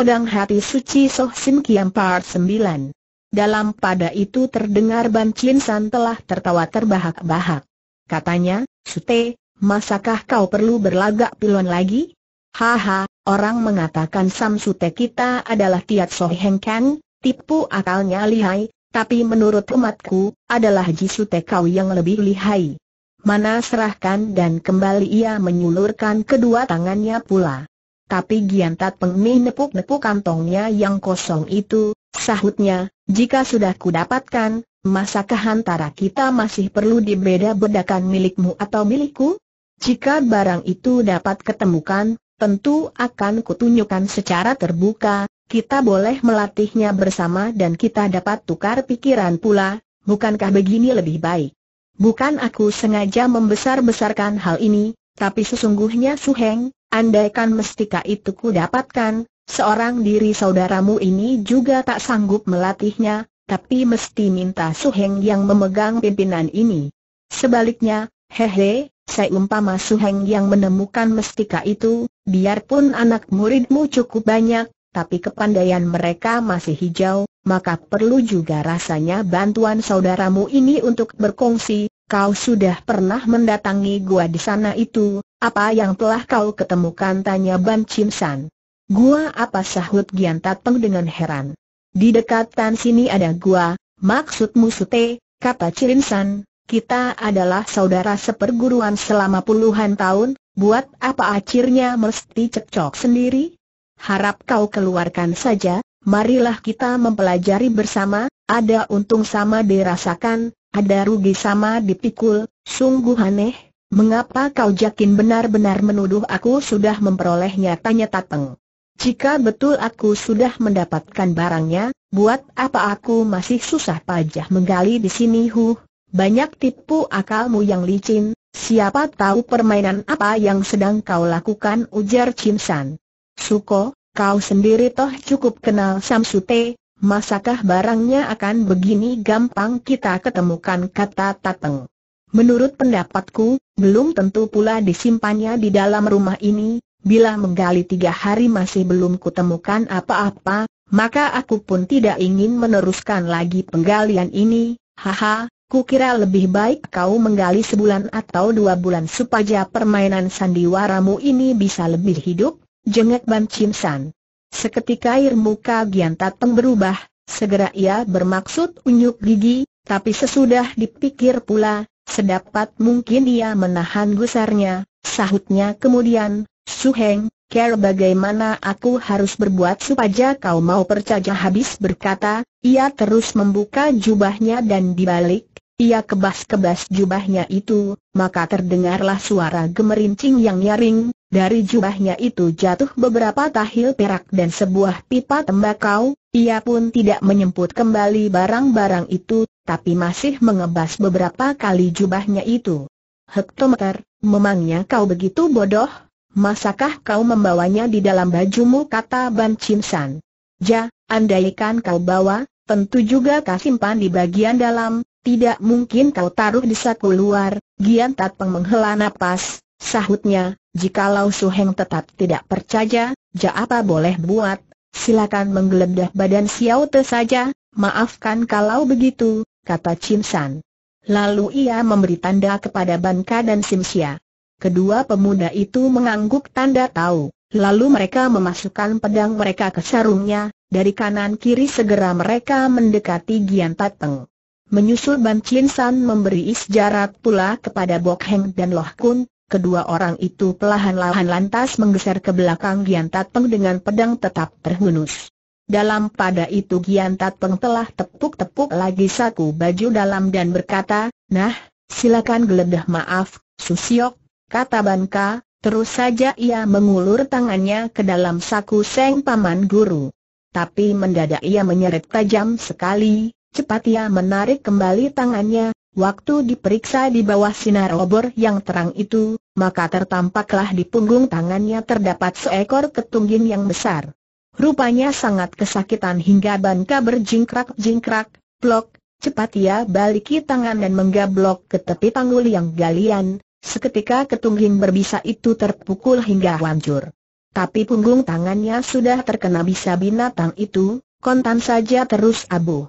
Pedang Hati Suci Soh Sim Kiam Part 9 dalam pada itu terdengar Ban Chin San telah tertawa terbahak-bahak. Katanya, Sute, masakah kau perlu berlagak pilon lagi? Haha, orang mengatakan Sam Sute kita adalah Tiat Soh Heng Kang, tipu akalnya lihai, tapi menurut umatku, adalah Ji Sute kau yang lebih lihai. Mana serahkan dan kembali ia menyulurkan kedua tangannya pula. Tapi Gian tat Pengmi nepuk-nepuk kantongnya yang kosong itu, sahutnya, jika sudah kudapatkan, masa antara kita masih perlu dibeda-bedakan milikmu atau milikku? Jika barang itu dapat ketemukan, tentu akan kutunjukkan secara terbuka, kita boleh melatihnya bersama dan kita dapat tukar pikiran pula, bukankah begini lebih baik? Bukan aku sengaja membesar-besarkan hal ini, tapi sesungguhnya Su Heng, Andaikan mestika itu ku dapatkan, seorang diri saudaramu ini juga tak sanggup melatihnya, tapi mesti minta Suheng yang memegang pimpinan ini. Sebaliknya, hehe, saya seumpama Suheng yang menemukan mestika itu, biarpun anak muridmu cukup banyak, tapi kepandaian mereka masih hijau, maka perlu juga rasanya bantuan saudaramu ini untuk berkongsi. Kau sudah pernah mendatangi gua di sana itu, apa yang telah kau ketemukan? Tanya Ban Chim San. Gua apa sahut Gian Tateng dengan heran. Di dekatan sini ada gua, maksudmu sute, kata Cirin San. Kita adalah saudara seperguruan selama puluhan tahun, buat apa akhirnya mesti cekcok sendiri? Harap kau keluarkan saja, marilah kita mempelajari bersama, ada untung sama dirasakan, ada rugi sama dipikul, sungguh aneh. Mengapa kau yakin benar-benar menuduh aku sudah memperolehnya tanya Tateng. Jika betul aku sudah mendapatkan barangnya, buat apa aku masih susah payah menggali di sini huh? Banyak tipu akalmu yang licin, siapa tahu permainan apa yang sedang kau lakukan ujar Chinsan. Suko, kau sendiri toh cukup kenal Sam Sute. masakah barangnya akan begini gampang kita ketemukan kata Tateng. Menurut pendapatku, belum tentu pula disimpannya di dalam rumah ini, bila menggali tiga hari masih belum kutemukan apa-apa, maka aku pun tidak ingin meneruskan lagi penggalian ini, haha, kukira lebih baik kau menggali sebulan atau dua bulan supaya permainan sandiwaramu ini bisa lebih hidup, jengek Ban Chim San. Seketika air muka Gian Tateng berubah, segera ia bermaksud unyuk gigi, tapi sesudah dipikir pula, Sedapat mungkin ia menahan gusarnya, sahutnya kemudian, Suheng, care bagaimana aku harus berbuat supaya kau mau percaya habis berkata, ia terus membuka jubahnya dan dibalik, ia kebas-kebas jubahnya itu, maka terdengarlah suara gemerincing yang nyaring, dari jubahnya itu jatuh beberapa tahil perak dan sebuah pipa tembakau, ia pun tidak menyemput kembali barang-barang itu, tapi masih mengebas beberapa kali jubahnya itu. Hektometer, memangnya kau begitu bodoh? Masakah kau membawanya di dalam bajumu kata Ban Chimsan? Ja, andaikan kau bawa, tentu juga kau simpan di bagian dalam, tidak mungkin kau taruh di saku luar, Gian Tatpeng menghela napas, sahutnya, jikalau Heng tetap tidak percaya, ja apa boleh buat, silakan menggeledah badan Xiao Te saja, maafkan kalau begitu, kata Chim San. Lalu ia memberi tanda kepada Banka dan Sim Simsia. Kedua pemuda itu mengangguk tanda tahu, lalu mereka memasukkan pedang mereka ke sarungnya, dari kanan kiri segera mereka mendekati Gian Tatpeng. Menyusul Ban Chin San memberi isyarat pula kepada Bok Heng dan Loh Kun, kedua orang itu pelahan-lahan lantas menggeser ke belakang Gian Tat dengan pedang tetap terhunus. Dalam pada itu Gian Tat telah tepuk-tepuk lagi saku baju dalam dan berkata, Nah, silakan geledah maaf, Susiok, kata Ka, Terus saja ia mengulur tangannya ke dalam saku Seng Paman Guru. Tapi mendadak ia menyeret tajam sekali, Cepat ia menarik kembali tangannya, waktu diperiksa di bawah sinar obor yang terang itu, maka tertampaklah di punggung tangannya terdapat seekor ketungging yang besar. Rupanya sangat kesakitan hingga banka berjingkrak-jingkrak, plok, cepat ia baliki tangan dan menggablok ke tepi tanggul yang galian, seketika ketungging berbisa itu terpukul hingga hancur. Tapi punggung tangannya sudah terkena bisa binatang itu, kontan saja terus abu.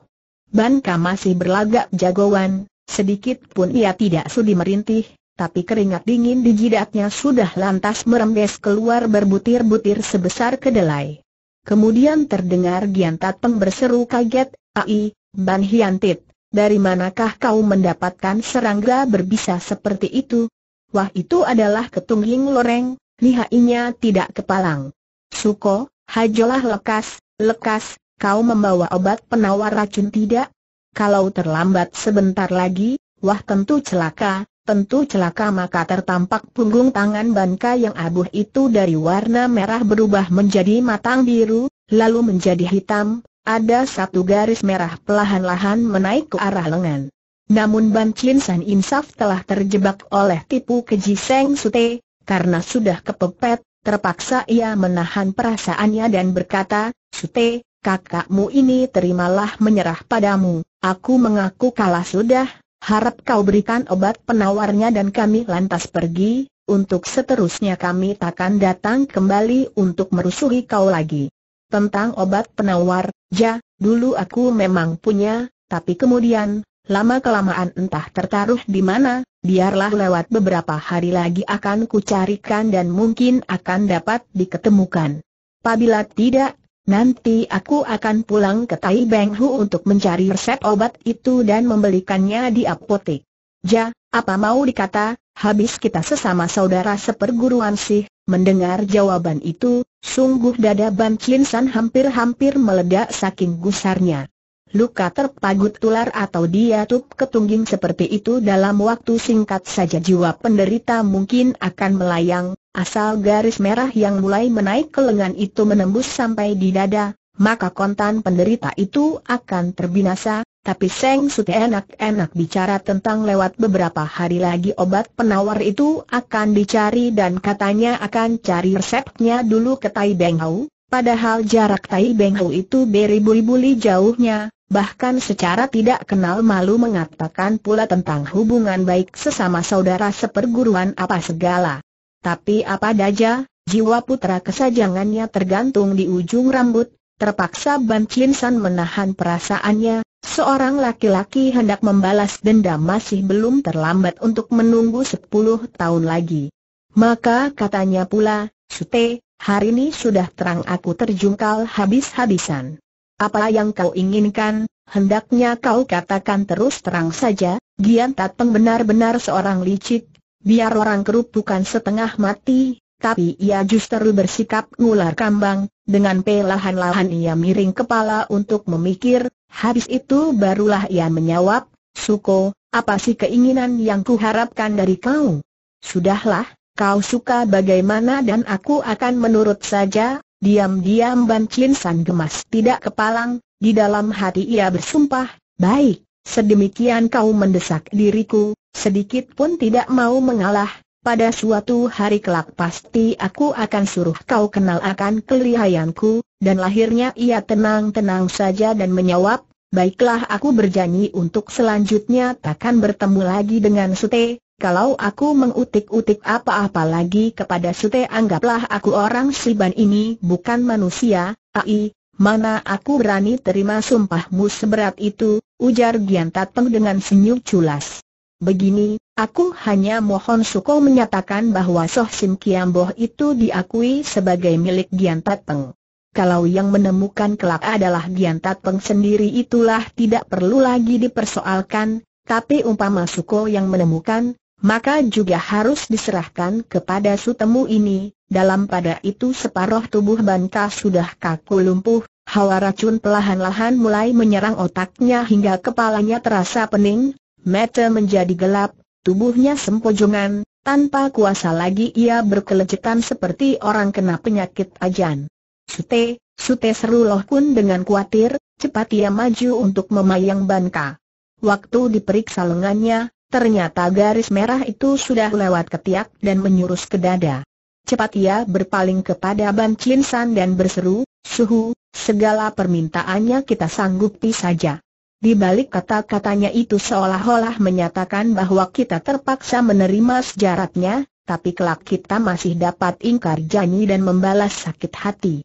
Banka masih berlagak jagoan, sedikit pun ia tidak sudi merintih, tapi keringat dingin di jidatnya sudah lantas merembes keluar berbutir-butir sebesar kedelai. Kemudian terdengar Gian Tateng berseru kaget, Ai, Ban Hiantit, dari manakah kau mendapatkan serangga berbisa seperti itu? Wah itu adalah ketungging loreng, lihainya tidak kepalang. Suko, hajolah lekas, lekas, Kau membawa obat penawar racun tidak? Kalau terlambat sebentar lagi, wah tentu celaka, tentu celaka maka tertampak punggung tangan Banka yang abuh itu dari warna merah berubah menjadi matang biru, lalu menjadi hitam, ada satu garis merah pelahan lahan menaik ke arah lengan. Namun Ban Chin San Insaf telah terjebak oleh tipu keji Seng Sute, karena sudah kepepet, terpaksa ia menahan perasaannya dan berkata, Sute, kakakmu ini terimalah menyerah padamu, aku mengaku kalah sudah, harap kau berikan obat penawarnya dan kami lantas pergi, untuk seterusnya kami takkan datang kembali untuk merusuhi kau lagi. Tentang obat penawar, ja, dulu aku memang punya, tapi kemudian, lama-kelamaan entah tertaruh di mana, biarlah lewat beberapa hari lagi akan kucarikan dan mungkin akan dapat diketemukan. Pabila tidak, Nanti aku akan pulang ke Tai Beng Hu untuk mencari resep obat itu dan membelikannya di apotek. Ja, apa mau dikata, habis kita sesama saudara seperguruan sih, mendengar jawaban itu, sungguh dada Ban Chin San hampir-hampir meledak saking gusarnya. Luka terpagut tular atau dia tup ketungging seperti itu dalam waktu singkat saja jiwa penderita mungkin akan melayang, asal garis merah yang mulai menaik ke lengan itu menembus sampai di dada, maka kontan penderita itu akan terbinasa, tapi Seng Sut enak-enak bicara tentang lewat beberapa hari lagi obat penawar itu akan dicari dan katanya akan cari resepnya dulu ke Tai Beng Hau, Padahal jarak Tai Beng Hu itu beribu-ribu li jauhnya, bahkan secara tidak kenal malu mengatakan pula tentang hubungan baik sesama saudara seperguruan apa segala. Tapi apa daja, jiwa putra kesajangannya tergantung di ujung rambut, terpaksa Ban Chin San menahan perasaannya, seorang laki-laki hendak membalas dendam masih belum terlambat untuk menunggu 10 tahun lagi. Maka katanya pula, Sute, hari ini sudah terang aku terjungkal habis-habisan. Apa yang kau inginkan, hendaknya kau katakan terus terang saja, Gian Tateng benar-benar seorang licik, biar orang kerupukan setengah mati, tapi ia justru bersikap ngular kambang, dengan pelahan-lahan ia miring kepala untuk memikir, habis itu barulah ia menyawab, Suko, apa sih keinginan yang kuharapkan dari kau? Sudahlah, kau suka bagaimana dan aku akan menurut saja, diam-diam Ban Chin San gemas tidak kepalang, di dalam hati ia bersumpah, baik, sedemikian kau mendesak diriku, sedikit pun tidak mau mengalah, pada suatu hari kelak pasti aku akan suruh kau kenal akan kelihayanku, dan lahirnya ia tenang-tenang saja dan menyawab, baiklah aku berjanji untuk selanjutnya takkan bertemu lagi dengan Sute, kalau aku mengutik-utik apa-apa lagi kepada Sute anggaplah aku orang Siban ini bukan manusia, ai, mana aku berani terima sumpahmu seberat itu, ujar Gian Tateng dengan senyum culas. Begini, aku hanya mohon Suko menyatakan bahwa Soh Sim Kiamboh itu diakui sebagai milik Gian Tateng. Kalau yang menemukan kelak adalah Gian Tateng sendiri itulah tidak perlu lagi dipersoalkan, tapi umpama Suko yang menemukan, maka juga harus diserahkan kepada sutemu ini, dalam pada itu separuh tubuh banta sudah kaku lumpuh, hawa racun pelahan-lahan mulai menyerang otaknya hingga kepalanya terasa pening, mata menjadi gelap, tubuhnya sempojongan, tanpa kuasa lagi ia berkelecetan seperti orang kena penyakit ajan. Sute, Sute seru Loh Kun dengan kuatir. cepat ia maju untuk memayang Banka. Waktu diperiksa lengannya, Ternyata garis merah itu sudah lewat ketiak dan menyurus ke dada. Cepat ia berpaling kepada Ban Chin San dan berseru, Suhu, segala permintaannya kita sanggupi saja. Di balik kata-katanya itu seolah-olah menyatakan bahwa kita terpaksa menerima sejaratnya, tapi kelak kita masih dapat ingkar janji dan membalas sakit hati.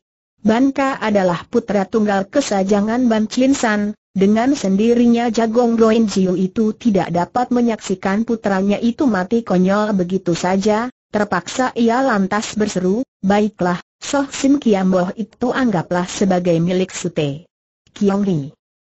Banka adalah putra tunggal kesajangan Ban Chin San, dengan sendirinya Jagong Goin Jiu itu tidak dapat menyaksikan putranya itu mati konyol begitu saja, terpaksa ia lantas berseru, baiklah, Soh Sim Kiam Boh itu anggaplah sebagai milik Sute. Kiong Hi.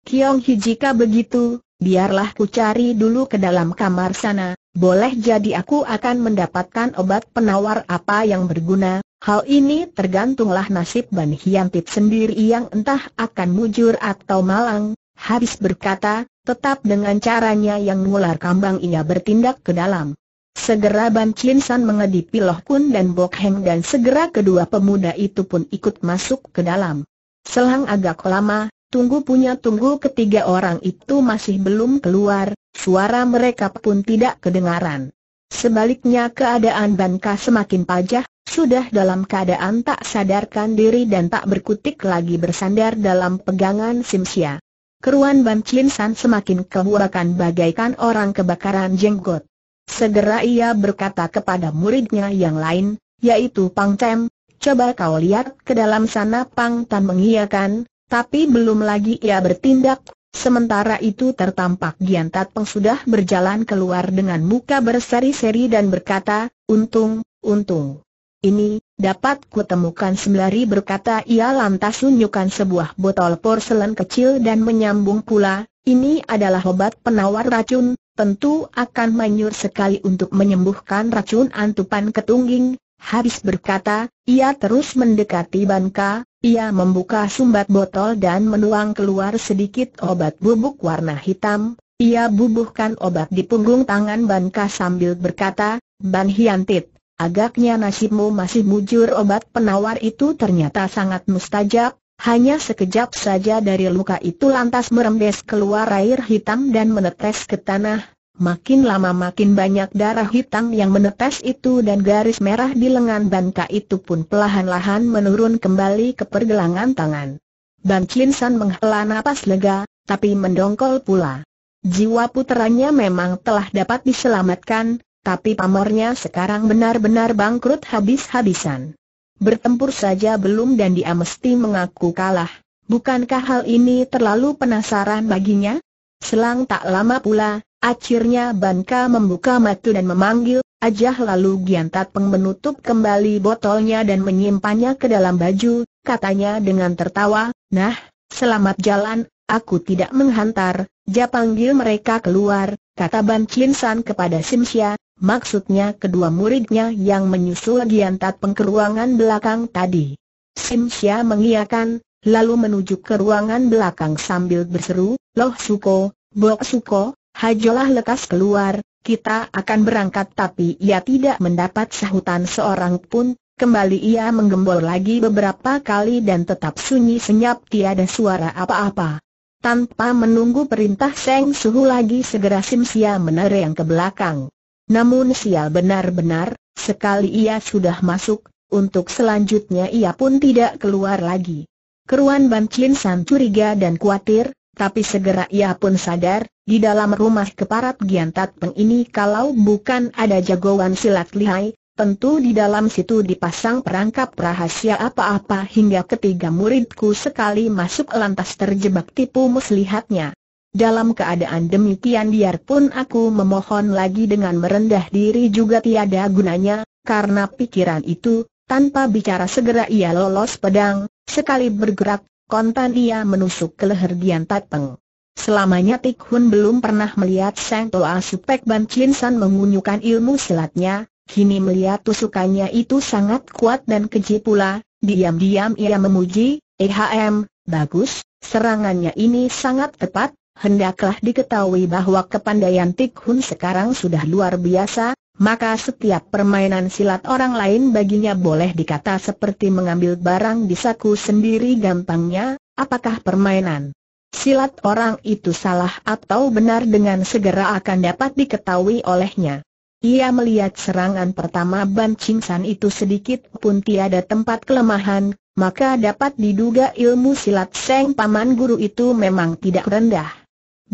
Kiong Hi jika begitu, biarlah ku cari dulu ke dalam kamar sana, boleh jadi aku akan mendapatkan obat penawar apa yang berguna, hal ini tergantunglah nasib Ban hiantip sendiri yang entah akan mujur atau malang, Habis berkata, tetap dengan caranya yang ngular kambang ia bertindak ke dalam. Segera Ban Chin San mengedipi Loh Kun dan Bok Heng dan segera kedua pemuda itu pun ikut masuk ke dalam. Selang agak lama, tunggu punya tunggu ketiga orang itu masih belum keluar, suara mereka pun tidak kedengaran. Sebaliknya keadaan Ban Ka semakin pajah, sudah dalam keadaan tak sadarkan diri dan tak berkutik lagi bersandar dalam pegangan Simsia. Keruan Ban Chin San semakin kehurakan bagaikan orang kebakaran jenggot. Segera ia berkata kepada muridnya yang lain, yaitu Pang Tem, coba kau lihat ke dalam sana Pang Tan mengiyakan, tapi belum lagi ia bertindak, Sementara itu tertampak Tat Peng sudah berjalan keluar dengan muka berseri-seri dan berkata, untung, untung. Ini, Dapat kutemukan sembari berkata ia lantas tunjukkan sebuah botol porselen kecil dan menyambung pula, ini adalah obat penawar racun, tentu akan menyur sekali untuk menyembuhkan racun antupan ketungging. Habis berkata, ia terus mendekati Banka, ia membuka sumbat botol dan menuang keluar sedikit obat bubuk warna hitam. Ia bubuhkan obat di punggung tangan Banka sambil berkata, Ban Hiantit, Agaknya nasibmu masih mujur obat penawar itu ternyata sangat mustajab, hanya sekejap saja dari luka itu lantas merembes keluar air hitam dan menetes ke tanah, Makin lama makin banyak darah hitam yang menetes itu dan garis merah di lengan Banka itu pun pelahan lahan menurun kembali ke pergelangan tangan. Ban Chin San menghela napas lega, tapi mendongkol pula. Jiwa puteranya memang telah dapat diselamatkan, tapi pamornya sekarang benar-benar bangkrut habis-habisan. Bertempur saja belum dan dia mesti mengaku kalah. Bukankah hal ini terlalu penasaran baginya? Selang tak lama pula, akhirnya Banka membuka matu dan memanggil, Ajah lalu Giantat Peng menutup kembali botolnya dan menyimpannya ke dalam baju, katanya dengan tertawa, Nah, selamat jalan, aku tidak menghantar, ja panggil mereka keluar, kata Ban Chin San kepada Sim Xia, Maksudnya kedua muridnya yang menyusul Giantat pengkeruangan belakang tadi. Sim Xia mengiakan, lalu menuju ke ruangan belakang sambil berseru, Loh Suko, Bok Suko, hajolah lekas keluar, kita akan berangkat tapi ia tidak mendapat sahutan seorang pun, kembali ia menggembor lagi beberapa kali dan tetap sunyi senyap tiada suara apa-apa. Tanpa menunggu perintah Seng Suhu lagi segera Sim Xia menereng ke belakang. Namun sial benar-benar, sekali ia sudah masuk, untuk selanjutnya ia pun tidak keluar lagi. Keruan Ban Chin San curiga dan khawatir, tapi segera ia pun sadar, di dalam rumah keparat Gian Tat Peng ini kalau bukan ada jagoan silat lihai, tentu di dalam situ dipasang perangkap rahasia apa-apa hingga ketiga muridku sekali masuk lantas terjebak tipu muslihatnya. Dalam keadaan demikian biarpun aku memohon lagi dengan merendah diri juga tiada gunanya, karena pikiran itu, tanpa bicara segera ia lolos pedang, sekali bergerak, kontan ia menusuk ke leher Dian Tateng. Selamanya Tikhun belum pernah melihat Sang Toa Supek Ban Chin San mengunyukan ilmu silatnya, kini melihat tusukannya itu sangat kuat dan keji pula, diam-diam ia memuji, EHM, bagus, serangannya ini sangat tepat, Hendaklah diketahui bahwa kepandaian Tik Hun sekarang sudah luar biasa, maka setiap permainan silat orang lain baginya boleh dikata seperti mengambil barang di saku sendiri gampangnya, apakah permainan silat orang itu salah atau benar dengan segera akan dapat diketahui olehnya. Ia melihat serangan pertama Ban Ching itu sedikit pun tiada tempat kelemahan, maka dapat diduga ilmu silat Seng Paman Guru itu memang tidak rendah.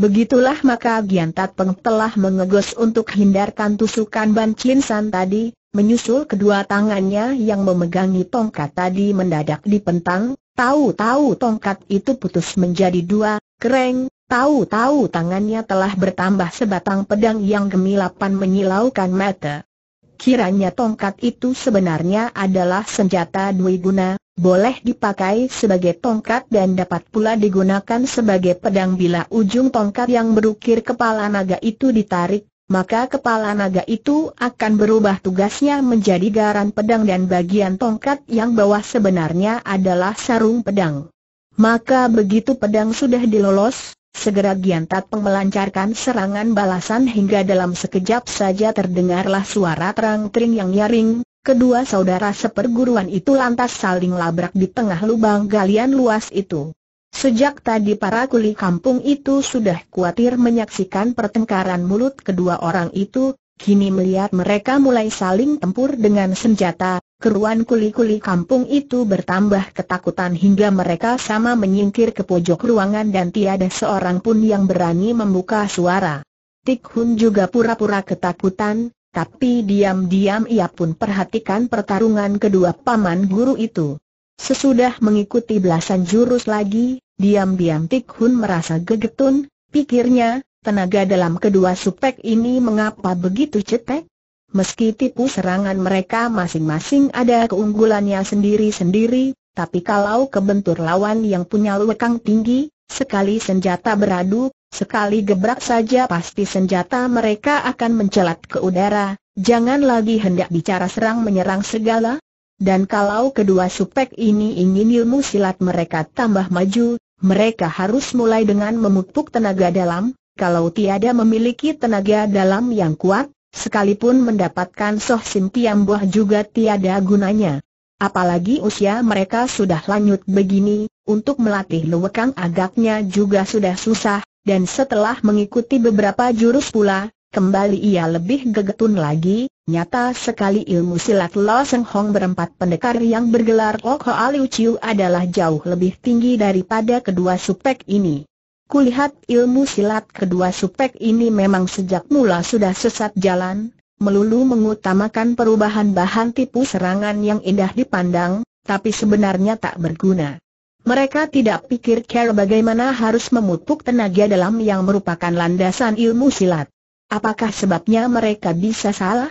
Begitulah maka Giantat Peng telah mengegos untuk hindarkan tusukan Ban Chin San tadi, menyusul kedua tangannya yang memegangi tongkat tadi mendadak dipentang, tahu-tahu tongkat itu putus menjadi dua, kereng, tahu-tahu tangannya telah bertambah sebatang pedang yang gemilapan menyilaukan mata. Kiranya tongkat itu sebenarnya adalah senjata dwi guna, boleh dipakai sebagai tongkat dan dapat pula digunakan sebagai pedang bila ujung tongkat yang berukir kepala naga itu ditarik, maka kepala naga itu akan berubah tugasnya menjadi garan pedang dan bagian tongkat yang bawah sebenarnya adalah sarung pedang. Maka begitu pedang sudah dilolos, segera Giantat Peng melancarkan serangan balasan hingga dalam sekejap saja terdengarlah suara terang-tering yang nyaring, Kedua saudara seperguruan itu lantas saling labrak di tengah lubang galian luas itu. Sejak tadi para kuli kampung itu sudah khawatir menyaksikan pertengkaran mulut kedua orang itu, kini melihat mereka mulai saling tempur dengan senjata, keruan kuli-kuli kampung itu bertambah ketakutan hingga mereka sama menyingkir ke pojok ruangan dan tiada seorang pun yang berani membuka suara. Tik Hun juga pura-pura ketakutan, tapi diam-diam ia pun perhatikan pertarungan kedua paman guru itu. Sesudah mengikuti belasan jurus lagi, diam-diam Tik Hun merasa gegetun, pikirnya, tenaga dalam kedua supek ini mengapa begitu cetek? Meski tipu serangan mereka masing-masing ada keunggulannya sendiri-sendiri, tapi kalau kebentur lawan yang punya lekang tinggi, sekali senjata beradu, Sekali gebrak saja pasti senjata mereka akan mencelat ke udara, jangan lagi hendak bicara serang menyerang segala. Dan kalau kedua supek ini ingin ilmu silat mereka tambah maju, mereka harus mulai dengan memupuk tenaga dalam, kalau tiada memiliki tenaga dalam yang kuat, sekalipun mendapatkan soh sintiam buah juga tiada gunanya. Apalagi usia mereka sudah lanjut begini, untuk melatih luwekang agaknya juga sudah susah, dan setelah mengikuti beberapa jurus pula, kembali ia lebih gegetun lagi, nyata sekali ilmu silat Lo Seng Hong berempat pendekar yang bergelar Lo Ho Aliu Chiu adalah jauh lebih tinggi daripada kedua supek ini. Kulihat ilmu silat kedua supek ini memang sejak mula sudah sesat jalan, melulu mengutamakan perubahan bahan tipu serangan yang indah dipandang, tapi sebenarnya tak berguna. Mereka tidak pikir care bagaimana harus memupuk tenaga dalam yang merupakan landasan ilmu silat. Apakah sebabnya mereka bisa salah?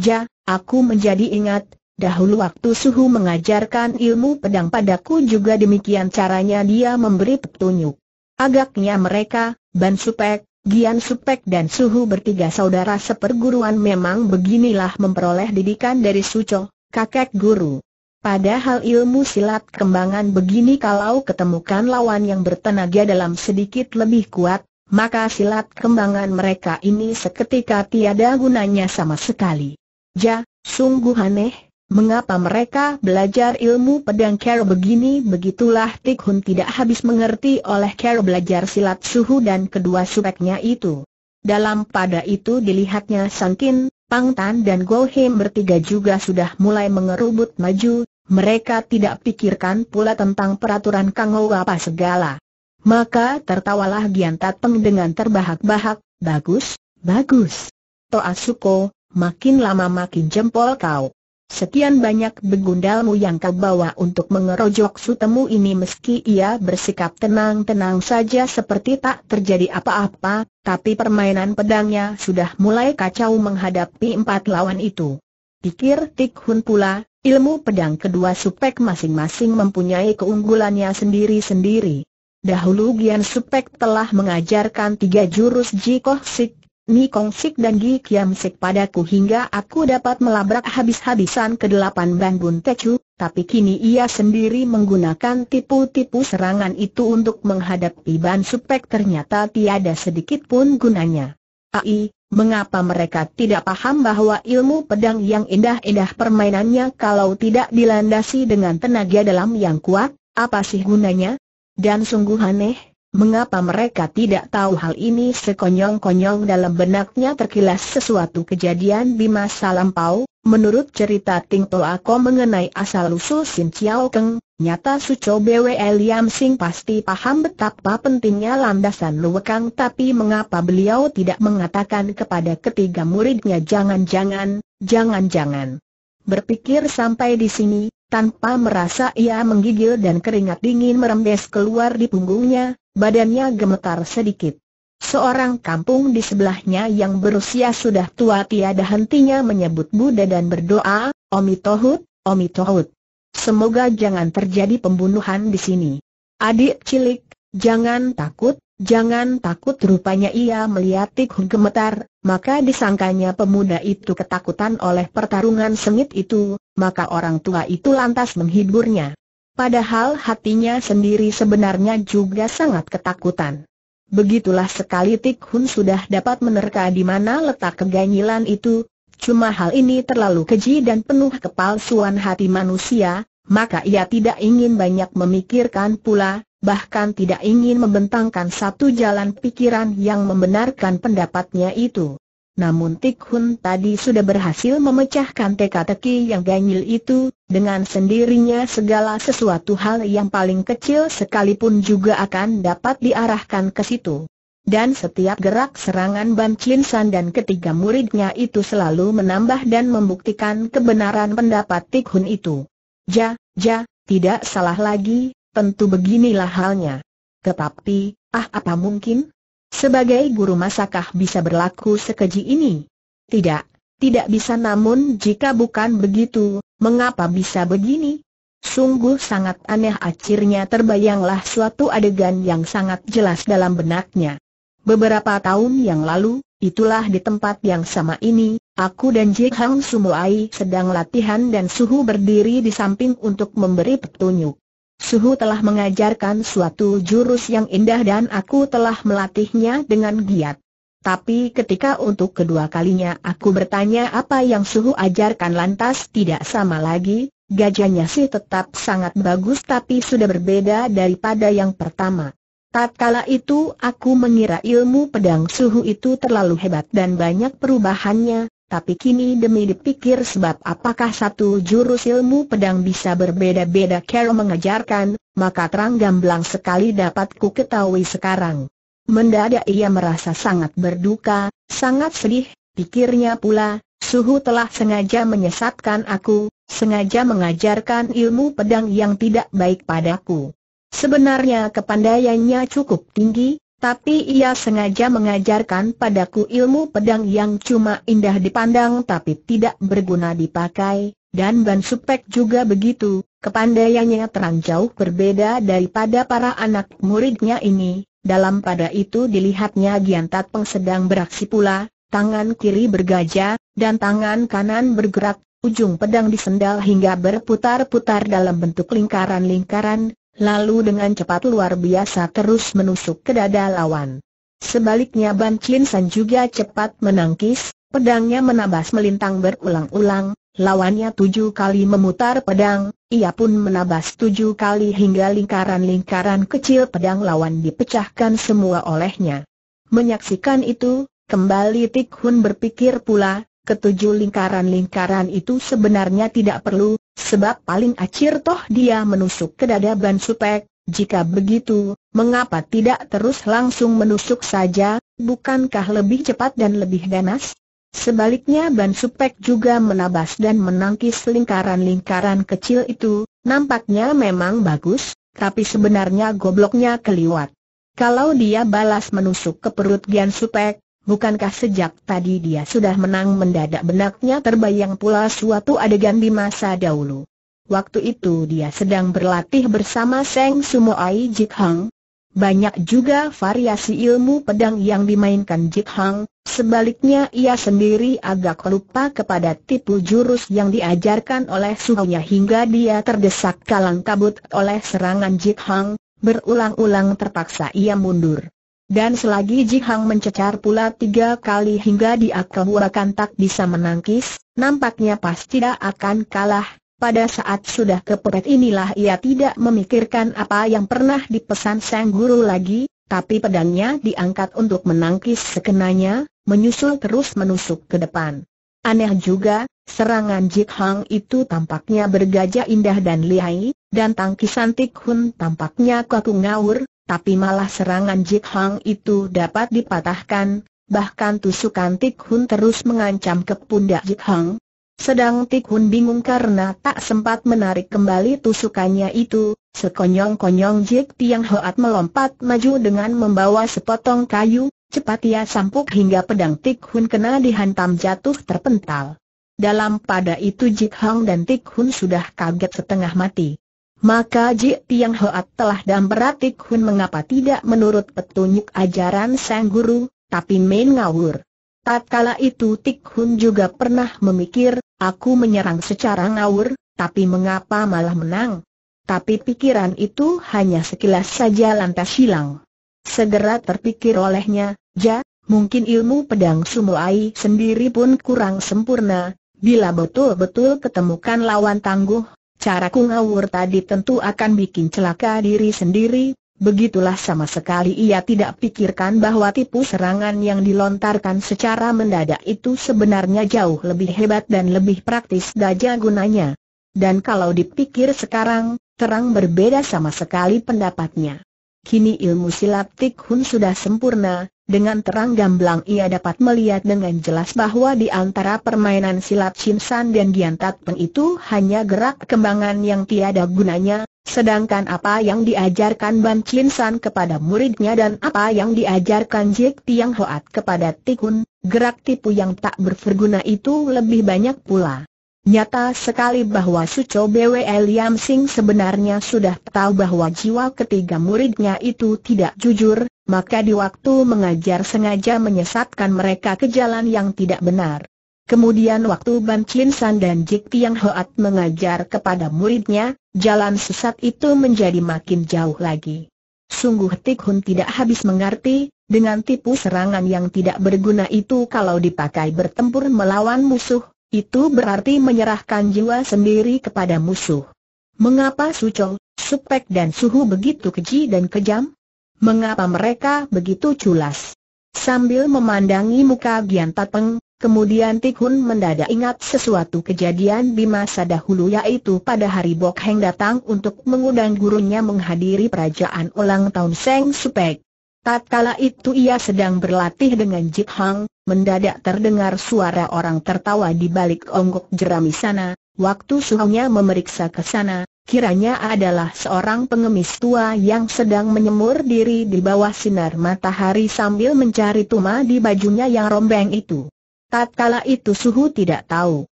Ja, aku menjadi ingat, dahulu waktu Suhu mengajarkan ilmu pedang padaku juga demikian caranya dia memberi petunjuk. Agaknya mereka, Ban Supek, Gian Supek dan Suhu bertiga saudara seperguruan memang beginilah memperoleh didikan dari Suco, kakek guru. Padahal ilmu silat kembangan begini kalau ketemukan lawan yang bertenaga dalam sedikit lebih kuat, maka silat kembangan mereka ini seketika tiada gunanya sama sekali. Ja, sungguh aneh, mengapa mereka belajar ilmu pedang Kero begini begitulah Tik tidak habis mengerti oleh Kero belajar silat suhu dan kedua subeknya itu. Dalam pada itu dilihatnya Sankin, Pang Tan dan Go Him bertiga juga sudah mulai mengerubut maju, mereka tidak pikirkan pula tentang peraturan Kang Ho apa segala. Maka tertawalah Gian dengan terbahak-bahak, bagus, bagus. Toa Suko, makin lama makin jempol kau. Sekian banyak begundalmu yang kau bawa untuk mengerojok sutemu ini meski ia bersikap tenang-tenang saja seperti tak terjadi apa-apa, tapi permainan pedangnya sudah mulai kacau menghadapi empat lawan itu. Pikir Tik Hun pula, ilmu pedang kedua supek masing-masing mempunyai keunggulannya sendiri-sendiri. Dahulu Gian Supek telah mengajarkan tiga jurus Jikoh Sik, Ni Kong Sik dan Gi Kiam Sik padaku hingga aku dapat melabrak habis-habisan ke delapan Bangun Tecu, tapi kini ia sendiri menggunakan tipu-tipu serangan itu untuk menghadapi Ban Supek ternyata tiada sedikit pun gunanya. Ai, mengapa mereka tidak paham bahwa ilmu pedang yang indah-indah permainannya kalau tidak dilandasi dengan tenaga dalam yang kuat, apa sih gunanya? Dan sungguh aneh, mengapa mereka tidak tahu hal ini sekonyong-konyong dalam benaknya terkilas sesuatu kejadian di masa lampau, menurut cerita Ting Toa Ako mengenai asal-usul Sin Chiao Keng, nyata Su Cho Bwe Liam Sing pasti paham betapa pentingnya landasan luwekang tapi mengapa beliau tidak mengatakan kepada ketiga muridnya jangan-jangan, jangan-jangan. Berpikir sampai di sini, tanpa merasa ia menggigil dan keringat dingin merembes keluar di punggungnya, badannya gemetar sedikit. Seorang kampung di sebelahnya yang berusia sudah tua tiada hentinya menyebut Buddha dan berdoa, Omi Tohut, Omi Tohut. Semoga jangan terjadi pembunuhan di sini. Adik cilik, jangan takut, Jangan takut rupanya ia melihat Tikhun gemetar, maka disangkanya pemuda itu ketakutan oleh pertarungan sengit itu, maka orang tua itu lantas menghiburnya. Padahal hatinya sendiri sebenarnya juga sangat ketakutan. Begitulah sekali Tikhun sudah dapat menerka di mana letak keganyilan itu, cuma hal ini terlalu keji dan penuh kepalsuan hati manusia, maka ia tidak ingin banyak memikirkan pula, bahkan tidak ingin membentangkan satu jalan pikiran yang membenarkan pendapatnya itu. Namun Tik Hun tadi sudah berhasil memecahkan teka-teki yang ganjil itu, dengan sendirinya segala sesuatu hal yang paling kecil sekalipun juga akan dapat diarahkan ke situ. Dan setiap gerak serangan Ban Chin San dan ketiga muridnya itu selalu menambah dan membuktikan kebenaran pendapat Tik Hun itu. Ja, ja, tidak salah lagi, Tentu beginilah halnya. Tetapi, ah apa mungkin? Sebagai guru masakah bisa berlaku sekeji ini? Tidak, tidak bisa namun jika bukan begitu, mengapa bisa begini? Sungguh sangat aneh akhirnya terbayanglah suatu adegan yang sangat jelas dalam benaknya. Beberapa tahun yang lalu, itulah di tempat yang sama ini, aku dan Ji Hang Sumuai sedang latihan dan suhu berdiri di samping untuk memberi petunjuk. Suhu telah mengajarkan suatu jurus yang indah dan aku telah melatihnya dengan giat. Tapi ketika untuk kedua kalinya aku bertanya apa yang Suhu ajarkan lantas tidak sama lagi, gajahnya sih tetap sangat bagus tapi sudah berbeda daripada yang pertama. Tatkala itu aku mengira ilmu pedang Suhu itu terlalu hebat dan banyak perubahannya, tapi kini demi dipikir sebab apakah satu jurus ilmu pedang bisa berbeda-beda Carol mengajarkan, maka terang gamblang sekali dapat ku ketahui sekarang. Mendadak ia merasa sangat berduka, sangat sedih, pikirnya pula, suhu telah sengaja menyesatkan aku, sengaja mengajarkan ilmu pedang yang tidak baik padaku. Sebenarnya kepandaiannya cukup tinggi, tapi ia sengaja mengajarkan padaku ilmu pedang yang cuma indah dipandang tapi tidak berguna dipakai, dan Ban Supek juga begitu, kepandaiannya terang jauh berbeda daripada para anak muridnya ini, dalam pada itu dilihatnya Gian Tatpeng sedang beraksi pula, tangan kiri bergajah, dan tangan kanan bergerak, ujung pedang disendal hingga berputar-putar dalam bentuk lingkaran-lingkaran, lalu dengan cepat luar biasa terus menusuk ke dada lawan. Sebaliknya Ban Chin San juga cepat menangkis, pedangnya menabas melintang berulang-ulang, lawannya tujuh kali memutar pedang, ia pun menabas tujuh kali hingga lingkaran-lingkaran kecil pedang lawan dipecahkan semua olehnya. Menyaksikan itu, kembali Tik Hun berpikir pula, ketujuh lingkaran-lingkaran itu sebenarnya tidak perlu, Sebab paling acir toh dia menusuk ke dada Ban Supek, jika begitu, mengapa tidak terus langsung menusuk saja, bukankah lebih cepat dan lebih ganas? Sebaliknya Ban Supek juga menabas dan menangkis lingkaran-lingkaran kecil itu, nampaknya memang bagus, tapi sebenarnya gobloknya keliwat. Kalau dia balas menusuk ke perut Gian Supek, Bukankah sejak tadi dia sudah menang mendadak benaknya terbayang pula suatu adegan di masa dahulu. Waktu itu dia sedang berlatih bersama Seng Sumo Ai Jik Hang. Banyak juga variasi ilmu pedang yang dimainkan Jik Hang, sebaliknya ia sendiri agak lupa kepada tipu jurus yang diajarkan oleh suhunya hingga dia terdesak kalang kabut oleh serangan Jik Hang, berulang-ulang terpaksa ia mundur. Dan selagi Ji Hang mencecar pula tiga kali hingga dia kehurakan tak bisa menangkis, nampaknya pasti tidak akan kalah. Pada saat sudah kepepet inilah ia tidak memikirkan apa yang pernah dipesan sang guru lagi, tapi pedangnya diangkat untuk menangkis sekenanya, menyusul terus menusuk ke depan. Aneh juga, serangan Jik Hang itu tampaknya bergajah indah dan lihai, dan tangkisan Tik Hun tampaknya kaku ngawur, tapi malah serangan Jik Hang itu dapat dipatahkan, bahkan tusukan Tik Hun terus mengancam ke pundak Jik Hang. Sedang Tik Hun bingung karena tak sempat menarik kembali tusukannya itu, sekonyong-konyong Jik Tiang Hoat melompat maju dengan membawa sepotong kayu, cepat ia sampuk hingga pedang Tik Hun kena dihantam jatuh terpental. Dalam pada itu Jik Hang dan Tik Hun sudah kaget setengah mati. Maka Ji Tiang Hoat telah dan beratik Hun mengapa tidak menurut petunjuk ajaran sang guru, tapi main ngawur. Tatkala itu Tik Hun juga pernah memikir, aku menyerang secara ngawur, tapi mengapa malah menang? Tapi pikiran itu hanya sekilas saja lantas hilang. Segera terpikir olehnya, ja, mungkin ilmu pedang Sumuai sendiri pun kurang sempurna, bila betul-betul ketemukan lawan tangguh, Caraku ngawur tadi tentu akan bikin celaka diri sendiri, begitulah sama sekali ia tidak pikirkan bahwa tipu serangan yang dilontarkan secara mendadak itu sebenarnya jauh lebih hebat dan lebih praktis daja gunanya. Dan kalau dipikir sekarang, terang berbeda sama sekali pendapatnya. Kini ilmu silat Tik Hun sudah sempurna, dengan terang gamblang ia dapat melihat dengan jelas bahwa di antara permainan silat Chinsan dan gian Tat itu hanya gerak kembangan yang tiada gunanya, sedangkan apa yang diajarkan Ban Chinsan kepada muridnya dan apa yang diajarkan Jik Tiang Hoat kepada Tikun, gerak tipu yang tak berguna itu lebih banyak pula. Nyata sekali bahwa Suco Bwe Liam Sing sebenarnya sudah tahu bahwa jiwa ketiga muridnya itu tidak jujur, maka di waktu mengajar sengaja menyesatkan mereka ke jalan yang tidak benar. Kemudian waktu Ban Chin San dan Jik Tiang Hoat mengajar kepada muridnya, jalan sesat itu menjadi makin jauh lagi. Sungguh Tik Hun tidak habis mengerti, dengan tipu serangan yang tidak berguna itu kalau dipakai bertempur melawan musuh, itu berarti menyerahkan jiwa sendiri kepada musuh. Mengapa Su Sucol, Supek dan Suhu begitu keji dan kejam? Mengapa mereka begitu culas? Sambil memandangi muka Gian Tateng, kemudian Tikhun mendadak ingat sesuatu kejadian di masa dahulu yaitu pada hari Bok Heng datang untuk mengundang gurunya menghadiri perajaan ulang tahun Seng Supek. Tatkala itu ia sedang berlatih dengan Jip Hang, mendadak terdengar suara orang tertawa di balik onggok jerami sana, waktu suhunya memeriksa ke sana, kiranya adalah seorang pengemis tua yang sedang menyemur diri di bawah sinar matahari sambil mencari tuma di bajunya yang rombeng itu. Tatkala itu Suhu tidak tahu,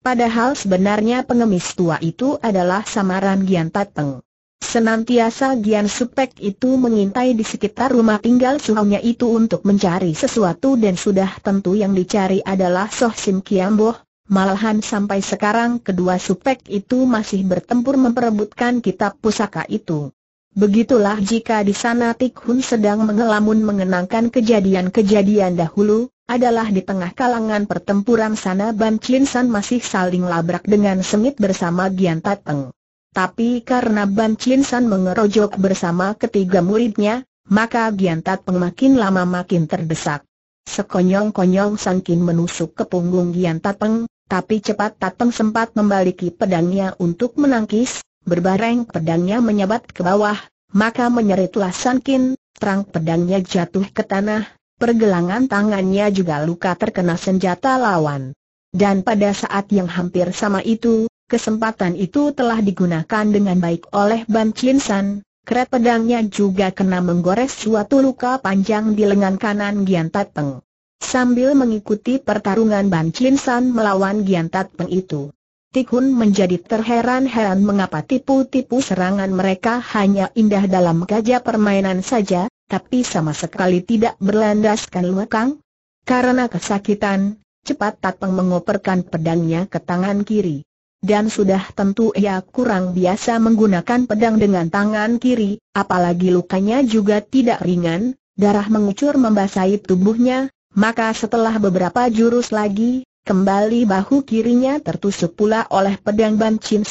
padahal sebenarnya pengemis tua itu adalah samaran Gian Tateng. Senantiasa Gian Supek itu mengintai di sekitar rumah tinggal suhunya itu untuk mencari sesuatu dan sudah tentu yang dicari adalah Soh Sim Kiamboh, Malahan sampai sekarang kedua supek itu masih bertempur memperebutkan kitab pusaka itu. Begitulah jika di sana Tikhun sedang mengelamun mengenangkan kejadian-kejadian dahulu, adalah di tengah kalangan pertempuran sana Ban Chin San masih saling labrak dengan sengit bersama Gian Tateng. Tapi karena Ban Chin San mengerojok bersama ketiga muridnya, maka Gian Tateng makin lama makin terdesak. Sekonyong-konyong sangkin menusuk ke punggung Gian Tateng, tapi cepat Tateng sempat membaliki pedangnya untuk menangkis, berbareng pedangnya menyabat ke bawah, maka menyeritlah Sankin, terang pedangnya jatuh ke tanah, pergelangan tangannya juga luka terkena senjata lawan. Dan pada saat yang hampir sama itu, kesempatan itu telah digunakan dengan baik oleh Ban Chin San, Keret pedangnya juga kena menggores suatu luka panjang di lengan kanan Gian Tateng sambil mengikuti pertarungan Ban Chin San melawan Gian Tat Peng itu. Tik menjadi terheran-heran mengapa tipu-tipu serangan mereka hanya indah dalam gajah permainan saja, tapi sama sekali tidak berlandaskan lekang. Karena kesakitan, cepat Tatpeng mengoperkan pedangnya ke tangan kiri. Dan sudah tentu ia kurang biasa menggunakan pedang dengan tangan kiri, apalagi lukanya juga tidak ringan, darah mengucur membasahi tubuhnya, maka setelah beberapa jurus lagi, kembali bahu kirinya tertusuk pula oleh pedang Ban Chin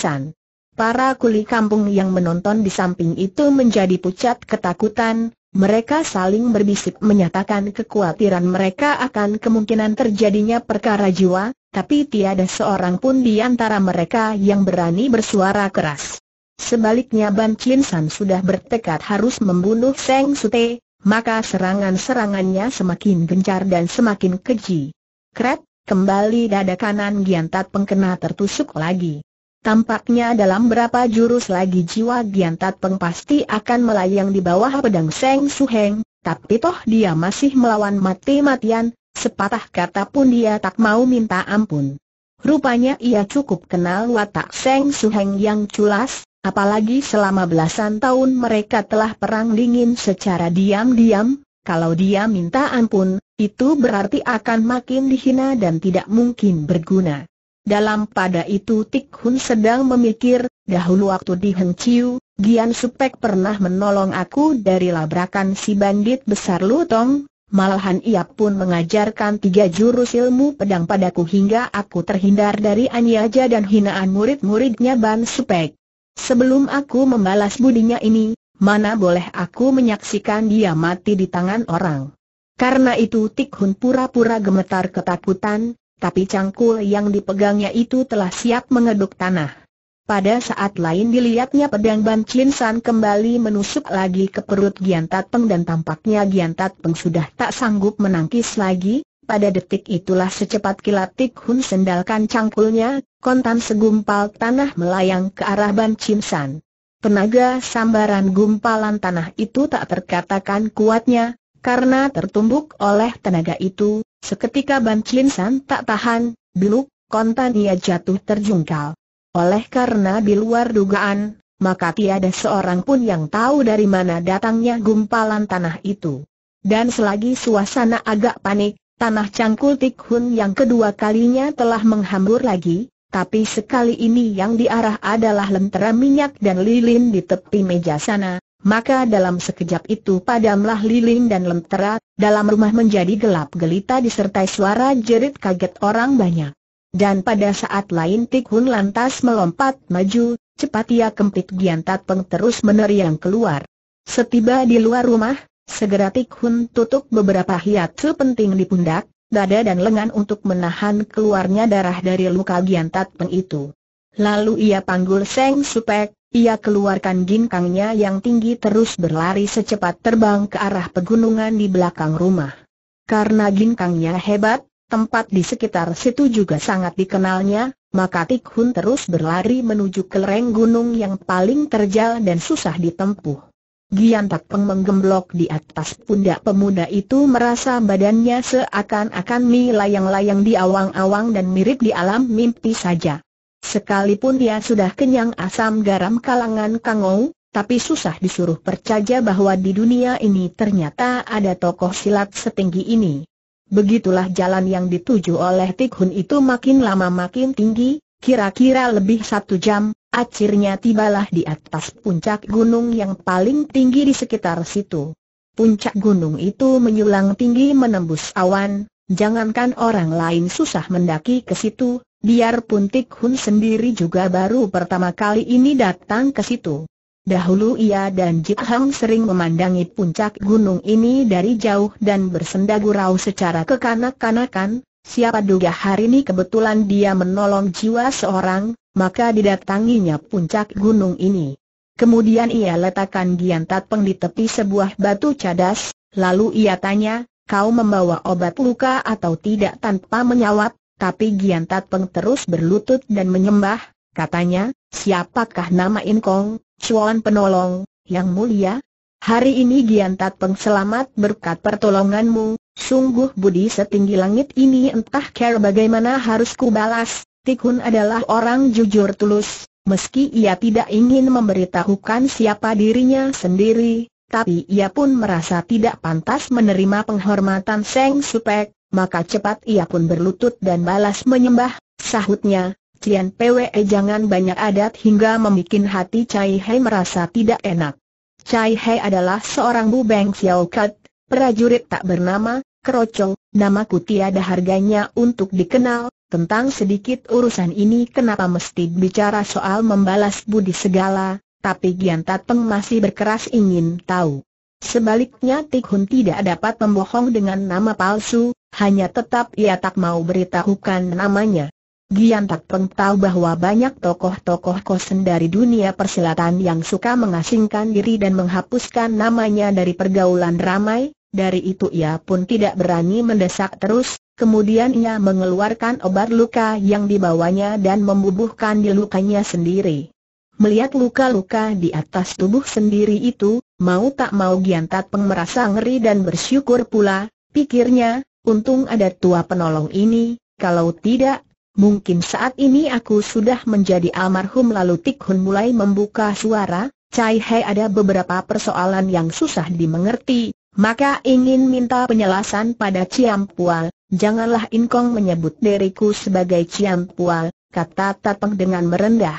Para kuli kampung yang menonton di samping itu menjadi pucat ketakutan, mereka saling berbisik menyatakan kekhawatiran mereka akan kemungkinan terjadinya perkara jiwa, tapi tiada seorang pun di antara mereka yang berani bersuara keras. Sebaliknya Ban Chin sudah bertekad harus membunuh Seng Sute, maka serangan-serangannya semakin gencar dan semakin keji. Kret, kembali dada kanan Giantat pengkena tertusuk lagi. Tampaknya dalam berapa jurus lagi jiwa Giantat Peng pasti akan melayang di bawah pedang Seng Suheng, tapi toh dia masih melawan mati-matian, sepatah kata pun dia tak mau minta ampun. Rupanya ia cukup kenal watak Seng Suheng yang culas, Apalagi selama belasan tahun mereka telah perang dingin secara diam-diam, kalau dia minta ampun, itu berarti akan makin dihina dan tidak mungkin berguna. Dalam pada itu Tik Hun sedang memikir, dahulu waktu di Heng Chiu, Gian Supek pernah menolong aku dari labrakan si bandit besar Lutong, malahan ia pun mengajarkan tiga jurus ilmu pedang padaku hingga aku terhindar dari aniaja dan hinaan murid-muridnya Ban Supek. Sebelum aku membalas budinya ini, mana boleh aku menyaksikan dia mati di tangan orang. Karena itu Tik pura-pura gemetar ketakutan, tapi cangkul yang dipegangnya itu telah siap mengeduk tanah. Pada saat lain dilihatnya pedang Ban Chin San kembali menusuk lagi ke perut Giantat Peng dan tampaknya Giantat Peng sudah tak sanggup menangkis lagi, pada detik itulah secepat kilat Tik Hun sendalkan cangkulnya, kontan segumpal tanah melayang ke arah Ban Chin San. Tenaga sambaran gumpalan tanah itu tak terkatakan kuatnya, karena tertumbuk oleh tenaga itu, seketika Ban Chin San tak tahan, biluk, kontan ia jatuh terjungkal. Oleh karena di luar dugaan, maka tiada seorang pun yang tahu dari mana datangnya gumpalan tanah itu. Dan selagi suasana agak panik, Tanah cangkul Tik yang kedua kalinya telah menghambur lagi, tapi sekali ini yang diarah adalah lentera minyak dan lilin di tepi meja sana, maka dalam sekejap itu padamlah lilin dan lentera, dalam rumah menjadi gelap gelita disertai suara jerit kaget orang banyak. Dan pada saat lain Tik lantas melompat maju, cepat ia kempit Giantat Peng terus meneriang keluar. Setiba di luar rumah, Segera Tikhun tutup beberapa hiatsu penting di pundak, dada dan lengan untuk menahan keluarnya darah dari luka Giantat Peng itu. Lalu ia panggul Seng Supek, ia keluarkan ginkangnya yang tinggi terus berlari secepat terbang ke arah pegunungan di belakang rumah. Karena ginkangnya hebat, tempat di sekitar situ juga sangat dikenalnya, maka Tikhun terus berlari menuju ke lereng gunung yang paling terjal dan susah ditempuh. Gian Tak Peng menggemblok di atas pundak pemuda itu merasa badannya seakan-akan melayang-layang di awang-awang dan mirip di alam mimpi saja. Sekalipun dia sudah kenyang asam garam kalangan Kangou, tapi susah disuruh percaya bahwa di dunia ini ternyata ada tokoh silat setinggi ini. Begitulah jalan yang dituju oleh Tikhun itu makin lama makin tinggi, Kira-kira lebih satu jam, akhirnya tibalah di atas puncak gunung yang paling tinggi di sekitar situ. Puncak gunung itu menyulang tinggi menembus awan, jangankan orang lain susah mendaki ke situ, biarpun Tik Hun sendiri juga baru pertama kali ini datang ke situ. Dahulu ia dan Jik Hang sering memandangi puncak gunung ini dari jauh dan bersendagurau secara kekanak-kanakan, Siapa duga hari ini kebetulan dia menolong jiwa seorang, maka didatanginya puncak gunung ini. Kemudian ia letakkan Gian Tatpeng di tepi sebuah batu cadas, lalu ia tanya, kau membawa obat luka atau tidak tanpa menyawat, tapi Gian Tatpeng terus berlutut dan menyembah, katanya, siapakah nama Inkong, Chuan penolong, yang mulia? Hari ini Gian Tatpeng selamat berkat pertolonganmu, Sungguh budi setinggi langit ini entah care bagaimana harus balas, Tikun adalah orang jujur tulus, meski ia tidak ingin memberitahukan siapa dirinya sendiri, tapi ia pun merasa tidak pantas menerima penghormatan Seng Supek, maka cepat ia pun berlutut dan balas menyembah, sahutnya, Cian PWE jangan banyak adat hingga membuat hati Cai Hei merasa tidak enak. Cai Hei adalah seorang bu Beng Xiao Kat, prajurit tak bernama, kerocong, namaku tiada harganya untuk dikenal, tentang sedikit urusan ini kenapa mesti bicara soal membalas budi segala, tapi Gian Tateng masih berkeras ingin tahu. Sebaliknya Tikhun tidak dapat membohong dengan nama palsu, hanya tetap ia tak mau beritahukan namanya. Gian Tak tahu bahwa banyak tokoh-tokoh kosen dari dunia persilatan yang suka mengasingkan diri dan menghapuskan namanya dari pergaulan ramai, dari itu ia pun tidak berani mendesak terus, kemudian ia mengeluarkan obat luka yang dibawanya dan membubuhkan di lukanya sendiri. Melihat luka-luka di atas tubuh sendiri itu, mau tak mau Gian Tatpeng merasa ngeri dan bersyukur pula, pikirnya, untung ada tua penolong ini, kalau tidak, mungkin saat ini aku sudah menjadi almarhum lalu Tik mulai membuka suara, Cai Hai ada beberapa persoalan yang susah dimengerti, maka ingin minta penjelasan pada Ciampual, janganlah Inkong menyebut diriku sebagai Ciampual, kata Tatang dengan merendah.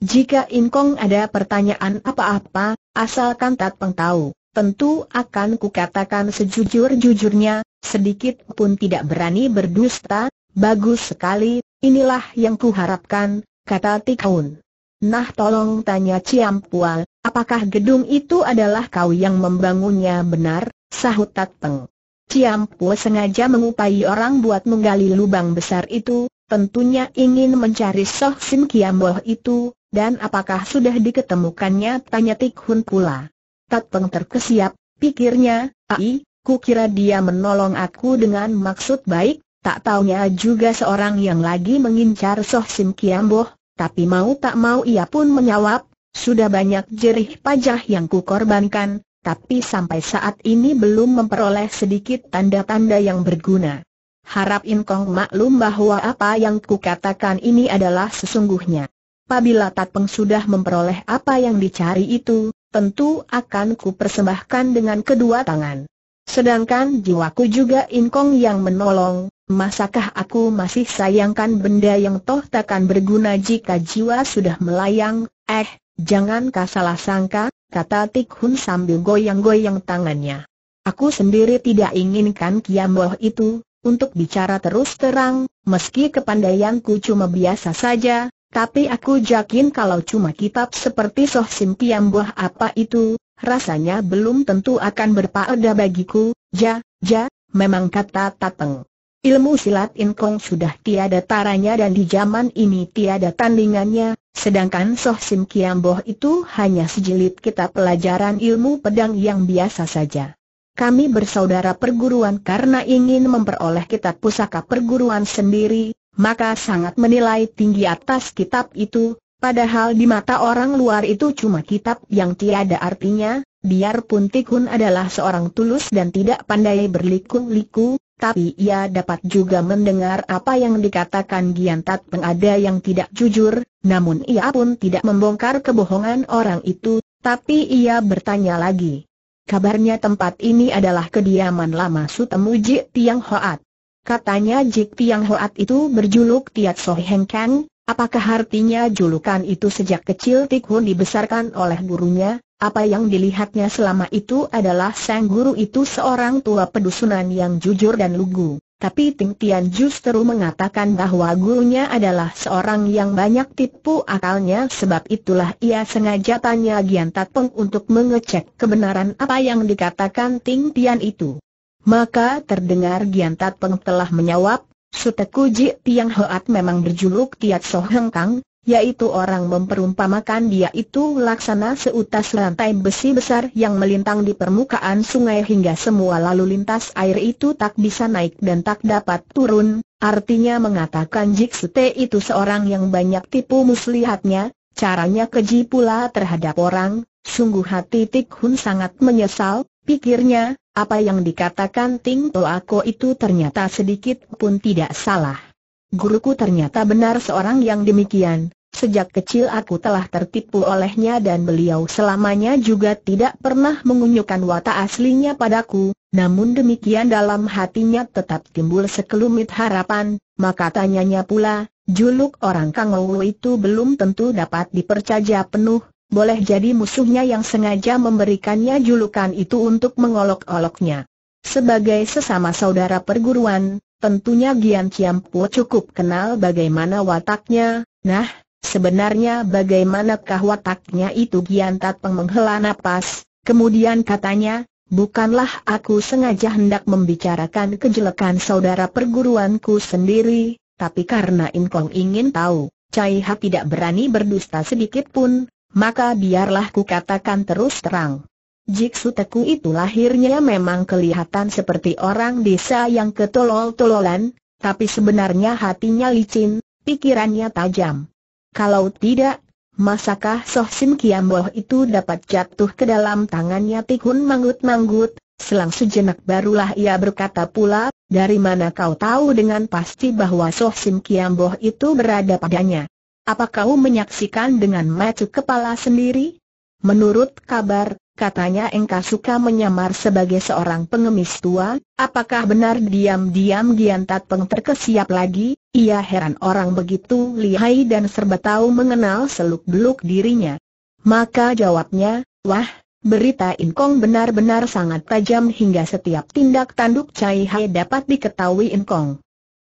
Jika Inkong ada pertanyaan apa-apa, asalkan Tatang tahu, tentu akan kukatakan sejujur-jujurnya, sedikit pun tidak berani berdusta, bagus sekali, inilah yang kuharapkan, kata Tikaun. Nah tolong tanya Ciampual, apakah gedung itu adalah kau yang membangunnya benar? Sahut Tat Peng. Ciampual sengaja mengupayi orang buat menggali lubang besar itu, tentunya ingin mencari Soh Sim Kiam Boh itu, dan apakah sudah diketemukannya? Tanya Tik Hun pula. Tat terkesiap, pikirnya, ai, kira dia menolong aku dengan maksud baik, tak taunya juga seorang yang lagi mengincar Soh Sim Kiam Boh. Tapi mau tak mau ia pun menjawab, sudah banyak jerih pajah yang kukorbankan, tapi sampai saat ini belum memperoleh sedikit tanda-tanda yang berguna. Harap Inkong maklum bahwa apa yang kukatakan ini adalah sesungguhnya. Apabila Tatpeng sudah memperoleh apa yang dicari itu, tentu akan kupersembahkan dengan kedua tangan. Sedangkan jiwaku juga Inkong yang menolong, Masakah aku masih sayangkan benda yang toh takkan berguna jika jiwa sudah melayang? Eh, jangan salah sangka, kata Tik Hun sambil goyang-goyang tangannya. Aku sendiri tidak inginkan Kiamboh itu, untuk bicara terus terang, meski kepandaianku cuma biasa saja, tapi aku yakin kalau cuma kitab seperti Soh Sim Kiamboh apa itu, rasanya belum tentu akan berpaeda bagiku, ja, ja, memang kata Tateng. Ilmu silat inkong sudah tiada taranya dan di zaman ini tiada tandingannya, sedangkan Soh Sim Kiam Boh itu hanya sejilid kitab pelajaran ilmu pedang yang biasa saja. Kami bersaudara perguruan karena ingin memperoleh kitab pusaka perguruan sendiri, maka sangat menilai tinggi atas kitab itu, padahal di mata orang luar itu cuma kitab yang tiada artinya, Biarpun Tikun adalah seorang tulus dan tidak pandai berliku-liku, tapi ia dapat juga mendengar apa yang dikatakan Gian Tat Peng yang tidak jujur, namun ia pun tidak membongkar kebohongan orang itu, tapi ia bertanya lagi. Kabarnya tempat ini adalah kediaman lama Sutemu Jik Tiang Hoat. Katanya Jik Tiang Hoat itu berjuluk Tiat Soh Heng Kang, apakah artinya julukan itu sejak kecil Tik Hun dibesarkan oleh gurunya, apa yang dilihatnya selama itu adalah sang guru itu seorang tua pedusunan yang jujur dan lugu. Tapi Ting Tian justru mengatakan bahwa gurunya adalah seorang yang banyak tipu akalnya sebab itulah ia sengaja tanya Gian Tat Peng untuk mengecek kebenaran apa yang dikatakan Ting Tian itu. Maka terdengar Gian Tat Peng telah menyawab, Suteku Ji Tiang Hoat memang berjuluk Tiat Soh Hengkang, yaitu orang memperumpamakan dia itu laksana seutas lantai besi besar yang melintang di permukaan sungai hingga semua lalu lintas air itu tak bisa naik dan tak dapat turun, artinya mengatakan Jiksute itu seorang yang banyak tipu muslihatnya, caranya keji pula terhadap orang, sungguh hati Tik Hun sangat menyesal, pikirnya, apa yang dikatakan Ting Toako itu ternyata sedikit pun tidak salah guruku ternyata benar seorang yang demikian. Sejak kecil aku telah tertipu olehnya dan beliau selamanya juga tidak pernah mengunjukkan watak aslinya padaku, namun demikian dalam hatinya tetap timbul sekelumit harapan, maka tanyanya pula, juluk orang Kangou itu belum tentu dapat dipercaya penuh, boleh jadi musuhnya yang sengaja memberikannya julukan itu untuk mengolok-oloknya. Sebagai sesama saudara perguruan, Tentunya Gian Ciampu cukup kenal bagaimana wataknya, nah, sebenarnya bagaimanakah wataknya itu Gian Tatpeng menghela nafas. kemudian katanya, bukanlah aku sengaja hendak membicarakan kejelekan saudara perguruanku sendiri, tapi karena Inkong ingin tahu, Cai Ha tidak berani berdusta sedikit pun, maka biarlah ku katakan terus terang. Jiksu Teku itu lahirnya memang kelihatan seperti orang desa yang ketolol-tololan, tapi sebenarnya hatinya licin, pikirannya tajam. Kalau tidak, masakah Soh Sim Kiam Boh itu dapat jatuh ke dalam tangannya Tikun manggut-manggut, Selang sejenak barulah ia berkata pula, dari mana kau tahu dengan pasti bahwa Soh Sim Kiam Boh itu berada padanya? Apa kau menyaksikan dengan mata kepala sendiri? Menurut kabar, Katanya engkau suka menyamar sebagai seorang pengemis tua, apakah benar diam-diam Giantat Peng terkesiap lagi? Ia heran orang begitu lihai dan serba tahu mengenal seluk-beluk dirinya. Maka jawabnya, wah, berita Inkong benar-benar sangat tajam hingga setiap tindak tanduk Cai Hai dapat diketahui Inkong.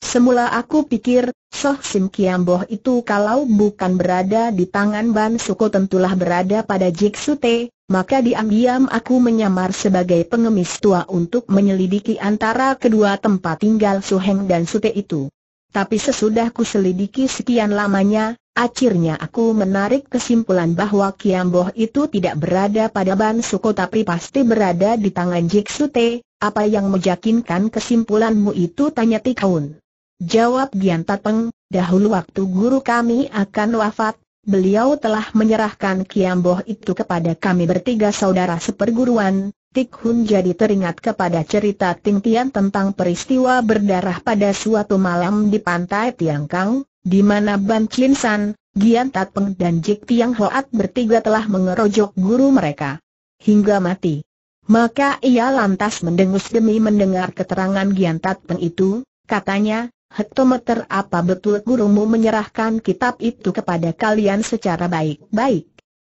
Semula aku pikir, Soh Sim Kiamboh itu kalau bukan berada di tangan Ban Suko tentulah berada pada jik Te, maka diam-diam aku menyamar sebagai pengemis tua untuk menyelidiki antara kedua tempat tinggal Suheng dan Sute itu. Tapi sesudah ku selidiki sekian lamanya, akhirnya aku menarik kesimpulan bahwa Kiamboh itu tidak berada pada Ban Suko tapi pasti berada di tangan Jik Sute, apa yang meyakinkan kesimpulanmu itu tanya Tikaun. Jawab Gian Tateng, dahulu waktu guru kami akan wafat, beliau telah menyerahkan Kiamboh itu kepada kami bertiga saudara seperguruan. Tik Hun jadi teringat kepada cerita Ting Tian tentang peristiwa berdarah pada suatu malam di pantai Tiang Kang, di mana Ban Chin San, Gian Tat dan Jik Tiang Hoat bertiga telah mengerojok guru mereka. Hingga mati. Maka ia lantas mendengus demi mendengar keterangan Gian Tat itu, katanya, hektometer apa betul gurumu menyerahkan kitab itu kepada kalian secara baik-baik?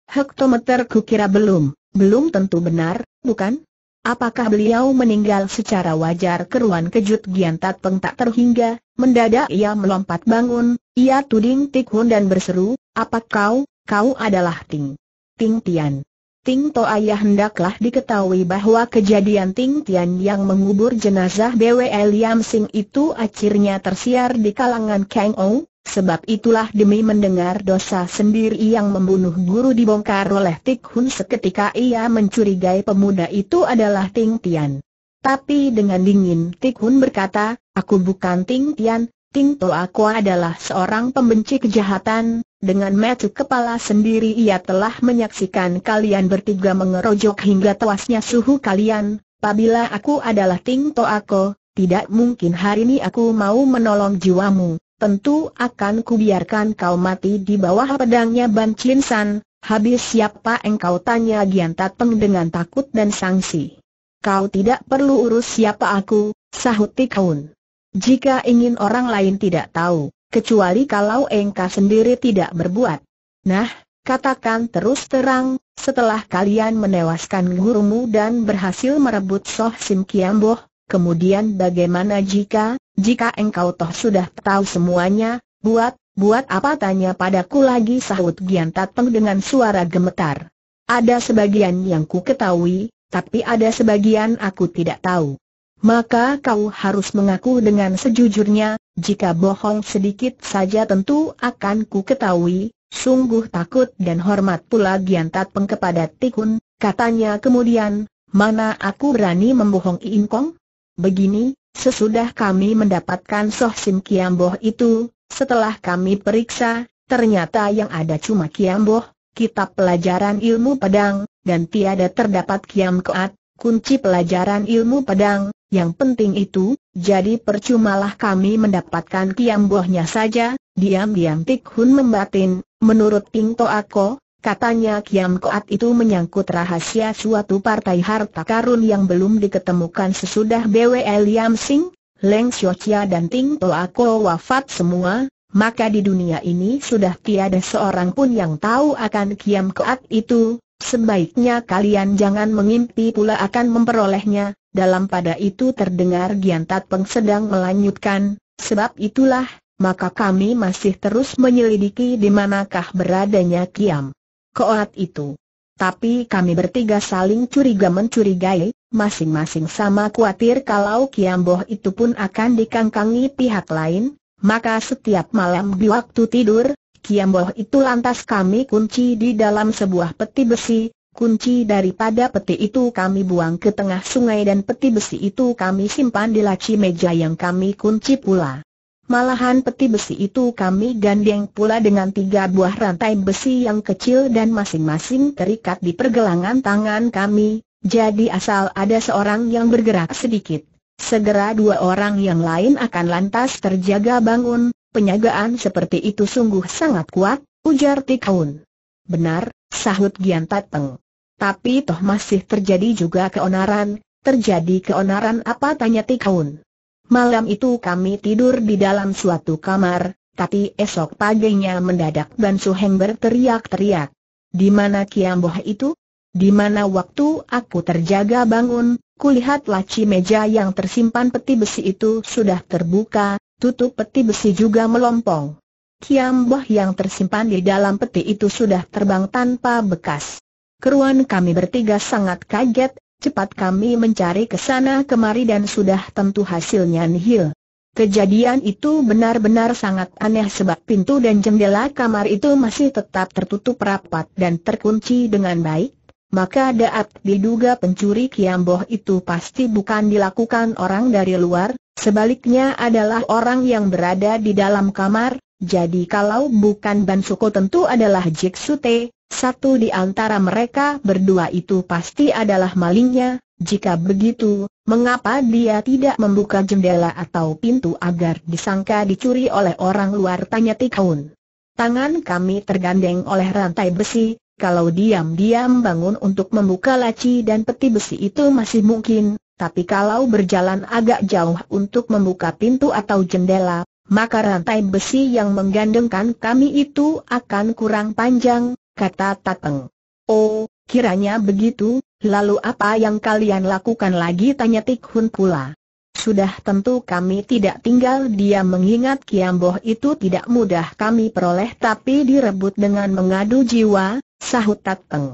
Hektometer kukira belum, belum tentu benar, bukan? Apakah beliau meninggal secara wajar keruan kejut Gian Peng tak terhingga, mendadak ia melompat bangun, ia tuding tikhun dan berseru, apa kau, kau adalah Ting. Ting Tian. Ting To Ayah hendaklah diketahui bahwa kejadian Ting Tian yang mengubur jenazah BWL Liam Sing itu akhirnya tersiar di kalangan Kang Ou, sebab itulah demi mendengar dosa sendiri yang membunuh guru dibongkar oleh Tik Hun seketika ia mencurigai pemuda itu adalah Ting Tian. Tapi dengan dingin Tik Hun berkata, aku bukan Ting Tian, Ting To aku adalah seorang pembenci kejahatan, dengan metu kepala sendiri ia telah menyaksikan kalian bertiga mengerojok hingga tewasnya suhu kalian, Pabila aku adalah Ting Toako, tidak mungkin hari ini aku mau menolong jiwamu, tentu akan kubiarkan kau mati di bawah pedangnya Ban Chin San, habis siapa engkau tanya Gian Tateng dengan takut dan sangsi. Kau tidak perlu urus siapa aku, sahut Tikaun. Jika ingin orang lain tidak tahu, kecuali kalau engkau sendiri tidak berbuat. Nah, katakan terus terang, setelah kalian menewaskan gurumu dan berhasil merebut Soh Sim Kiamboh, kemudian bagaimana jika, jika engkau toh sudah tahu semuanya, buat, buat apa tanya padaku lagi sahut Gian Tateng dengan suara gemetar. Ada sebagian yang ku ketahui, tapi ada sebagian aku tidak tahu. Maka kau harus mengaku dengan sejujurnya, jika bohong sedikit saja tentu akan ku ketahui, sungguh takut dan hormat pula Gian Tatpeng kepada Tikun, katanya kemudian, mana aku berani membohongi Inkong? Begini, sesudah kami mendapatkan Soh Sim Kiam Boh itu, setelah kami periksa, ternyata yang ada cuma Kiam Boh, kitab pelajaran ilmu pedang, dan tiada terdapat Kiam Koat, kunci pelajaran ilmu pedang, yang penting itu, jadi percumalah kami mendapatkan kiam buahnya saja, diam-diam Tik Hun membatin, menurut Ping To Ako, katanya Kiam Koat itu menyangkut rahasia suatu partai harta karun yang belum diketemukan sesudah BWL Yam Sing, Leng Xiochia dan Ting To Ako wafat semua, maka di dunia ini sudah tiada seorang pun yang tahu akan Kiam Koat itu, Sebaiknya kalian jangan mengimpi pula akan memperolehnya, dalam pada itu terdengar Gian Tatpeng sedang melanjutkan, sebab itulah, maka kami masih terus menyelidiki di manakah beradanya Kiam. Koat itu. Tapi kami bertiga saling curiga mencurigai, masing-masing sama khawatir kalau Kiam Boh itu pun akan dikangkangi pihak lain, maka setiap malam di waktu tidur, Kiamboh itu lantas kami kunci di dalam sebuah peti besi, kunci daripada peti itu kami buang ke tengah sungai dan peti besi itu kami simpan di laci meja yang kami kunci pula. Malahan peti besi itu kami gandeng pula dengan tiga buah rantai besi yang kecil dan masing-masing terikat di pergelangan tangan kami, jadi asal ada seorang yang bergerak sedikit. Segera dua orang yang lain akan lantas terjaga bangun, Penyagaan seperti itu sungguh sangat kuat, ujar Tikaun. Benar, sahut Gian Tateng. Tapi toh masih terjadi juga keonaran, terjadi keonaran apa tanya Tikaun. Malam itu kami tidur di dalam suatu kamar, tapi esok paginya mendadak Ban Suheng berteriak-teriak. Di mana Kiamboh itu? Di mana waktu aku terjaga bangun, kulihat laci meja yang tersimpan peti besi itu sudah terbuka, tutup peti besi juga melompong. Kiamboh yang tersimpan di dalam peti itu sudah terbang tanpa bekas. Keruan kami bertiga sangat kaget, cepat kami mencari ke sana kemari dan sudah tentu hasilnya nihil. Kejadian itu benar-benar sangat aneh sebab pintu dan jendela kamar itu masih tetap tertutup rapat dan terkunci dengan baik, maka dapat diduga pencuri Kiamboh itu pasti bukan dilakukan orang dari luar, Sebaliknya adalah orang yang berada di dalam kamar, jadi kalau bukan Bansuko tentu adalah Jik Sute, satu di antara mereka berdua itu pasti adalah malingnya, jika begitu, mengapa dia tidak membuka jendela atau pintu agar disangka dicuri oleh orang luar tanya Tikaun. Tangan kami tergandeng oleh rantai besi, kalau diam-diam bangun untuk membuka laci dan peti besi itu masih mungkin, tapi kalau berjalan agak jauh untuk membuka pintu atau jendela, maka rantai besi yang menggandengkan kami itu akan kurang panjang, kata Tateng. Oh, kiranya begitu, lalu apa yang kalian lakukan lagi tanya Tikhun pula. Sudah tentu kami tidak tinggal dia mengingat Kiamboh itu tidak mudah kami peroleh tapi direbut dengan mengadu jiwa, sahut Tateng.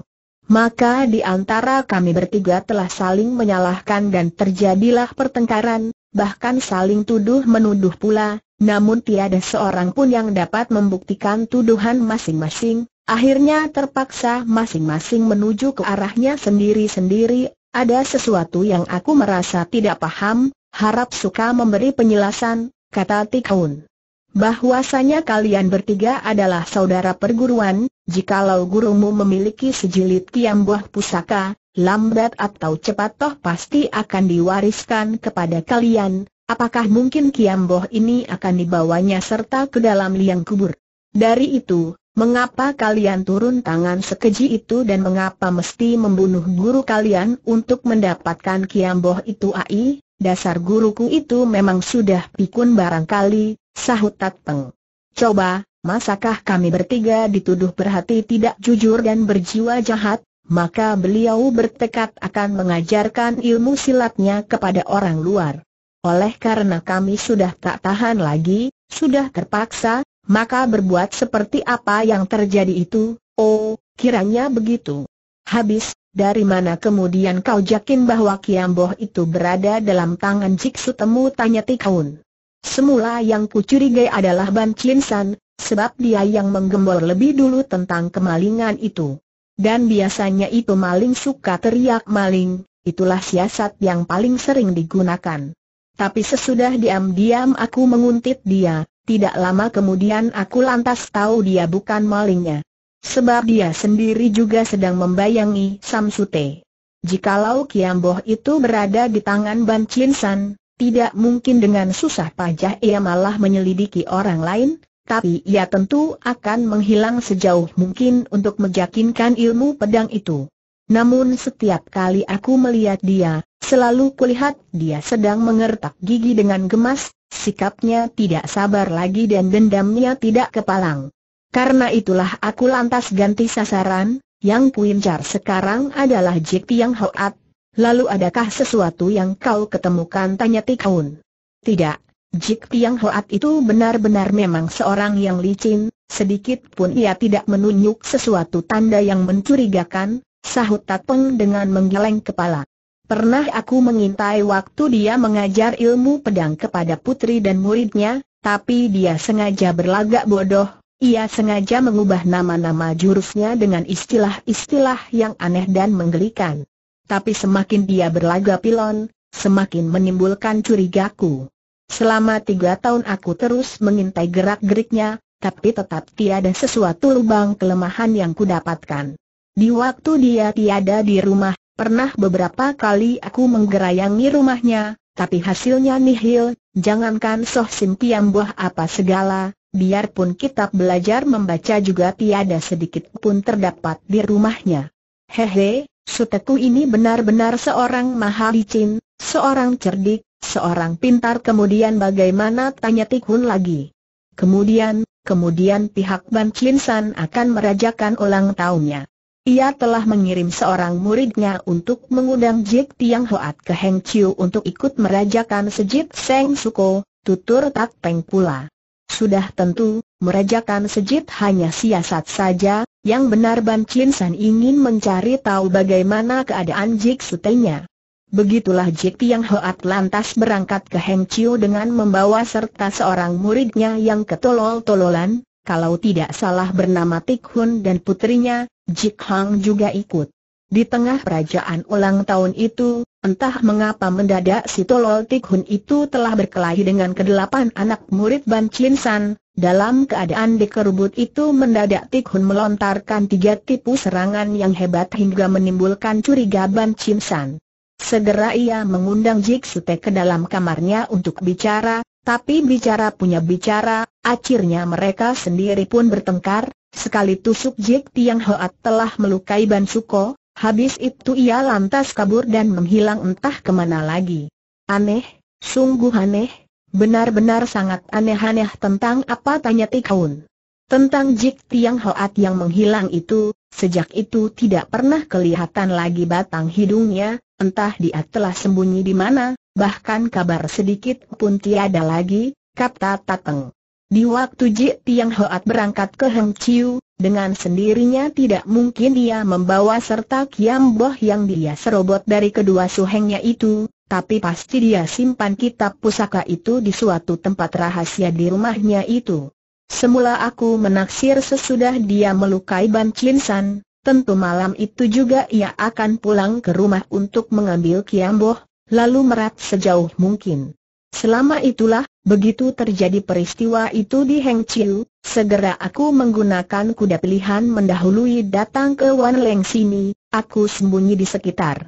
Maka di antara kami bertiga telah saling menyalahkan dan terjadilah pertengkaran, bahkan saling tuduh-menuduh pula, namun tiada seorang pun yang dapat membuktikan tuduhan masing-masing, akhirnya terpaksa masing-masing menuju ke arahnya sendiri-sendiri, ada sesuatu yang aku merasa tidak paham, harap suka memberi penjelasan, kata Tikhun bahwasanya kalian bertiga adalah saudara perguruan, jikalau gurumu memiliki sejilid tiang buah pusaka, lambat atau cepat toh pasti akan diwariskan kepada kalian, apakah mungkin kiamboh ini akan dibawanya serta ke dalam liang kubur? Dari itu, mengapa kalian turun tangan sekeji itu dan mengapa mesti membunuh guru kalian untuk mendapatkan kiamboh itu ai? dasar guruku itu memang sudah pikun barangkali, sahut Tat Peng. Coba, masakah kami bertiga dituduh berhati tidak jujur dan berjiwa jahat, maka beliau bertekad akan mengajarkan ilmu silatnya kepada orang luar. Oleh karena kami sudah tak tahan lagi, sudah terpaksa, maka berbuat seperti apa yang terjadi itu, oh, kiranya begitu. Habis, dari mana kemudian kau yakin bahwa Kiamboh itu berada dalam tangan Jiksu temu tanya Tikaun? Semula yang kucurigai adalah Ban Chin San, sebab dia yang menggembor lebih dulu tentang kemalingan itu. Dan biasanya itu maling suka teriak maling, itulah siasat yang paling sering digunakan. Tapi sesudah diam-diam aku menguntit dia, tidak lama kemudian aku lantas tahu dia bukan malingnya. Sebab dia sendiri juga sedang membayangi Samsute. Jikalau Kiamboh itu berada di tangan Ban Chin San, tidak mungkin dengan susah payah ia malah menyelidiki orang lain, tapi ia tentu akan menghilang sejauh mungkin untuk meyakinkan ilmu pedang itu. Namun setiap kali aku melihat dia, selalu kulihat dia sedang mengertak gigi dengan gemas, sikapnya tidak sabar lagi dan dendamnya tidak kepalang. Karena itulah aku lantas ganti sasaran, yang kuincar sekarang adalah Jik Tiang Hoat. Lalu adakah sesuatu yang kau ketemukan tanya Tikaun? Tidak, Jik Tiang Hoat itu benar-benar memang seorang yang licin, sedikit pun ia tidak menunjuk sesuatu tanda yang mencurigakan, sahut Tatpeng dengan menggeleng kepala. Pernah aku mengintai waktu dia mengajar ilmu pedang kepada putri dan muridnya, tapi dia sengaja berlagak bodoh, ia sengaja mengubah nama-nama jurusnya dengan istilah-istilah yang aneh dan menggelikan. Tapi semakin dia berlaga pilon, semakin menimbulkan curigaku. Selama tiga tahun aku terus mengintai gerak-geriknya, tapi tetap tiada sesuatu lubang kelemahan yang kudapatkan. Di waktu dia tiada di rumah, pernah beberapa kali aku menggerayangi rumahnya, tapi hasilnya nihil, jangankan soh simpiam buah apa segala, biarpun kitab belajar membaca juga tiada sedikit pun terdapat di rumahnya. Hehe, Suteku ini benar-benar seorang maha licin, seorang cerdik, seorang pintar kemudian bagaimana tanya tikun lagi. Kemudian, kemudian pihak Ban Chin akan merajakan ulang tahunnya. Ia telah mengirim seorang muridnya untuk mengundang Jik Tiang Hoat ke Heng Chiu untuk ikut merajakan sejit Seng Suko, tutur Tak Peng pula. Sudah tentu, merajakan sejit hanya siasat saja, yang benar Ban Chin San ingin mencari tahu bagaimana keadaan Jik Sutenya. Begitulah Jik Tiang Hoat lantas berangkat ke Heng Chiu dengan membawa serta seorang muridnya yang ketolol-tololan, kalau tidak salah bernama Tik Hun dan putrinya, Jik Hang juga ikut. Di tengah perayaan ulang tahun itu, entah mengapa mendadak si Tolol Tik Hun itu telah berkelahi dengan kedelapan anak murid Ban Chin San. Dalam keadaan dikerubut itu mendadak Tik melontarkan tiga tipu serangan yang hebat hingga menimbulkan curiga Ban Chin San. Segera ia mengundang Jik Sute ke dalam kamarnya untuk bicara, tapi bicara punya bicara, akhirnya mereka sendiri pun bertengkar, Sekali tusuk Jik Tiang Hoat telah melukai Ban Suko, Habis itu ia lantas kabur dan menghilang entah kemana lagi. Aneh, sungguh aneh, benar-benar sangat aneh-aneh tentang apa tanya Tikaun. Tentang Jik Tiang Hoat yang menghilang itu, sejak itu tidak pernah kelihatan lagi batang hidungnya, entah dia telah sembunyi di mana, bahkan kabar sedikit pun tiada lagi, kata Tateng. Di waktu Jik Tiang Hoat berangkat ke Heng Chiu, dengan sendirinya tidak mungkin dia membawa serta Kiam Boh yang dia serobot dari kedua suhengnya itu, tapi pasti dia simpan kitab pusaka itu di suatu tempat rahasia di rumahnya itu. Semula aku menaksir sesudah dia melukai Ban Chin San, tentu malam itu juga ia akan pulang ke rumah untuk mengambil Kiam Boh, lalu merat sejauh mungkin. Selama itulah, Begitu terjadi peristiwa itu di Heng Chiu, segera aku menggunakan kuda pilihan mendahului datang ke Wan Leng sini, aku sembunyi di sekitar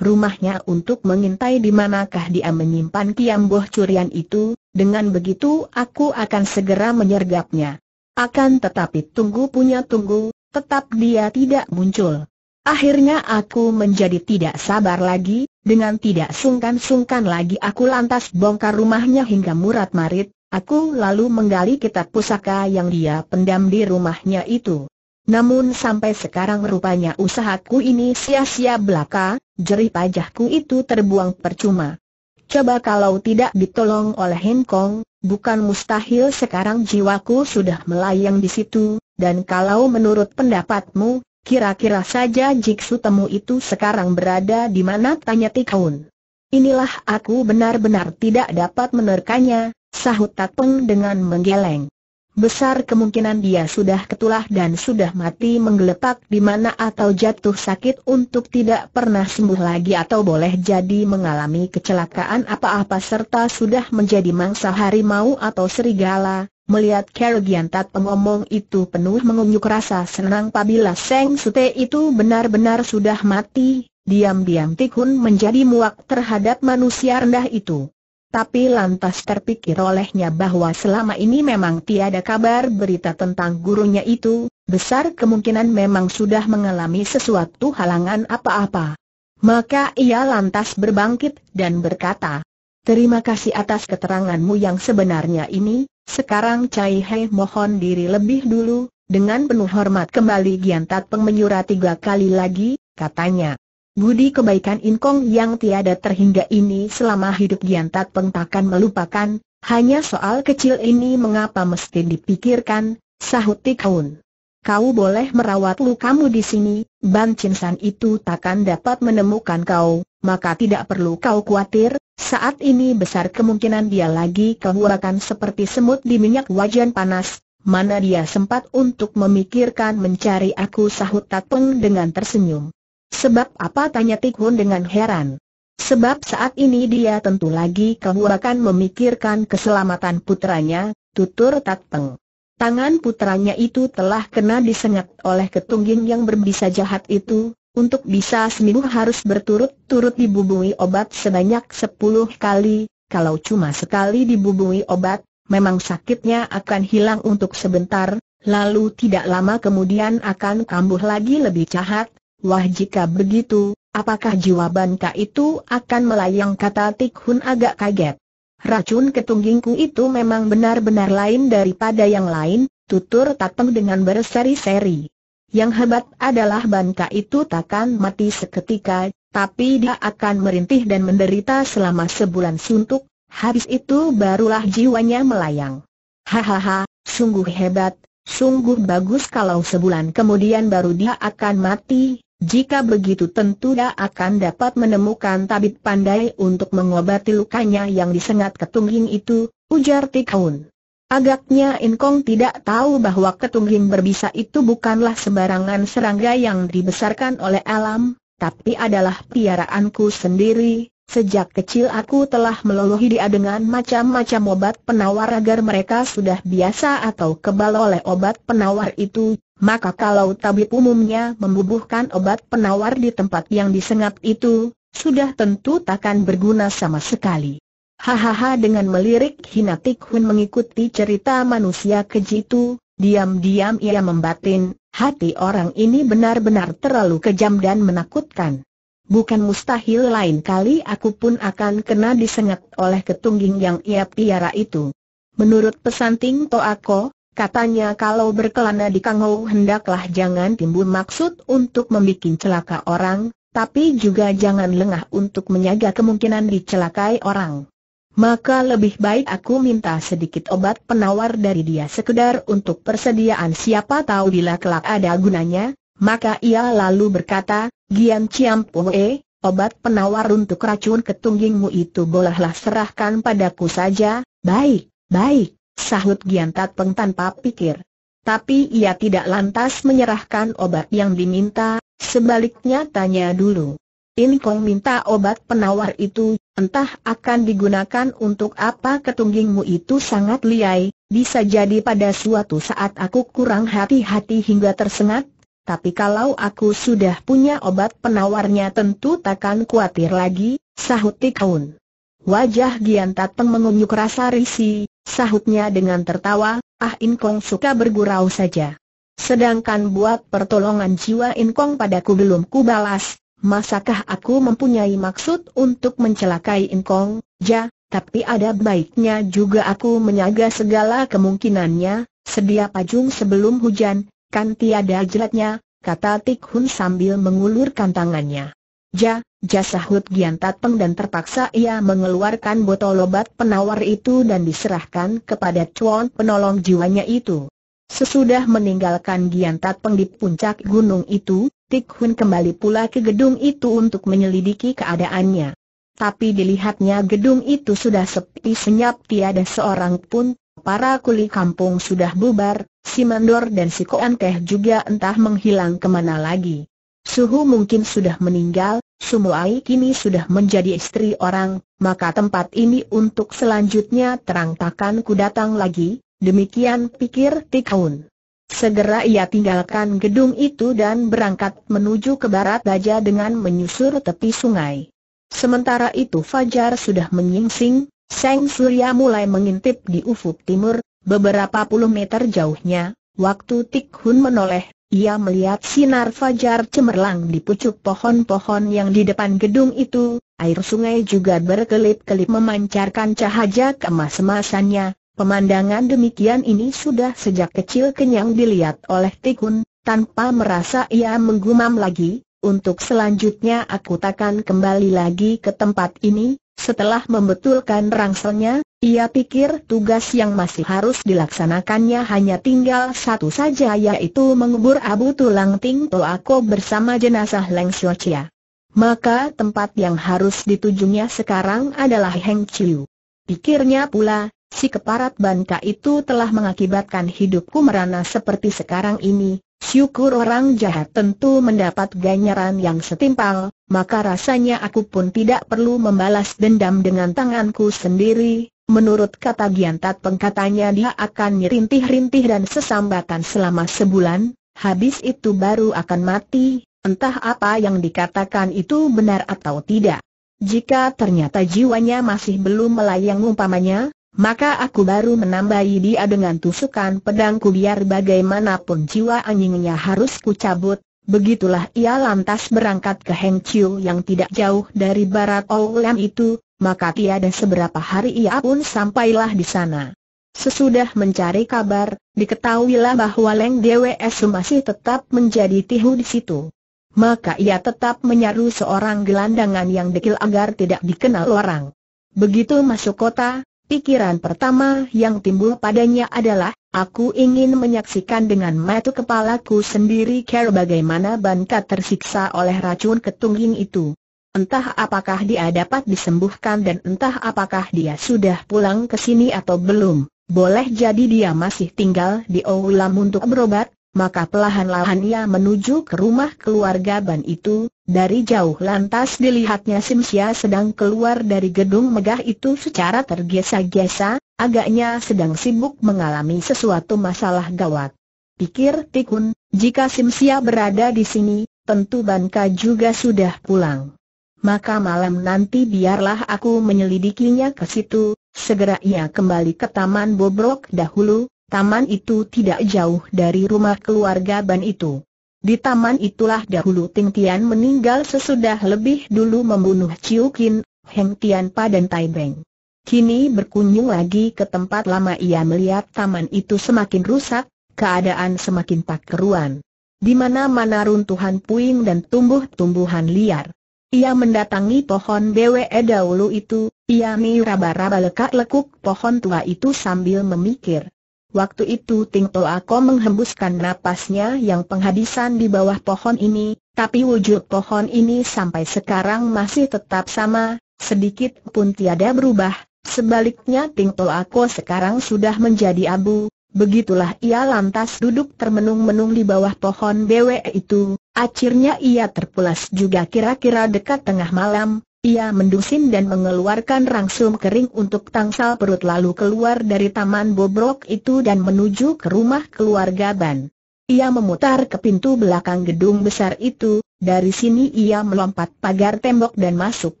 rumahnya untuk mengintai di manakah dia menyimpan kiamboh curian itu, dengan begitu aku akan segera menyergapnya. Akan tetapi tunggu punya tunggu, tetap dia tidak muncul. Akhirnya aku menjadi tidak sabar lagi, dengan tidak sungkan-sungkan lagi aku lantas bongkar rumahnya hingga murat marit, aku lalu menggali kitab pusaka yang dia pendam di rumahnya itu. Namun sampai sekarang rupanya usahaku ini sia-sia belaka, jerih pajahku itu terbuang percuma. Coba kalau tidak ditolong oleh Kong, bukan mustahil sekarang jiwaku sudah melayang di situ, dan kalau menurut pendapatmu, Kira-kira saja Jiksu temu itu sekarang berada di mana tanya Tikaun. Inilah aku benar-benar tidak dapat menerkanya, sahut Tatpeng dengan menggeleng. Besar kemungkinan dia sudah ketulah dan sudah mati menggeletak di mana atau jatuh sakit untuk tidak pernah sembuh lagi atau boleh jadi mengalami kecelakaan apa-apa serta sudah menjadi mangsa harimau atau serigala, Melihat Kergian Tat pengomong itu penuh mengunyuk rasa senang pabila Seng Sute itu benar-benar sudah mati, diam-diam Tikhun menjadi muak terhadap manusia rendah itu. Tapi lantas terpikir olehnya bahwa selama ini memang tiada kabar berita tentang gurunya itu, besar kemungkinan memang sudah mengalami sesuatu halangan apa-apa. Maka ia lantas berbangkit dan berkata, Terima kasih atas keteranganmu yang sebenarnya ini, sekarang Cai Hei mohon diri lebih dulu, dengan penuh hormat kembali Gian Tat menyurat tiga kali lagi, katanya. Budi kebaikan Inkong yang tiada terhingga ini selama hidup Gian Tat takkan melupakan, hanya soal kecil ini mengapa mesti dipikirkan, sahut Tikaun kau boleh merawat lukamu di sini, Ban Chin San itu takkan dapat menemukan kau, maka tidak perlu kau khawatir, saat ini besar kemungkinan dia lagi kehuakan seperti semut di minyak wajan panas, mana dia sempat untuk memikirkan mencari aku sahut Tateng dengan tersenyum. Sebab apa tanya Tikhun dengan heran. Sebab saat ini dia tentu lagi kehuakan memikirkan keselamatan putranya, tutur Tateng. Tangan putranya itu telah kena disengat oleh ketungging yang berbisa jahat itu, untuk bisa seminggu harus berturut-turut dibubui obat sebanyak sepuluh kali, kalau cuma sekali dibubui obat, memang sakitnya akan hilang untuk sebentar, lalu tidak lama kemudian akan kambuh lagi lebih jahat. Wah jika begitu, apakah jiwa bangka itu akan melayang kata Tikhun agak kaget. Racun ketunggingku itu memang benar-benar lain daripada yang lain, tutur Tateng dengan berseri-seri. Yang hebat adalah bangka itu takkan mati seketika, tapi dia akan merintih dan menderita selama sebulan suntuk, habis itu barulah jiwanya melayang. Hahaha, sungguh hebat, sungguh bagus kalau sebulan kemudian baru dia akan mati, jika begitu tentu dia akan dapat menemukan tabib pandai untuk mengobati lukanya yang disengat ketungging itu, ujar Tikhun. Agaknya Inkong tidak tahu bahwa ketungging berbisa itu bukanlah sembarangan serangga yang dibesarkan oleh alam, tapi adalah piaraanku sendiri, Sejak kecil aku telah melolohi dia dengan macam-macam obat penawar agar mereka sudah biasa atau kebal oleh obat penawar itu, maka kalau tabib umumnya membubuhkan obat penawar di tempat yang disengat itu, sudah tentu takkan berguna sama sekali. Hahaha dengan melirik Hina Tik Hun mengikuti cerita manusia keji itu, diam-diam ia membatin, hati orang ini benar-benar terlalu kejam dan menakutkan. Bukan mustahil lain kali aku pun akan kena disengat oleh ketungging yang ia piara itu. Menurut pesan Ting Toako, katanya kalau berkelana di Kangou hendaklah jangan timbul maksud untuk membuat celaka orang, tapi juga jangan lengah untuk menyaga kemungkinan dicelakai orang. Maka lebih baik aku minta sedikit obat penawar dari dia sekedar untuk persediaan siapa tahu bila kelak ada gunanya, maka ia lalu berkata, Gian Chiam Pue, obat penawar untuk racun ketunggingmu itu bolehlah serahkan padaku saja, baik, baik, sahut Gian Tat Peng tanpa pikir. Tapi ia tidak lantas menyerahkan obat yang diminta, sebaliknya tanya dulu. In Kong minta obat penawar itu, entah akan digunakan untuk apa ketunggingmu itu sangat liai, bisa jadi pada suatu saat aku kurang hati-hati hingga tersengat, tapi kalau aku sudah punya obat penawarnya tentu takkan kuatir lagi, sahut Tikaun. Wajah Gian Tateng mengunyuk rasa risih, sahutnya dengan tertawa, ah Inkong suka bergurau saja. Sedangkan buat pertolongan jiwa Inkong padaku belum kubalas, masakah aku mempunyai maksud untuk mencelakai Inkong, ja, tapi ada baiknya juga aku menyaga segala kemungkinannya, sedia pajung sebelum hujan, Kan tiada jelatnya, kata Tik Hun sambil mengulurkan tangannya. Ja, ja sahut Gian Tateng dan terpaksa ia mengeluarkan botol obat penawar itu dan diserahkan kepada cuan penolong jiwanya itu. Sesudah meninggalkan Gian Tateng di puncak gunung itu, Tik Hun kembali pula ke gedung itu untuk menyelidiki keadaannya. Tapi dilihatnya gedung itu sudah sepi senyap tiada seorang pun, para kuli kampung sudah bubar, si Mandor dan si Koan Teh juga entah menghilang kemana lagi. Suhu mungkin sudah meninggal, Sumuai kini sudah menjadi istri orang, maka tempat ini untuk selanjutnya terang takkan ku datang lagi, demikian pikir Tikaun. Segera ia tinggalkan gedung itu dan berangkat menuju ke barat baja dengan menyusur tepi sungai. Sementara itu Fajar sudah menyingsing, Seng Surya mulai mengintip di ufuk timur, beberapa puluh meter jauhnya, waktu Tik Hun menoleh, ia melihat sinar fajar cemerlang di pucuk pohon-pohon yang di depan gedung itu, air sungai juga berkelip-kelip memancarkan cahaya kemas-emasannya. Pemandangan demikian ini sudah sejak kecil kenyang dilihat oleh Tikun, tanpa merasa ia menggumam lagi, untuk selanjutnya aku takkan kembali lagi ke tempat ini, setelah membetulkan rangselnya, ia pikir tugas yang masih harus dilaksanakannya hanya tinggal satu saja yaitu mengubur abu tulang Ting Toako bersama jenazah Leng Xiaochia. Maka tempat yang harus ditujunya sekarang adalah Heng Chiu. Pikirnya pula, si keparat bangka itu telah mengakibatkan hidupku merana seperti sekarang ini, Syukur orang jahat tentu mendapat ganjaran yang setimpal, maka rasanya aku pun tidak perlu membalas dendam dengan tanganku sendiri. Menurut kata Giantat pengkatanya dia akan nyerintih-rintih dan sesambatan selama sebulan, habis itu baru akan mati, entah apa yang dikatakan itu benar atau tidak. Jika ternyata jiwanya masih belum melayang umpamanya, maka aku baru menambahi dia dengan tusukan pedangku biar bagaimanapun jiwa anjingnya harus kucabut. Begitulah ia lantas berangkat ke Heng Chiu yang tidak jauh dari barat Oulam itu, maka tiada seberapa hari ia pun sampailah di sana. Sesudah mencari kabar, diketahuilah bahwa Leng DWS masih tetap menjadi tihu di situ. Maka ia tetap menyaru seorang gelandangan yang dekil agar tidak dikenal orang. Begitu masuk kota, Pikiran pertama yang timbul padanya adalah, aku ingin menyaksikan dengan mata kepalaku sendiri care bagaimana Bangka tersiksa oleh racun ketungging itu. Entah apakah dia dapat disembuhkan dan entah apakah dia sudah pulang ke sini atau belum. Boleh jadi dia masih tinggal di Oulam untuk berobat, maka pelahan-lahan ia menuju ke rumah keluarga Ban itu, dari jauh lantas dilihatnya Simsia sedang keluar dari gedung megah itu secara tergesa-gesa, agaknya sedang sibuk mengalami sesuatu masalah gawat. Pikir Tikun, jika Simsia berada di sini, tentu Banka juga sudah pulang. Maka malam nanti biarlah aku menyelidikinya ke situ, segera ia kembali ke Taman Bobrok dahulu, Taman itu tidak jauh dari rumah keluarga Ban itu. Di taman itulah dahulu Ting Tian meninggal sesudah lebih dulu membunuh Chiu Kin, Heng Tian Pa dan Tai Beng. Kini berkunjung lagi ke tempat lama ia melihat taman itu semakin rusak, keadaan semakin tak keruan, Di mana-mana runtuhan puing dan tumbuh-tumbuhan liar. Ia mendatangi pohon BWE e dahulu itu, ia miraba-raba lekak-lekuk pohon tua itu sambil memikir. Waktu itu Ting Ako menghembuskan napasnya yang penghabisan di bawah pohon ini, tapi wujud pohon ini sampai sekarang masih tetap sama, sedikit pun tiada berubah, sebaliknya Ting aku sekarang sudah menjadi abu, begitulah ia lantas duduk termenung-menung di bawah pohon BW itu, akhirnya ia terpulas juga kira-kira dekat tengah malam, ia mendusin dan mengeluarkan rangsum kering untuk tangsal perut lalu keluar dari taman bobrok itu dan menuju ke rumah keluarga Ban. Ia memutar ke pintu belakang gedung besar itu, dari sini ia melompat pagar tembok dan masuk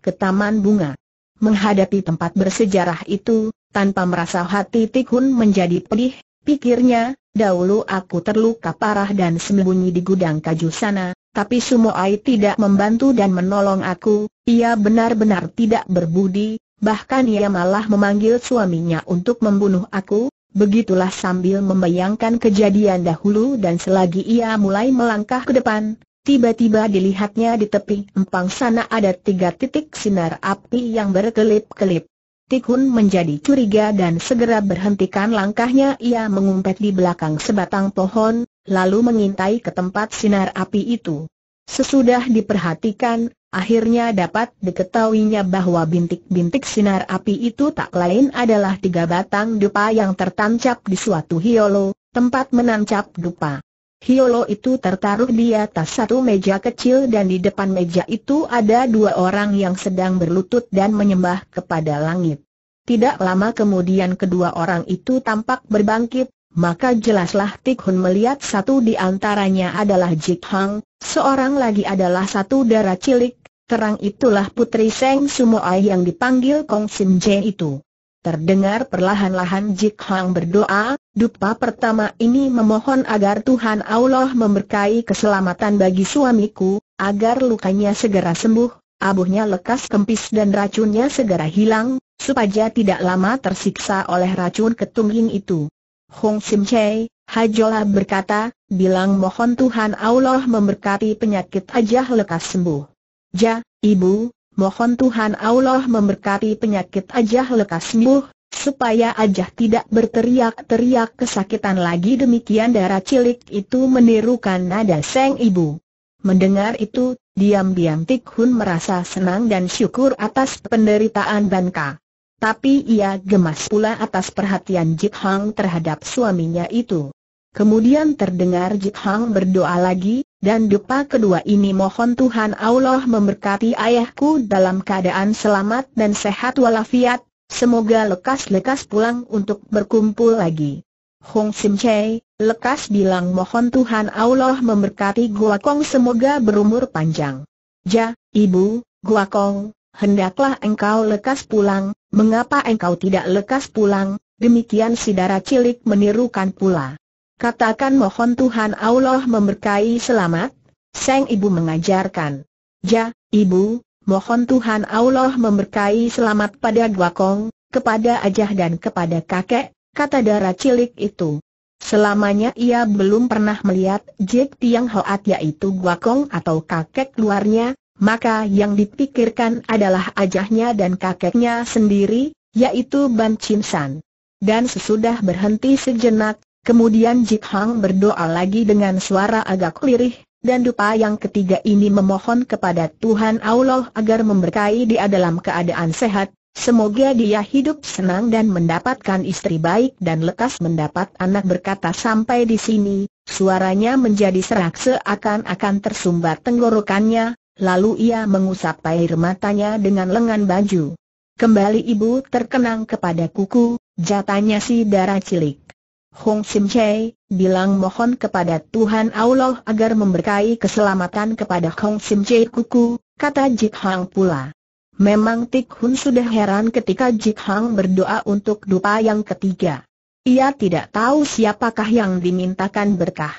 ke taman bunga. Menghadapi tempat bersejarah itu, tanpa merasa hati Tikhun menjadi pedih, pikirnya, dahulu aku terluka parah dan sembunyi di gudang kaju sana, tapi Sumoai tidak membantu dan menolong aku, ia benar-benar tidak berbudi, bahkan ia malah memanggil suaminya untuk membunuh aku, begitulah sambil membayangkan kejadian dahulu dan selagi ia mulai melangkah ke depan, tiba-tiba dilihatnya di tepi empang sana ada tiga titik sinar api yang berkelip-kelip. Tikun menjadi curiga dan segera berhentikan langkahnya ia mengumpet di belakang sebatang pohon, lalu mengintai ke tempat sinar api itu. Sesudah diperhatikan, akhirnya dapat diketahuinya bahwa bintik-bintik sinar api itu tak lain adalah tiga batang dupa yang tertancap di suatu hiolo, tempat menancap dupa. Hiolo itu tertaruh di atas satu meja kecil dan di depan meja itu ada dua orang yang sedang berlutut dan menyembah kepada langit. Tidak lama kemudian kedua orang itu tampak berbangkit, maka jelaslah Tik Hun melihat satu di antaranya adalah Jik Hang, seorang lagi adalah satu darah cilik, terang itulah putri Seng Sumoai yang dipanggil Kong Sim Je itu. Terdengar perlahan-lahan Jik Hang berdoa, dupa pertama ini memohon agar Tuhan Allah memberkahi keselamatan bagi suamiku, agar lukanya segera sembuh, abuhnya lekas kempis dan racunnya segera hilang, supaya tidak lama tersiksa oleh racun ketungging itu. Hong Sim Chei, Hajola berkata, bilang mohon Tuhan Allah memberkati penyakit Ajah lekas sembuh. Ja, Ibu, mohon Tuhan Allah memberkati penyakit Ajah lekas sembuh, supaya Ajah tidak berteriak-teriak kesakitan lagi demikian darah cilik itu menirukan nada Seng Ibu. Mendengar itu, diam-diam Tik Hun merasa senang dan syukur atas penderitaan Banka. Tapi ia gemas pula atas perhatian Jit Hang terhadap suaminya itu. Kemudian terdengar Jit Hang berdoa lagi, dan dupa kedua ini mohon Tuhan Allah memberkati ayahku dalam keadaan selamat dan sehat walafiat, semoga lekas-lekas pulang untuk berkumpul lagi. Hong Sim Chai, lekas bilang mohon Tuhan Allah memberkati Gua Kong semoga berumur panjang. Ja, Ibu, Gua Kong, hendaklah engkau lekas pulang, mengapa engkau tidak lekas pulang, demikian si darah cilik menirukan pula. Katakan mohon Tuhan Allah memberkahi selamat, Seng ibu mengajarkan. Ja, ibu, mohon Tuhan Allah memberkahi selamat pada dua kong, kepada ajah dan kepada kakek, kata darah cilik itu. Selamanya ia belum pernah melihat jek Tiang Hoat yaitu gua kong atau kakek luarnya, maka yang dipikirkan adalah ajahnya dan kakeknya sendiri, yaitu Ban Chin San. Dan sesudah berhenti sejenak, kemudian Jip Hang berdoa lagi dengan suara agak lirih, dan dupa yang ketiga ini memohon kepada Tuhan Allah agar memberkahi dia dalam keadaan sehat, semoga dia hidup senang dan mendapatkan istri baik dan lekas mendapat anak berkata sampai di sini, suaranya menjadi serak seakan-akan tersumbat tenggorokannya, Lalu ia mengusap air matanya dengan lengan baju. Kembali ibu terkenang kepada kuku, jatanya si darah cilik. Hong Sim Chai, bilang mohon kepada Tuhan Allah agar memberkahi keselamatan kepada Hong Sim Chai kuku, kata Jik Hang pula. Memang Tik Hun sudah heran ketika Jik Hang berdoa untuk dupa yang ketiga. Ia tidak tahu siapakah yang dimintakan berkah.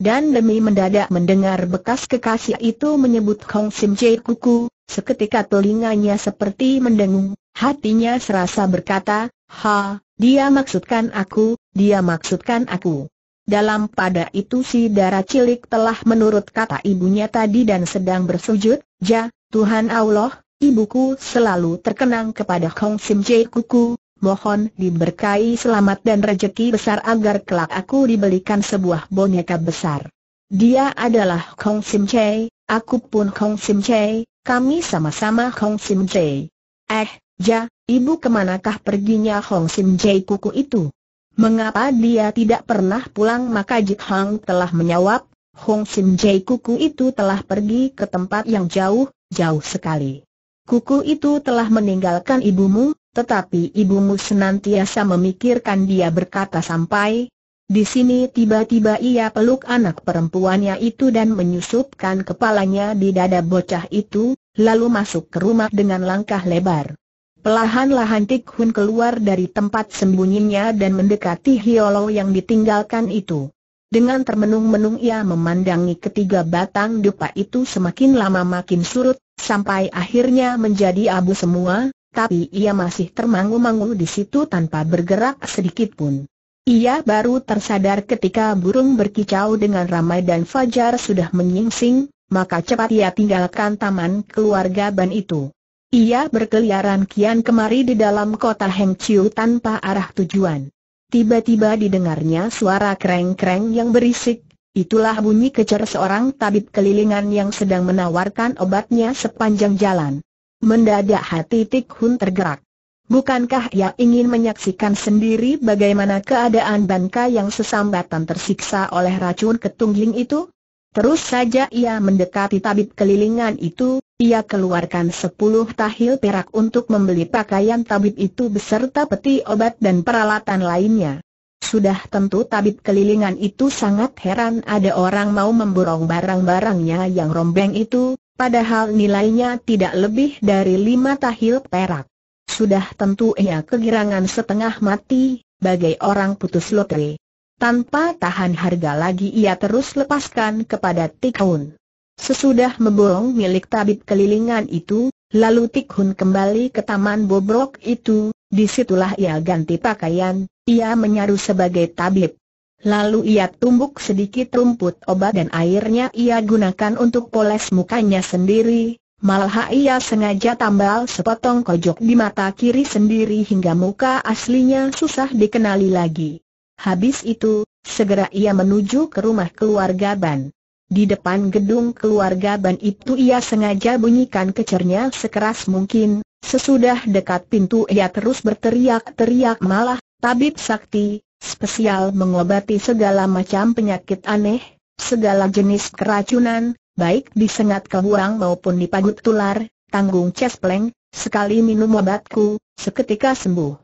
Dan demi mendadak mendengar bekas kekasih itu menyebut Kong Sim Jai Kuku, seketika telinganya seperti mendengung, hatinya serasa berkata, Ha, dia maksudkan aku, dia maksudkan aku. Dalam pada itu si darah cilik telah menurut kata ibunya tadi dan sedang bersujud, Ja, Tuhan Allah, ibuku selalu terkenang kepada Kong Sim Jai Kuku, mohon diberkahi selamat dan rejeki besar agar kelak aku dibelikan sebuah boneka besar. Dia adalah Kong Sim Chai, aku pun Kong Sim Chai, kami sama-sama Kong Sim Chai. Eh, ja, ibu kemanakah perginya Kong Sim Chai kuku itu? Mengapa dia tidak pernah pulang maka Jik Hang telah menjawab, Hong Sim Jai kuku itu telah pergi ke tempat yang jauh, jauh sekali. Kuku itu telah meninggalkan ibumu, tetapi ibumu senantiasa memikirkan dia berkata sampai, di sini tiba-tiba ia peluk anak perempuannya itu dan menyusupkan kepalanya di dada bocah itu, lalu masuk ke rumah dengan langkah lebar. Pelahan-lahan Tik Hun keluar dari tempat sembunyinya dan mendekati Hiolo yang ditinggalkan itu. Dengan termenung-menung ia memandangi ketiga batang dupa itu semakin lama makin surut, sampai akhirnya menjadi abu semua, tapi ia masih termangu-mangu di situ tanpa bergerak sedikit pun. Ia baru tersadar ketika burung berkicau dengan ramai dan fajar sudah menyingsing, maka cepat ia tinggalkan taman keluarga ban itu. Ia berkeliaran kian kemari di dalam kota Heng tanpa arah tujuan. Tiba-tiba didengarnya suara kreng-kreng yang berisik, itulah bunyi kecer seorang tabib kelilingan yang sedang menawarkan obatnya sepanjang jalan. Mendadak hati Tik Hun tergerak. Bukankah ia ingin menyaksikan sendiri bagaimana keadaan Banka yang sesambatan tersiksa oleh racun ketungling itu? Terus saja ia mendekati tabib kelilingan itu, ia keluarkan sepuluh tahil perak untuk membeli pakaian tabib itu beserta peti obat dan peralatan lainnya. Sudah tentu tabib kelilingan itu sangat heran ada orang mau memborong barang-barangnya yang rombeng itu, Padahal nilainya tidak lebih dari lima tahil perak. Sudah tentu ia kegirangan setengah mati, bagai orang putus lotre. Tanpa tahan harga lagi ia terus lepaskan kepada Tikun. Sesudah memborong milik tabib kelilingan itu, lalu Tikhun kembali ke taman bobrok itu, disitulah ia ganti pakaian, ia menyaru sebagai tabib. Lalu ia tumbuk sedikit rumput obat dan airnya ia gunakan untuk poles mukanya sendiri, malah ia sengaja tambal sepotong kojok di mata kiri sendiri hingga muka aslinya susah dikenali lagi. Habis itu, segera ia menuju ke rumah keluarga Ban. Di depan gedung keluarga Ban itu ia sengaja bunyikan kecernya sekeras mungkin, sesudah dekat pintu ia terus berteriak-teriak malah, Tabib Sakti, spesial mengobati segala macam penyakit aneh, segala jenis keracunan, baik disengat ke huang maupun dipagut tular, tanggung cespleng, sekali minum obatku, seketika sembuh.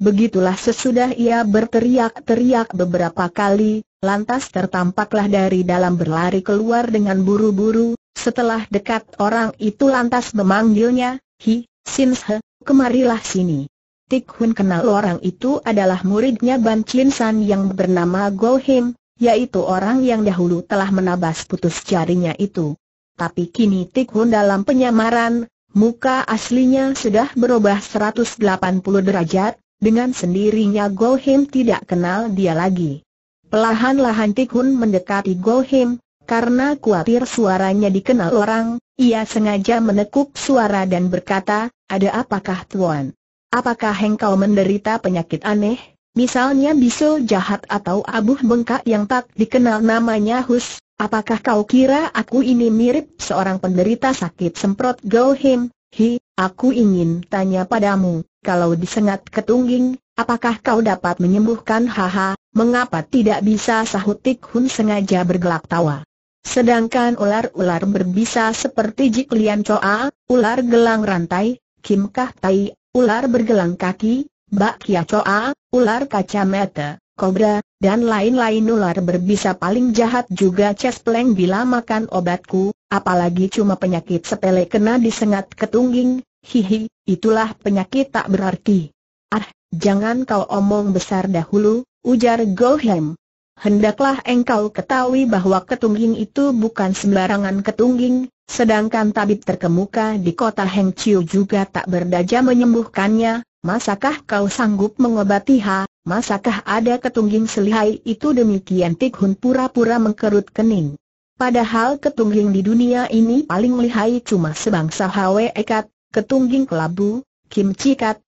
Begitulah sesudah ia berteriak-teriak beberapa kali, lantas tertampaklah dari dalam berlari keluar dengan buru-buru, setelah dekat orang itu lantas memanggilnya, Hi, Sinshe, kemarilah sini. Tik Hun kenal orang itu adalah muridnya Ban Chin San yang bernama Go Him, yaitu orang yang dahulu telah menabas putus jarinya itu. Tapi kini Tik Hun dalam penyamaran, muka aslinya sudah berubah 180 derajat, dengan sendirinya Go Him tidak kenal dia lagi. Pelahan-lahan Tik Hun mendekati Go Him, karena khawatir suaranya dikenal orang, ia sengaja menekuk suara dan berkata, ada apakah tuan? Apakah engkau menderita penyakit aneh? Misalnya bisul jahat atau abuh bengkak yang tak dikenal namanya Hus, apakah kau kira aku ini mirip seorang penderita sakit semprot Go Hi, aku ingin tanya padamu, kalau disengat ketungging, apakah kau dapat menyembuhkan haha, mengapa tidak bisa Sahutik Hun sengaja bergelak tawa? Sedangkan ular-ular berbisa seperti Jik Lian Choa, ular gelang rantai, Kim Kah Tai ular bergelang kaki, bak coa, ular kacamata, kobra, dan lain-lain ular berbisa paling jahat juga cespleng bila makan obatku, apalagi cuma penyakit sepele kena disengat ketungging, hihi, itulah penyakit tak berarti. Ah, jangan kau omong besar dahulu, ujar Gohem. Hendaklah engkau ketahui bahwa ketungging itu bukan sembarangan ketungging, sedangkan tabib terkemuka di kota Heng juga tak berdaya menyembuhkannya, masakah kau sanggup mengobati ha, masakah ada ketungging selihai itu demikian Tik Hun pura-pura mengkerut kening. Padahal ketungging di dunia ini paling lihai cuma sebangsa Hwe Ekat, ketungging kelabu, Kim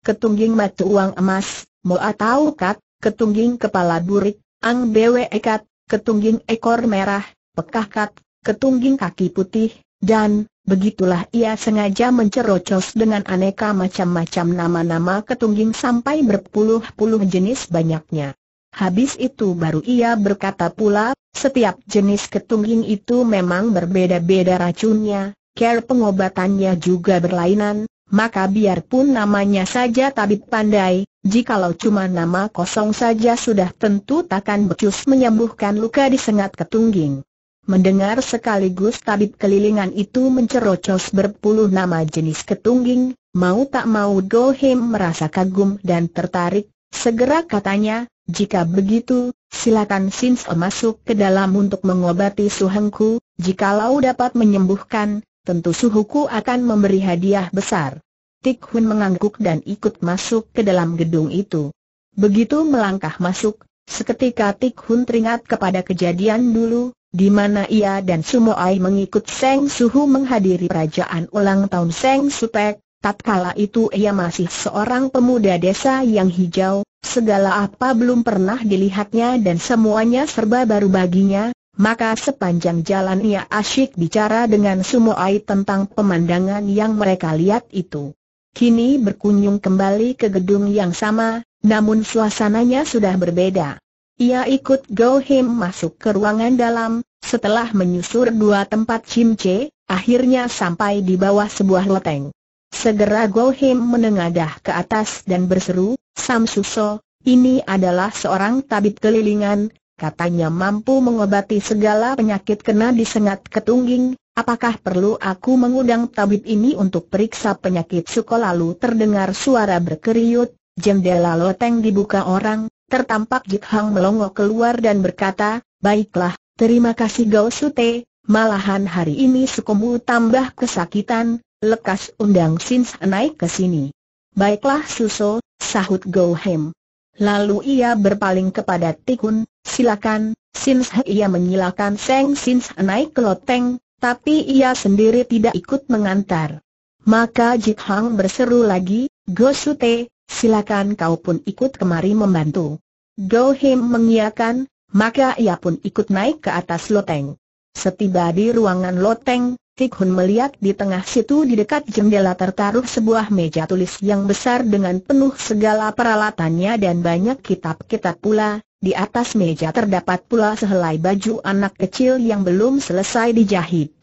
ketungging mata uang emas, Moa Tau Kat, ketungging kepala burik, Ang Bwe Ekat, ketungging ekor merah, pekahkat, ketungging kaki putih, dan, begitulah ia sengaja mencerocos dengan aneka macam-macam nama-nama ketungging sampai berpuluh-puluh jenis banyaknya. Habis itu baru ia berkata pula, setiap jenis ketungging itu memang berbeda-beda racunnya, care pengobatannya juga berlainan, maka biarpun namanya saja tabib pandai, jikalau cuma nama kosong saja sudah tentu takkan becus menyembuhkan luka di sengat ketungging. Mendengar sekaligus tabib kelilingan itu mencerocos berpuluh nama jenis ketungging, mau tak mau Gohim merasa kagum dan tertarik, segera katanya, jika begitu, silakan Sinso masuk ke dalam untuk mengobati suhengku, jikalau dapat menyembuhkan, tentu suhuku akan memberi hadiah besar. Tik Hun mengangguk dan ikut masuk ke dalam gedung itu. Begitu melangkah masuk, seketika Tik Hun teringat kepada kejadian dulu, di mana ia dan Sumo Ai mengikut Seng Suhu menghadiri perayaan ulang tahun Seng Supek, tatkala itu ia masih seorang pemuda desa yang hijau, segala apa belum pernah dilihatnya dan semuanya serba baru baginya, maka sepanjang jalan ia asyik bicara dengan Sumoai tentang pemandangan yang mereka lihat itu. Kini berkunjung kembali ke gedung yang sama, namun suasananya sudah berbeda. Ia ikut Go Him masuk ke ruangan dalam, setelah menyusur dua tempat cimce, akhirnya sampai di bawah sebuah loteng. Segera Go Him menengadah ke atas dan berseru, Samsuso, ini adalah seorang tabib kelilingan, katanya mampu mengobati segala penyakit kena disengat ketungging, apakah perlu aku mengundang tabib ini untuk periksa penyakit suko lalu terdengar suara berkeriut, jendela loteng dibuka orang, tertampak Jik Hang melongo keluar dan berkata, baiklah, terima kasih Gao Sute, malahan hari ini mu tambah kesakitan, lekas undang Sins naik ke sini. Baiklah Suso, sahut Go Hem. Lalu ia berpaling kepada Tikun, Silakan, He ia menyilakan Seng He naik ke loteng, tapi ia sendiri tidak ikut mengantar. Maka Jik Hang berseru lagi, Go Te, silakan kau pun ikut kemari membantu. Go Him mengiakan, maka ia pun ikut naik ke atas loteng. Setiba di ruangan loteng, Tik Hun melihat di tengah situ di dekat jendela tertaruh sebuah meja tulis yang besar dengan penuh segala peralatannya dan banyak kitab-kitab pula. Di atas meja terdapat pula sehelai baju anak kecil yang belum selesai dijahit.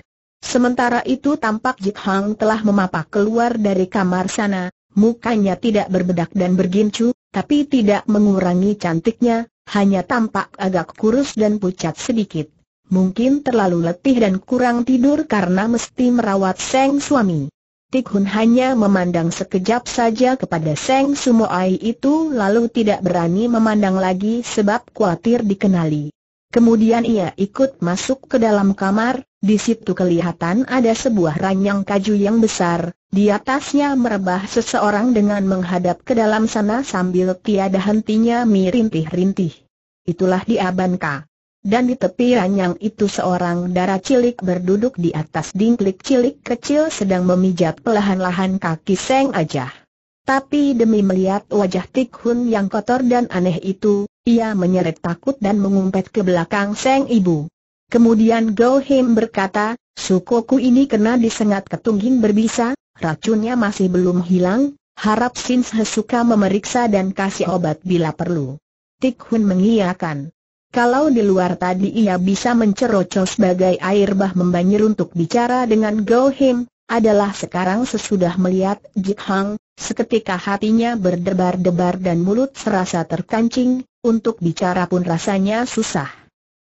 Sementara itu tampak Jit Hang telah memapak keluar dari kamar sana, mukanya tidak berbedak dan bergincu, tapi tidak mengurangi cantiknya, hanya tampak agak kurus dan pucat sedikit. Mungkin terlalu letih dan kurang tidur karena mesti merawat Seng suami. Tik Hun hanya memandang sekejap saja kepada Seng Ai itu lalu tidak berani memandang lagi sebab khawatir dikenali. Kemudian ia ikut masuk ke dalam kamar, di situ kelihatan ada sebuah ranjang kaju yang besar, di atasnya merebah seseorang dengan menghadap ke dalam sana sambil tiada hentinya mirintih-rintih. Itulah Diabanka dan di tepi ranjang itu seorang dara cilik berduduk di atas dingklik cilik kecil sedang memijat pelahan lahan kaki Seng Ajah. Tapi demi melihat wajah Tikhun yang kotor dan aneh itu, ia menyeret takut dan mengumpet ke belakang Seng Ibu. Kemudian Go Him berkata, sukoku ini kena disengat ketungging berbisa, racunnya masih belum hilang, harap Sin suka memeriksa dan kasih obat bila perlu. Tikhun Hun mengiyakan. Kalau di luar tadi ia bisa mencerocos sebagai air bah membanjir untuk bicara dengan Go Him, adalah sekarang sesudah melihat Jik Hang, seketika hatinya berdebar-debar dan mulut serasa terkancing, untuk bicara pun rasanya susah.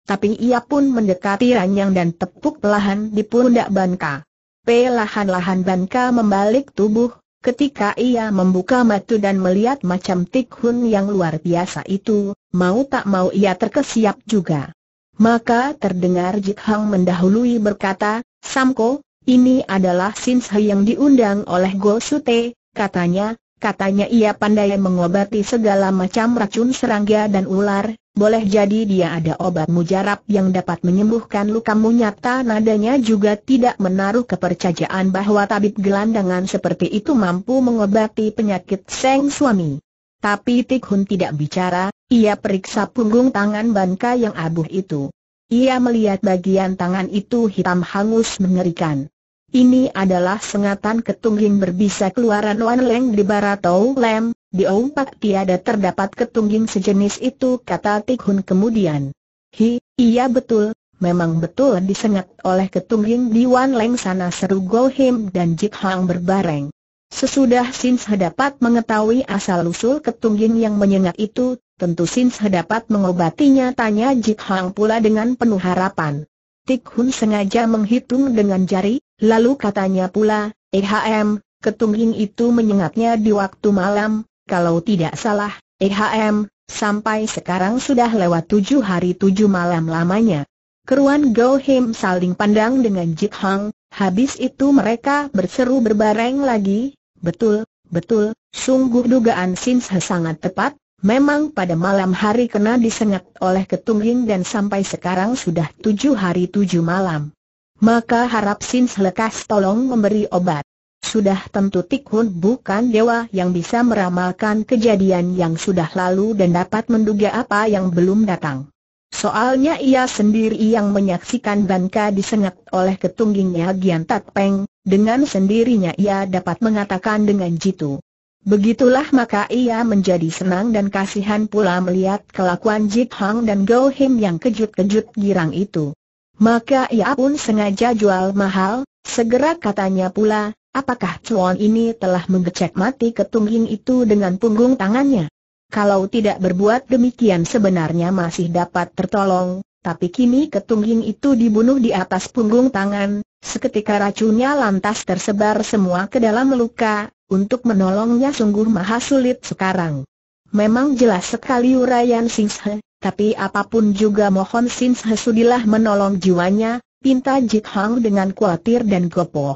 Tapi ia pun mendekati Ranyang dan tepuk pelahan di pundak Banka. Pelahan-lahan Banka membalik tubuh, Ketika ia membuka mata dan melihat macam tikhun yang luar biasa itu, mau tak mau ia terkesiap juga. Maka terdengar Jik Hang mendahului berkata, Samko, ini adalah Sin yang diundang oleh Go Te, katanya, katanya ia pandai mengobati segala macam racun serangga dan ular, boleh jadi dia ada obat mujarab yang dapat menyembuhkan luka mu nyata nadanya juga tidak menaruh kepercayaan bahwa tabib gelandangan seperti itu mampu mengobati penyakit seng suami. Tapi Tik tidak bicara, ia periksa punggung tangan Banka yang abuh itu. Ia melihat bagian tangan itu hitam hangus mengerikan. Ini adalah sengatan ketungging berbisa keluaran Wan Leng di Baratou Lem, di Oumpak tiada terdapat ketungging sejenis itu kata Tikhun kemudian. Hi, iya betul, memang betul disengat oleh ketungging di Wan Leng sana seru Gohim dan Jik Hang berbareng. Sesudah Sin dapat mengetahui asal-usul ketungging yang menyengat itu, tentu Sin dapat mengobatinya tanya Jik Hang pula dengan penuh harapan. Tik Hun sengaja menghitung dengan jari, lalu katanya pula, EHM, ketungging itu menyengatnya di waktu malam, kalau tidak salah, EHM, sampai sekarang sudah lewat tujuh hari tujuh malam lamanya. Keruan Go Him saling pandang dengan Jit Hang, habis itu mereka berseru berbareng lagi, betul, betul, sungguh dugaan Sin sangat tepat, memang pada malam hari kena disengat oleh Ketung dan sampai sekarang sudah tujuh hari tujuh malam. Maka harap Sin lekas tolong memberi obat. Sudah tentu Tikhun bukan dewa yang bisa meramalkan kejadian yang sudah lalu dan dapat menduga apa yang belum datang. Soalnya ia sendiri yang menyaksikan Banka disengat oleh ketunggingnya Gian Tat Peng, dengan sendirinya ia dapat mengatakan dengan jitu. Begitulah maka ia menjadi senang dan kasihan pula melihat kelakuan Jit Hang dan Go Him yang kejut-kejut girang itu. Maka ia pun sengaja jual mahal, segera katanya pula, Apakah cuan ini telah menggecek mati ketungging itu dengan punggung tangannya? Kalau tidak berbuat demikian sebenarnya masih dapat tertolong, tapi kini ketungging itu dibunuh di atas punggung tangan, seketika racunnya lantas tersebar semua ke dalam luka, untuk menolongnya sungguh maha sulit sekarang. Memang jelas sekali urayan Singshe, tapi apapun juga mohon Singshe sudilah menolong jiwanya, pinta Jik Hang dengan khawatir dan gopoh.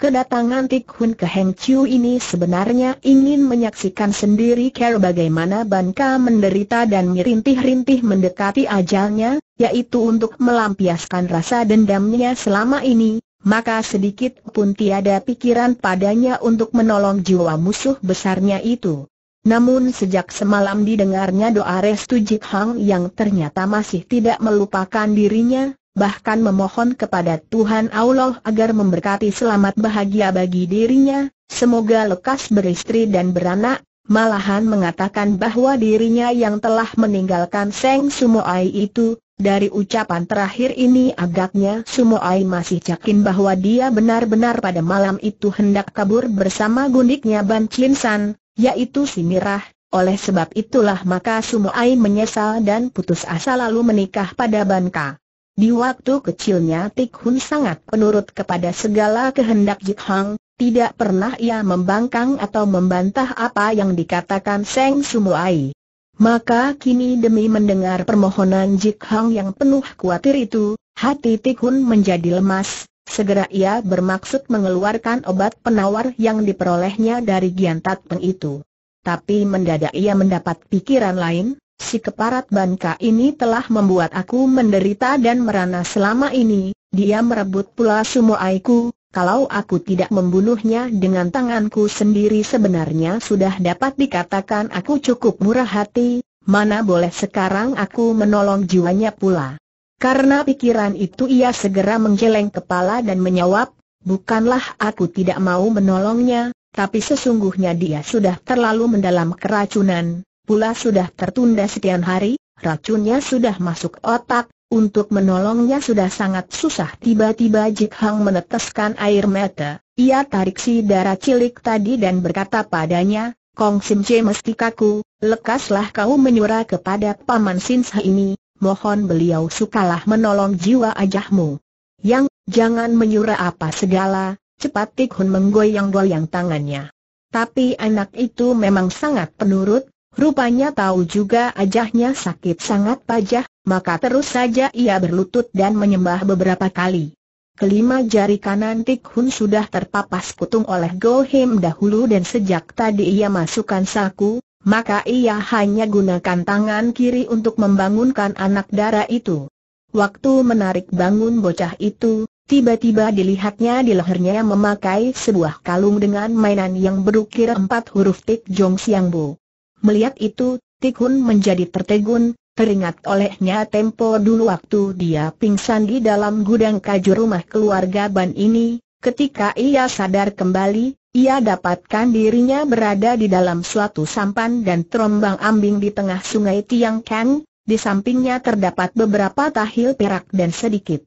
Kedatangan Tik Hun ke Heng Chiu ini sebenarnya ingin menyaksikan sendiri cara bagaimana Ka menderita dan merintih-rintih mendekati ajalnya, yaitu untuk melampiaskan rasa dendamnya selama ini, maka sedikit pun tiada pikiran padanya untuk menolong jiwa musuh besarnya itu. Namun sejak semalam didengarnya doa restu Jik Hang yang ternyata masih tidak melupakan dirinya, bahkan memohon kepada Tuhan Allah agar memberkati selamat bahagia bagi dirinya, semoga lekas beristri dan beranak, malahan mengatakan bahwa dirinya yang telah meninggalkan Seng Sumoai itu, dari ucapan terakhir ini agaknya Sumoai masih yakin bahwa dia benar-benar pada malam itu hendak kabur bersama gundiknya Ban Chin San, yaitu si Mirah, oleh sebab itulah maka Sumoai menyesal dan putus asa lalu menikah pada Banka. Di waktu kecilnya Tik Hun sangat penurut kepada segala kehendak Jik Hang, tidak pernah ia membangkang atau membantah apa yang dikatakan Seng Sumuai. Maka kini demi mendengar permohonan Jik Hang yang penuh khawatir itu, hati Tik Hun menjadi lemas, Segera ia bermaksud mengeluarkan obat penawar yang diperolehnya dari Giantat Peng itu. Tapi mendadak ia mendapat pikiran lain, Si keparat bangka ini telah membuat aku menderita dan merana selama ini, dia merebut pula semua aku. kalau aku tidak membunuhnya dengan tanganku sendiri sebenarnya sudah dapat dikatakan aku cukup murah hati, mana boleh sekarang aku menolong jiwanya pula. Karena pikiran itu ia segera menggeleng kepala dan menjawab, bukanlah aku tidak mau menolongnya, tapi sesungguhnya dia sudah terlalu mendalam keracunan, pula sudah tertunda sekian hari, racunnya sudah masuk otak, untuk menolongnya sudah sangat susah. Tiba-tiba Jik Hang meneteskan air mata, ia tarik si darah cilik tadi dan berkata padanya, Kong Sim mesti kaku, lekaslah kau menyuruh kepada Paman Sinsa ini, mohon beliau sukalah menolong jiwa ajahmu. Yang, jangan menyuruh apa segala, cepat Tikhun menggoyang-goyang tangannya. Tapi anak itu memang sangat penurut, Rupanya tahu juga ajahnya sakit sangat pajah, maka terus saja ia berlutut dan menyembah beberapa kali. Kelima jari kanan Tik Hun sudah terpapas kutung oleh Go Him dahulu dan sejak tadi ia masukkan saku, maka ia hanya gunakan tangan kiri untuk membangunkan anak darah itu. Waktu menarik bangun bocah itu, Tiba-tiba dilihatnya di lehernya memakai sebuah kalung dengan mainan yang berukir empat huruf Tik Jong Siang Bu. Melihat itu, Tikun menjadi tertegun, teringat olehnya tempo dulu waktu dia pingsan di dalam gudang kaju rumah keluarga Ban ini, ketika ia sadar kembali, ia dapatkan dirinya berada di dalam suatu sampan dan terombang ambing di tengah sungai Tiang Kang, di sampingnya terdapat beberapa tahil perak dan sedikit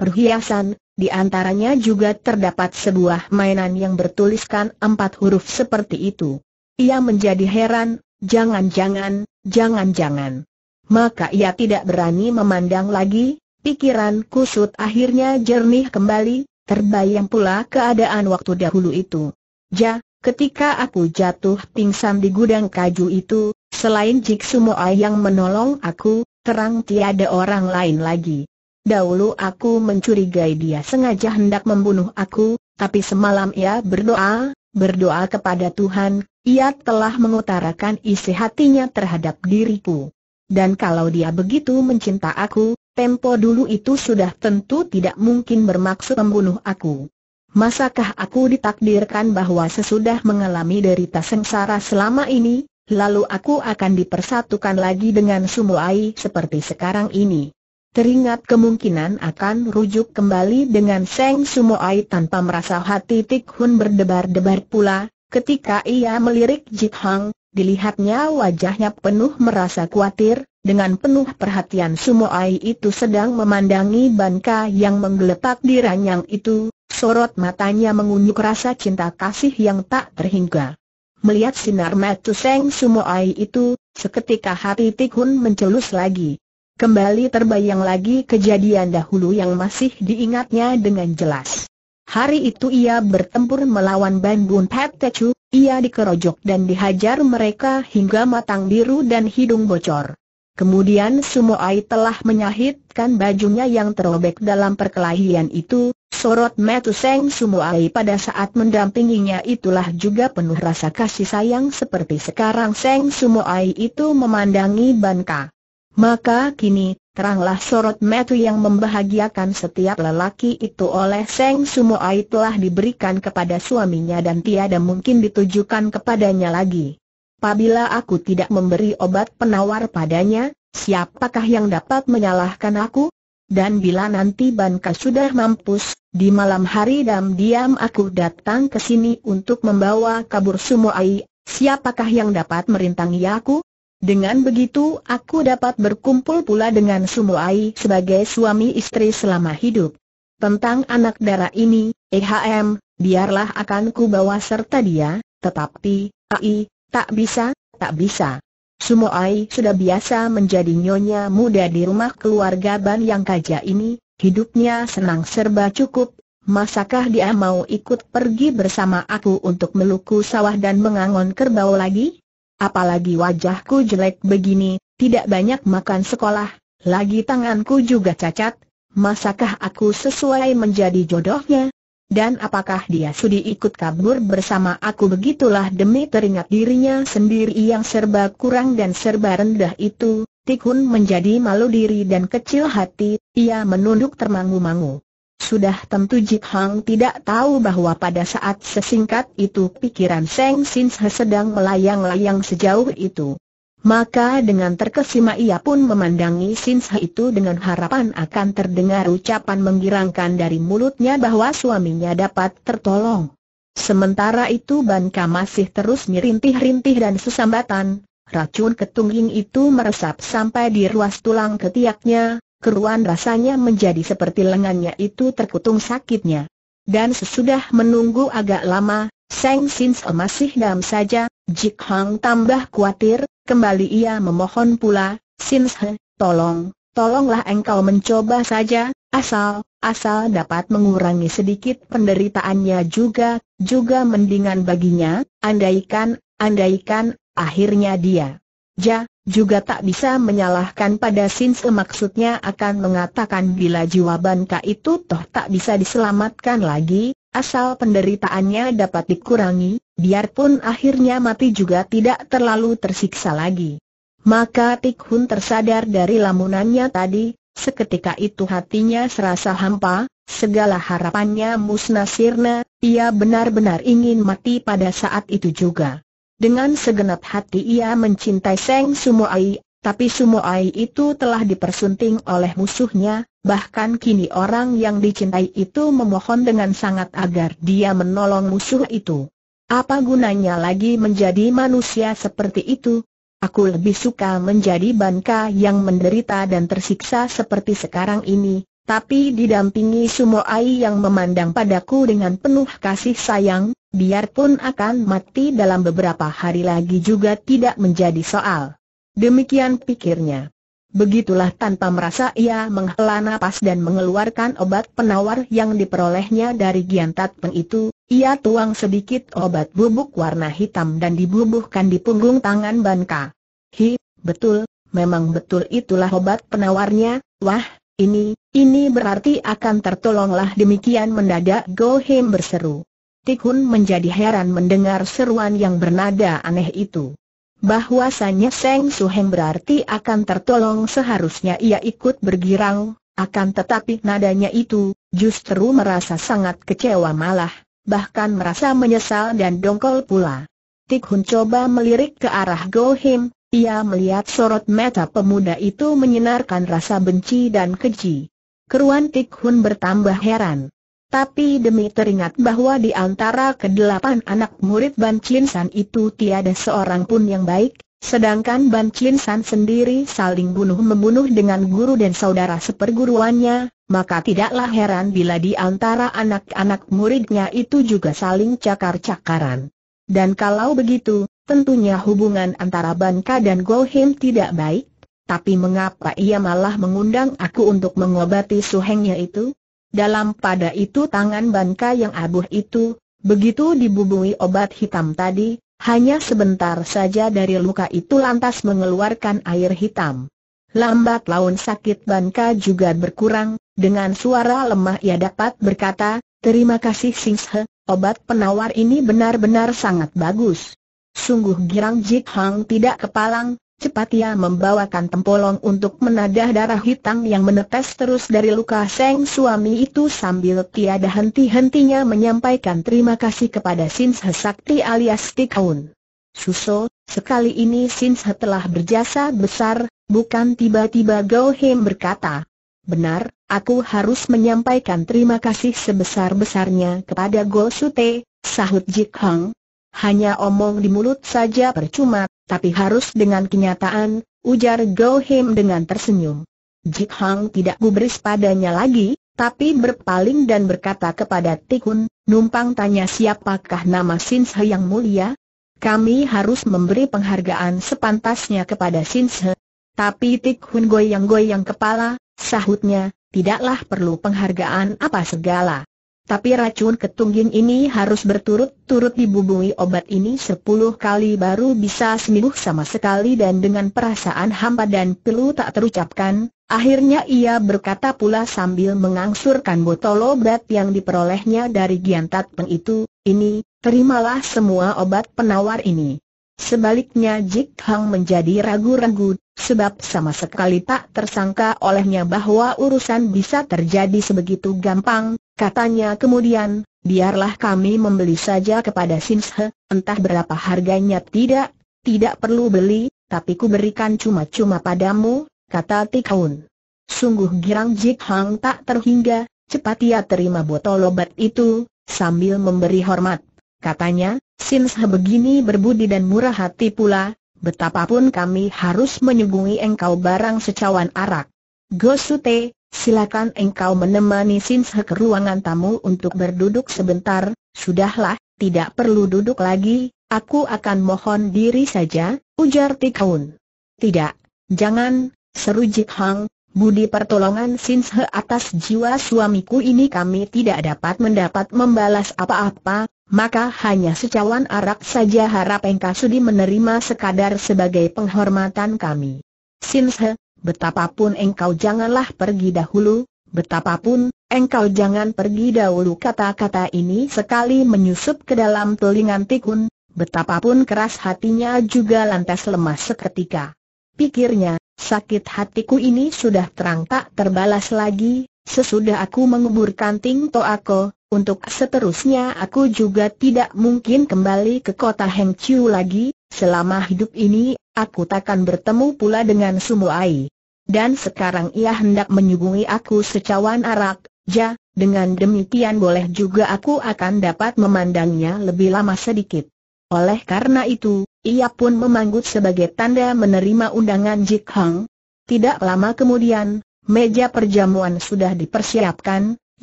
perhiasan, di antaranya juga terdapat sebuah mainan yang bertuliskan empat huruf seperti itu. Ia menjadi heran, Jangan-jangan, jangan-jangan. Maka ia tidak berani memandang lagi, pikiran kusut akhirnya jernih kembali, terbayang pula keadaan waktu dahulu itu. Ja, ketika aku jatuh pingsan di gudang kaju itu, selain Jik Sumoa yang menolong aku, terang tiada orang lain lagi. Dahulu aku mencurigai dia sengaja hendak membunuh aku, tapi semalam ia berdoa, berdoa kepada Tuhan, ia telah mengutarakan isi hatinya terhadap diriku. Dan kalau dia begitu mencinta aku, tempo dulu itu sudah tentu tidak mungkin bermaksud membunuh aku. Masakah aku ditakdirkan bahwa sesudah mengalami derita sengsara selama ini, lalu aku akan dipersatukan lagi dengan Sumuai seperti sekarang ini? teringat kemungkinan akan rujuk kembali dengan Seng Sumoai tanpa merasa hati Tik Hun berdebar-debar pula, ketika ia melirik Jit Hang, dilihatnya wajahnya penuh merasa khawatir, dengan penuh perhatian Sumoai itu sedang memandangi banka yang menggeletak di ranyang itu, sorot matanya mengunyuk rasa cinta kasih yang tak terhingga. Melihat sinar mata Seng Sumoai itu, seketika hati Tik Hun mencelus lagi. Kembali terbayang lagi kejadian dahulu yang masih diingatnya dengan jelas. Hari itu ia bertempur melawan Ban Bun Pat Techu, ia dikerojok dan dihajar mereka hingga matang biru dan hidung bocor. Kemudian Sumo Ai telah menyahitkan bajunya yang terobek dalam perkelahian itu, sorot Metu seng Sumo Ai pada saat mendampinginya itulah juga penuh rasa kasih sayang seperti sekarang Seng Sumo Ai itu memandangi Banka. Maka kini, teranglah sorot metu yang membahagiakan setiap lelaki itu oleh Seng Sumoai telah diberikan kepada suaminya dan tiada mungkin ditujukan kepadanya lagi. Pabila aku tidak memberi obat penawar padanya, siapakah yang dapat menyalahkan aku? Dan bila nanti Banka sudah mampus, di malam hari diam-diam aku datang ke sini untuk membawa kabur Sumoai, siapakah yang dapat merintangi aku? Dengan begitu aku dapat berkumpul pula dengan Sumoai sebagai suami istri selama hidup. Tentang anak darah ini, EHM, biarlah akan ku bawa serta dia, tetapi, AI, tak bisa, tak bisa. Sumoai sudah biasa menjadi nyonya muda di rumah keluarga Ban Yang Kaja ini, hidupnya senang serba cukup, masakah dia mau ikut pergi bersama aku untuk meluku sawah dan mengangon kerbau lagi? Apalagi wajahku jelek begini, tidak banyak makan sekolah, lagi tanganku juga cacat, masakah aku sesuai menjadi jodohnya? Dan apakah dia sudi ikut kabur bersama aku begitulah demi teringat dirinya sendiri yang serba kurang dan serba rendah itu, Tikhun menjadi malu diri dan kecil hati, ia menunduk termangu-mangu. Sudah tentu Jip Hang tidak tahu bahwa pada saat sesingkat itu pikiran Seng Sin He sedang melayang-layang sejauh itu. Maka dengan terkesima ia pun memandangi Sin He itu dengan harapan akan terdengar ucapan menggirangkan dari mulutnya bahwa suaminya dapat tertolong. Sementara itu Banka masih terus merintih-rintih dan sesambatan. racun ketungging itu meresap sampai di ruas tulang ketiaknya, keruan rasanya menjadi seperti lengannya itu terkutung sakitnya. Dan sesudah menunggu agak lama, Seng Sin masih diam saja, Jik Hang tambah khawatir, kembali ia memohon pula, Sin tolong, tolonglah engkau mencoba saja, asal, asal dapat mengurangi sedikit penderitaannya juga, juga mendingan baginya, andaikan, andaikan, akhirnya dia. Ja, juga tak bisa menyalahkan pada Sinse maksudnya akan mengatakan bila jiwa Banka itu toh tak bisa diselamatkan lagi, asal penderitaannya dapat dikurangi, biarpun akhirnya mati juga tidak terlalu tersiksa lagi. Maka Tik Hun tersadar dari lamunannya tadi, seketika itu hatinya serasa hampa, segala harapannya musnah sirna, ia benar-benar ingin mati pada saat itu juga. Dengan segenap hati ia mencintai Seng Sumoai, tapi Sumoai itu telah dipersunting oleh musuhnya, bahkan kini orang yang dicintai itu memohon dengan sangat agar dia menolong musuh itu. Apa gunanya lagi menjadi manusia seperti itu? Aku lebih suka menjadi bangka yang menderita dan tersiksa seperti sekarang ini, tapi didampingi Sumoai yang memandang padaku dengan penuh kasih sayang, biarpun akan mati dalam beberapa hari lagi juga tidak menjadi soal. Demikian pikirnya. Begitulah tanpa merasa ia menghela napas dan mengeluarkan obat penawar yang diperolehnya dari Giantat Peng itu, ia tuang sedikit obat bubuk warna hitam dan dibubuhkan di punggung tangan Banka. Hi, betul, memang betul itulah obat penawarnya, wah, ini, ini berarti akan tertolonglah demikian mendadak Go Him berseru. Tikun menjadi heran mendengar seruan yang bernada aneh itu. Bahwasanya Seng Suhem berarti akan tertolong seharusnya ia ikut bergirang, akan tetapi nadanya itu, justru merasa sangat kecewa malah, bahkan merasa menyesal dan dongkol pula. Tik Hun coba melirik ke arah Gohim. ia melihat sorot mata pemuda itu menyinarkan rasa benci dan keji. Keruan Tik Hun bertambah heran. Tapi demi teringat bahwa di antara kedelapan anak murid Ban Chin San itu tiada seorang pun yang baik, sedangkan Ban Chin San sendiri saling bunuh-membunuh dengan guru dan saudara seperguruannya, maka tidaklah heran bila di antara anak-anak muridnya itu juga saling cakar-cakaran. Dan kalau begitu, tentunya hubungan antara Ka dan Gohim tidak baik, tapi mengapa ia malah mengundang aku untuk mengobati suhengnya itu? Dalam pada itu tangan bangka yang abuh itu, begitu dibubui obat hitam tadi, hanya sebentar saja dari luka itu lantas mengeluarkan air hitam. Lambat laun sakit bangka juga berkurang, dengan suara lemah ia dapat berkata, Terima kasih Singshe, obat penawar ini benar-benar sangat bagus. Sungguh girang Jik Hang tidak kepalang, Cepat ia membawakan tempolong untuk menadah darah hitam yang menetes terus dari luka Seng suami itu sambil tiada henti-hentinya menyampaikan terima kasih kepada Sin Sakti alias Tikaun. Suso, sekali ini Sin telah berjasa besar, bukan tiba-tiba Gohim Him berkata. Benar, aku harus menyampaikan terima kasih sebesar-besarnya kepada Go Sute, sahut Jik Hong, hanya omong di mulut saja percuma, tapi harus dengan kenyataan, ujar Gohim dengan tersenyum. Jik Hang tidak gubris padanya lagi, tapi berpaling dan berkata kepada Tikun, numpang tanya siapakah nama Sinse yang mulia? Kami harus memberi penghargaan sepantasnya kepada Sinse. Tapi Tikhun goyang-goyang kepala, sahutnya, tidaklah perlu penghargaan apa segala. Tapi racun ketungging ini harus berturut-turut dibumbui obat ini sepuluh kali baru bisa sembuh sama sekali dan dengan perasaan hampa dan pilu tak terucapkan, akhirnya ia berkata pula sambil mengangsurkan botol obat yang diperolehnya dari Giantat Peng itu, ini, terimalah semua obat penawar ini. Sebaliknya Jik Hang menjadi ragu-ragu, sebab sama sekali tak tersangka olehnya bahwa urusan bisa terjadi sebegitu gampang, Katanya kemudian, biarlah kami membeli saja kepada Sinshe, entah berapa harganya tidak, tidak perlu beli, tapi ku berikan cuma-cuma padamu, kata Tikaun. Sungguh girang Jik Hang tak terhingga, cepat ia terima botol obat itu, sambil memberi hormat. Katanya, Sinshe begini berbudi dan murah hati pula, betapapun kami harus menyuguhi engkau barang secawan arak. Gosute, silakan engkau menemani Sinshe ke ruangan tamu untuk berduduk sebentar, sudahlah, tidak perlu duduk lagi, aku akan mohon diri saja, ujar Tikaun. Tidak, jangan, seru Jik Hang, budi pertolongan Sinshe atas jiwa suamiku ini kami tidak dapat mendapat membalas apa-apa, maka hanya secawan arak saja harap engkau sudi menerima sekadar sebagai penghormatan kami. Sinshe, betapapun engkau janganlah pergi dahulu, betapapun, engkau jangan pergi dahulu kata-kata ini sekali menyusup ke dalam telinga Tikun, betapapun keras hatinya juga lantas lemas seketika. Pikirnya, sakit hatiku ini sudah terang tak terbalas lagi, sesudah aku menguburkan Ting aku, untuk seterusnya aku juga tidak mungkin kembali ke kota Hengqiu lagi, Selama hidup ini, aku takkan bertemu pula dengan Sumuai. Dan sekarang ia hendak menyubungi aku secawan arak, ja, dengan demikian boleh juga aku akan dapat memandangnya lebih lama sedikit. Oleh karena itu, ia pun memanggut sebagai tanda menerima undangan Jik Hang. Tidak lama kemudian, meja perjamuan sudah dipersiapkan,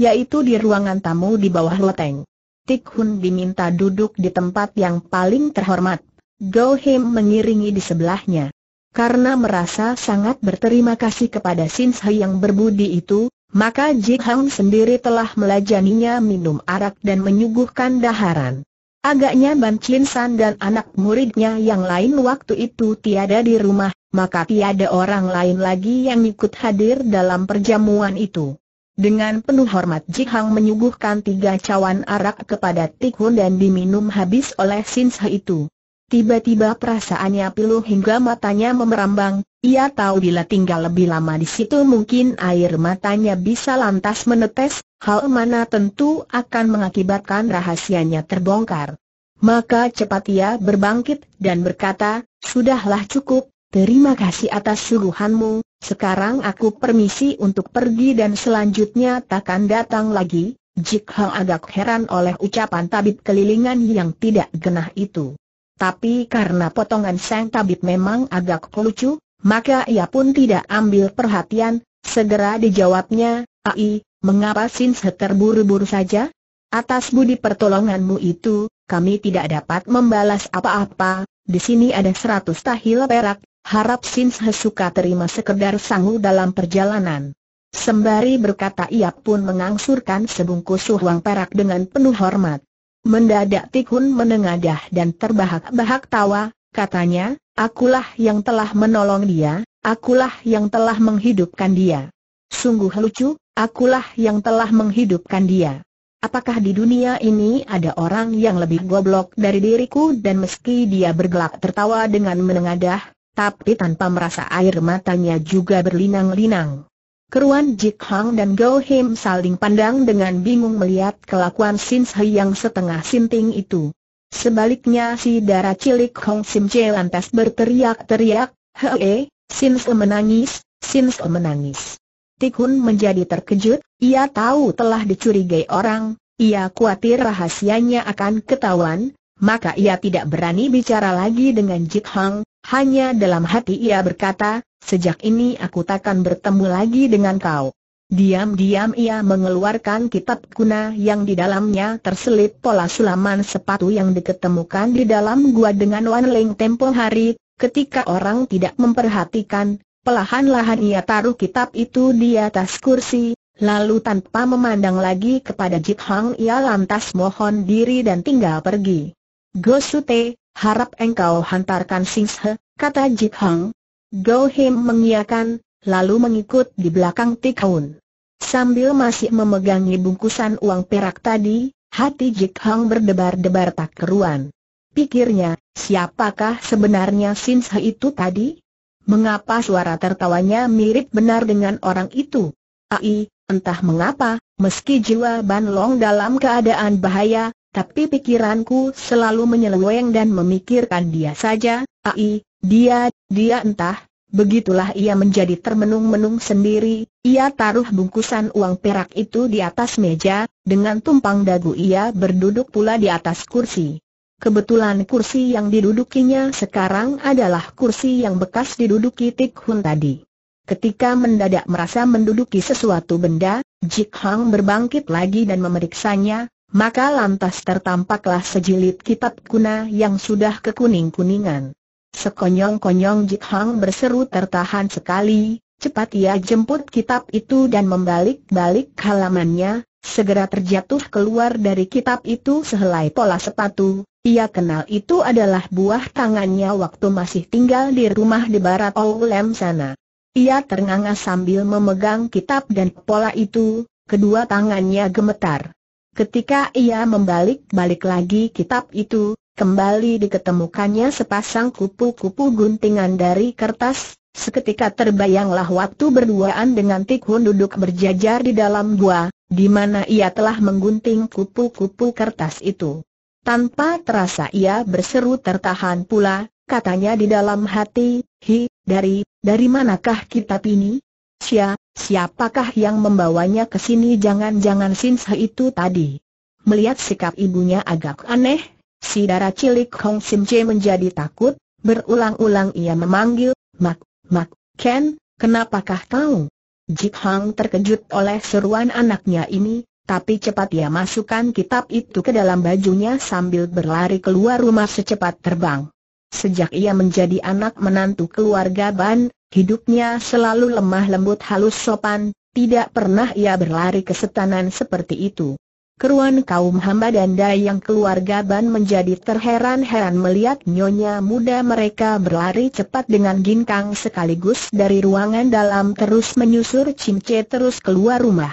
yaitu di ruangan tamu di bawah loteng. Tik Hun diminta duduk di tempat yang paling terhormat. Gohim mengiringi di sebelahnya. Karena merasa sangat berterima kasih kepada Sin yang berbudi itu, maka Jihang sendiri telah melajaninya minum arak dan menyuguhkan daharan. Agaknya Ban Chin San dan anak muridnya yang lain waktu itu tiada di rumah, maka tiada orang lain lagi yang ikut hadir dalam perjamuan itu. Dengan penuh hormat Jihang menyuguhkan tiga cawan arak kepada Tik dan diminum habis oleh Sin itu. Tiba-tiba perasaannya pilu hingga matanya memerambang, ia tahu bila tinggal lebih lama di situ mungkin air matanya bisa lantas menetes, hal mana tentu akan mengakibatkan rahasianya terbongkar. Maka cepat ia berbangkit dan berkata, Sudahlah cukup, terima kasih atas suruhanmu. sekarang aku permisi untuk pergi dan selanjutnya takkan datang lagi, Jik Hang agak heran oleh ucapan tabib kelilingan yang tidak genah itu. Tapi karena potongan sang tabib memang agak lucu, maka ia pun tidak ambil perhatian, segera dijawabnya, Ai, mengapa Sinse terburu-buru saja? Atas budi pertolonganmu itu, kami tidak dapat membalas apa-apa, di sini ada seratus tahil perak, harap Sinse suka terima sekedar sangu dalam perjalanan. Sembari berkata ia pun mengangsurkan sebungkus uang perak dengan penuh hormat. Mendadak Tikun menengadah dan terbahak-bahak tawa, katanya, akulah yang telah menolong dia, akulah yang telah menghidupkan dia. Sungguh lucu, akulah yang telah menghidupkan dia. Apakah di dunia ini ada orang yang lebih goblok dari diriku dan meski dia bergelak tertawa dengan menengadah, tapi tanpa merasa air matanya juga berlinang-linang. Keruan Jik Hang dan Go Him saling pandang dengan bingung melihat kelakuan Sin Se yang setengah sinting itu. Sebaliknya si darah cilik Hong Sim Je lantas berteriak-teriak, Hei, eh, Sin Se menangis, Sin Se menangis. Tikhun menjadi terkejut, ia tahu telah dicurigai orang, ia khawatir rahasianya akan ketahuan, maka ia tidak berani bicara lagi dengan Jit Hang, hanya dalam hati ia berkata, sejak ini aku takkan bertemu lagi dengan kau. Diam-diam ia mengeluarkan kitab kuna yang di dalamnya terselip pola sulaman sepatu yang diketemukan di dalam gua dengan Wan Ling tempo hari, ketika orang tidak memperhatikan, pelahan-lahan ia taruh kitab itu di atas kursi, lalu tanpa memandang lagi kepada Jit Hang ia lantas mohon diri dan tinggal pergi. Gosute, harap engkau hantarkan Singhe, kata Jip Hang. Go Him mengiyakan, lalu mengikut di belakang Tikun. Sambil masih memegangi bungkusan uang perak tadi, hati Jik Hang berdebar-debar tak keruan. Pikirnya, siapakah sebenarnya Singhe itu tadi? Mengapa suara tertawanya mirip benar dengan orang itu? Ai, entah mengapa, meski jiwa Ban Long dalam keadaan bahaya, tapi pikiranku selalu menyeleweng dan memikirkan dia saja, ai, dia, dia entah, begitulah ia menjadi termenung-menung sendiri, ia taruh bungkusan uang perak itu di atas meja, dengan tumpang dagu ia berduduk pula di atas kursi. Kebetulan kursi yang didudukinya sekarang adalah kursi yang bekas diduduki Tik Hun tadi. Ketika mendadak merasa menduduki sesuatu benda, Jik Hang berbangkit lagi dan memeriksanya, maka lantas tertampaklah sejilid kitab kuna yang sudah kekuning-kuningan. Sekonyong-konyong Jik Hang berseru tertahan sekali, cepat ia jemput kitab itu dan membalik-balik halamannya, segera terjatuh keluar dari kitab itu sehelai pola sepatu, ia kenal itu adalah buah tangannya waktu masih tinggal di rumah di barat Oulem sana. Ia ternganga sambil memegang kitab dan pola itu, kedua tangannya gemetar. Ketika ia membalik-balik lagi kitab itu, kembali diketemukannya sepasang kupu-kupu guntingan dari kertas, seketika terbayanglah waktu berduaan dengan Tikhun duduk berjajar di dalam gua, di mana ia telah menggunting kupu-kupu kertas itu. Tanpa terasa ia berseru tertahan pula, katanya di dalam hati, Hi, dari, dari manakah kitab ini? Sia, Siapakah yang membawanya ke sini jangan-jangan Sinsa itu tadi. Melihat sikap ibunya agak aneh, si darah cilik Hong Sim Che menjadi takut, berulang-ulang ia memanggil, Mak, Mak, Ken, kenapakah kau? Jik Hang terkejut oleh seruan anaknya ini, tapi cepat ia masukkan kitab itu ke dalam bajunya sambil berlari keluar rumah secepat terbang. Sejak ia menjadi anak menantu keluarga Ban, Hidupnya selalu lemah lembut halus sopan, tidak pernah ia berlari kesetanan seperti itu. Keruan kaum hamba danda yang keluarga Ban menjadi terheran-heran melihat nyonya muda mereka berlari cepat dengan ginkang sekaligus dari ruangan dalam terus menyusur Cimce terus keluar rumah.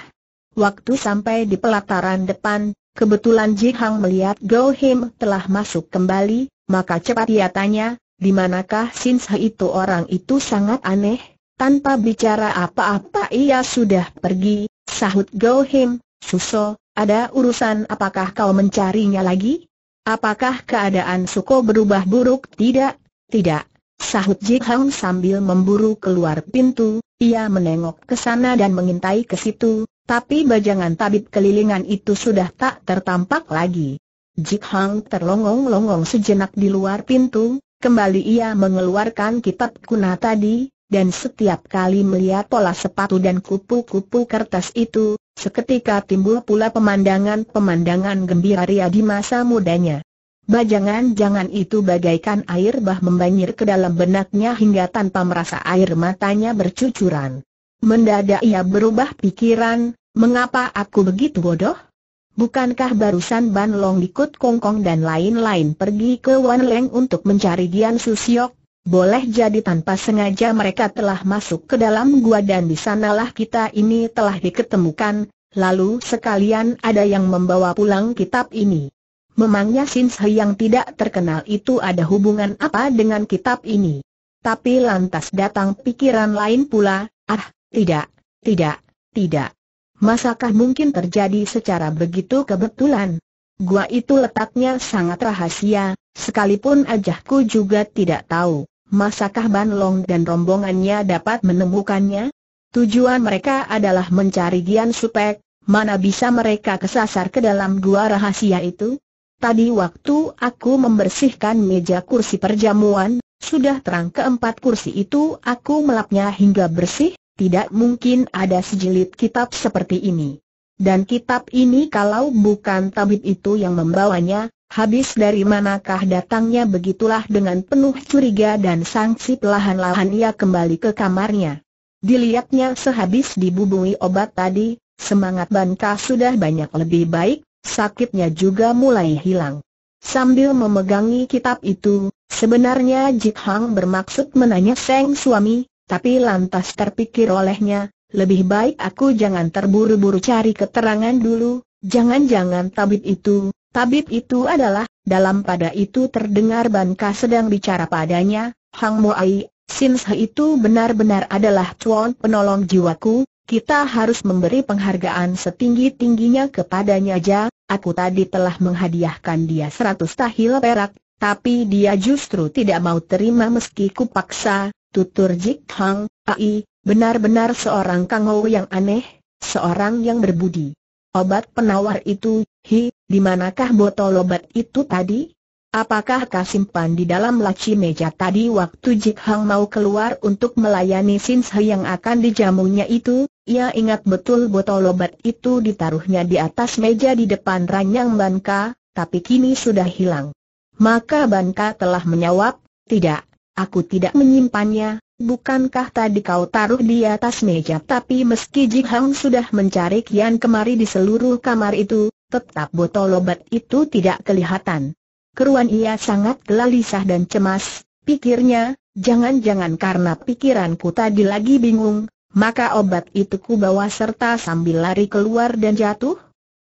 Waktu sampai di pelataran depan, kebetulan jihang melihat Go Him telah masuk kembali, maka cepat ia tanya, di manakah Sinsa itu orang itu sangat aneh, tanpa bicara apa-apa ia sudah pergi, sahut Gohim. Him, Suso, ada urusan apakah kau mencarinya lagi? Apakah keadaan Suko berubah buruk? Tidak, tidak. Sahut Ji Hang sambil memburu keluar pintu, ia menengok ke sana dan mengintai ke situ, tapi bajangan tabib kelilingan itu sudah tak tertampak lagi. Jik Hang terlongong-longong sejenak di luar pintu, Kembali ia mengeluarkan kitab kuna tadi, dan setiap kali melihat pola sepatu dan kupu-kupu kertas itu, seketika timbul pula pemandangan-pemandangan gembira Ria di masa mudanya. Bajangan-jangan itu bagaikan air bah membanjir ke dalam benaknya hingga tanpa merasa air matanya bercucuran. Mendadak ia berubah pikiran, mengapa aku begitu bodoh? Bukankah barusan Ban Long Kong Kongkong dan lain-lain pergi ke Wan Leng untuk mencari Dian Susiok? Boleh jadi tanpa sengaja mereka telah masuk ke dalam gua dan di sanalah kita ini telah diketemukan, lalu sekalian ada yang membawa pulang kitab ini. Memangnya Sin yang tidak terkenal itu ada hubungan apa dengan kitab ini? Tapi lantas datang pikiran lain pula, ah, tidak, tidak, tidak. Masakah mungkin terjadi secara begitu kebetulan? Gua itu letaknya sangat rahasia, sekalipun ajahku juga tidak tahu. Masakah Ban Long dan rombongannya dapat menemukannya? Tujuan mereka adalah mencari Gian Supek, mana bisa mereka kesasar ke dalam gua rahasia itu? Tadi waktu aku membersihkan meja kursi perjamuan, sudah terang keempat kursi itu aku melapnya hingga bersih, tidak mungkin ada sejilid kitab seperti ini. Dan kitab ini kalau bukan tabib itu yang membawanya, habis dari manakah datangnya begitulah dengan penuh curiga dan sanksi pelahan-lahan ia kembali ke kamarnya. Dilihatnya sehabis dibubui obat tadi, semangat Banka sudah banyak lebih baik, sakitnya juga mulai hilang. Sambil memegangi kitab itu, sebenarnya Jit Hang bermaksud menanya Seng suami, tapi lantas terpikir olehnya, lebih baik aku jangan terburu-buru cari keterangan dulu, jangan-jangan tabib itu, tabib itu adalah, dalam pada itu terdengar Banka sedang bicara padanya, Hang Moai, sinshe itu benar-benar adalah tuan penolong jiwaku, kita harus memberi penghargaan setinggi-tingginya kepadanya aja. aku tadi telah menghadiahkan dia seratus tahil perak, tapi dia justru tidak mau terima meski kupaksa, Tutur Jik Hang, Ai, benar-benar seorang kangau yang aneh, seorang yang berbudi. Obat penawar itu, hi, di manakah botol obat itu tadi? Apakah kau simpan di dalam laci meja tadi waktu Jik Hang mau keluar untuk melayani Sin He yang akan dijamunya itu? Ia ingat betul botol obat itu ditaruhnya di atas meja di depan Ranjang Banka, tapi kini sudah hilang. Maka Banka telah menjawab, tidak, Aku tidak menyimpannya, bukankah tadi kau taruh di atas meja tapi meski Ji Hang sudah mencari kian kemari di seluruh kamar itu, tetap botol obat itu tidak kelihatan. Keruan ia sangat gelisah dan cemas, pikirnya, jangan-jangan karena pikiranku tadi lagi bingung, maka obat itu ku bawa serta sambil lari keluar dan jatuh?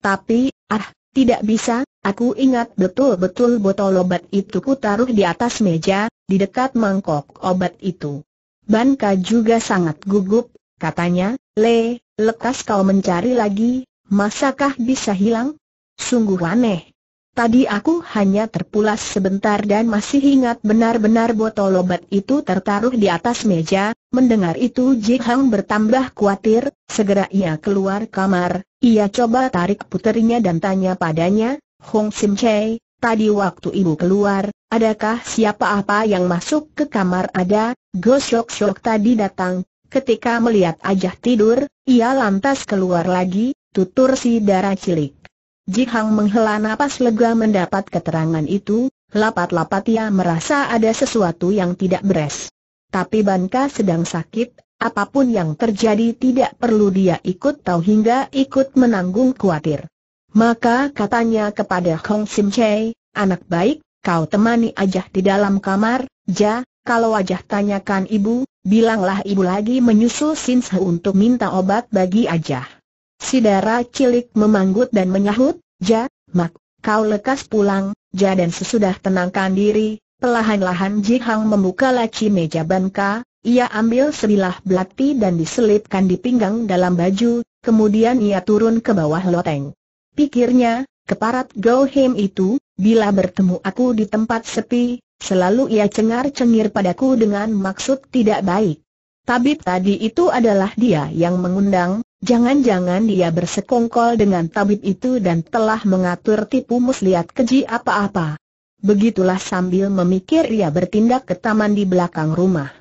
Tapi, ah, tidak bisa, aku ingat betul-betul botol obat itu ku taruh di atas meja, di dekat mangkok obat itu. Banka juga sangat gugup, katanya, Le, lekas kau mencari lagi, masakah bisa hilang? Sungguh aneh. Tadi aku hanya terpulas sebentar dan masih ingat benar-benar botol obat itu tertaruh di atas meja, mendengar itu Jihang bertambah khawatir, segera ia keluar kamar, ia coba tarik puterinya dan tanya padanya, Hong Sim Chai, Tadi waktu ibu keluar, adakah siapa apa yang masuk ke kamar ada? Gosok-gosok tadi datang, ketika melihat Ajah tidur, ia lantas keluar lagi, tutur si darah cilik. Jihang menghela napas lega mendapat keterangan itu, lapat-lapat ia merasa ada sesuatu yang tidak beres. Tapi Banka sedang sakit, apapun yang terjadi tidak perlu dia ikut tahu hingga ikut menanggung khawatir. Maka katanya kepada Hong Sim Chei, anak baik, kau temani Ajah di dalam kamar, ja, kalau Ajah tanyakan ibu, bilanglah ibu lagi menyusul Sin Se untuk minta obat bagi Ajah. Si Dara cilik memanggut dan menyahut, ja, mak, kau lekas pulang, ja dan sesudah tenangkan diri, pelahan lahan Ji Hang membuka laci meja banka, ia ambil sebilah belati dan diselipkan di pinggang dalam baju, kemudian ia turun ke bawah loteng. Pikirnya, keparat gohem itu, bila bertemu aku di tempat sepi, selalu ia cengar-cengir padaku dengan maksud tidak baik. Tabib tadi itu adalah dia yang mengundang, jangan-jangan dia bersekongkol dengan tabib itu dan telah mengatur tipu muslihat keji apa-apa. Begitulah sambil memikir ia bertindak ke taman di belakang rumah.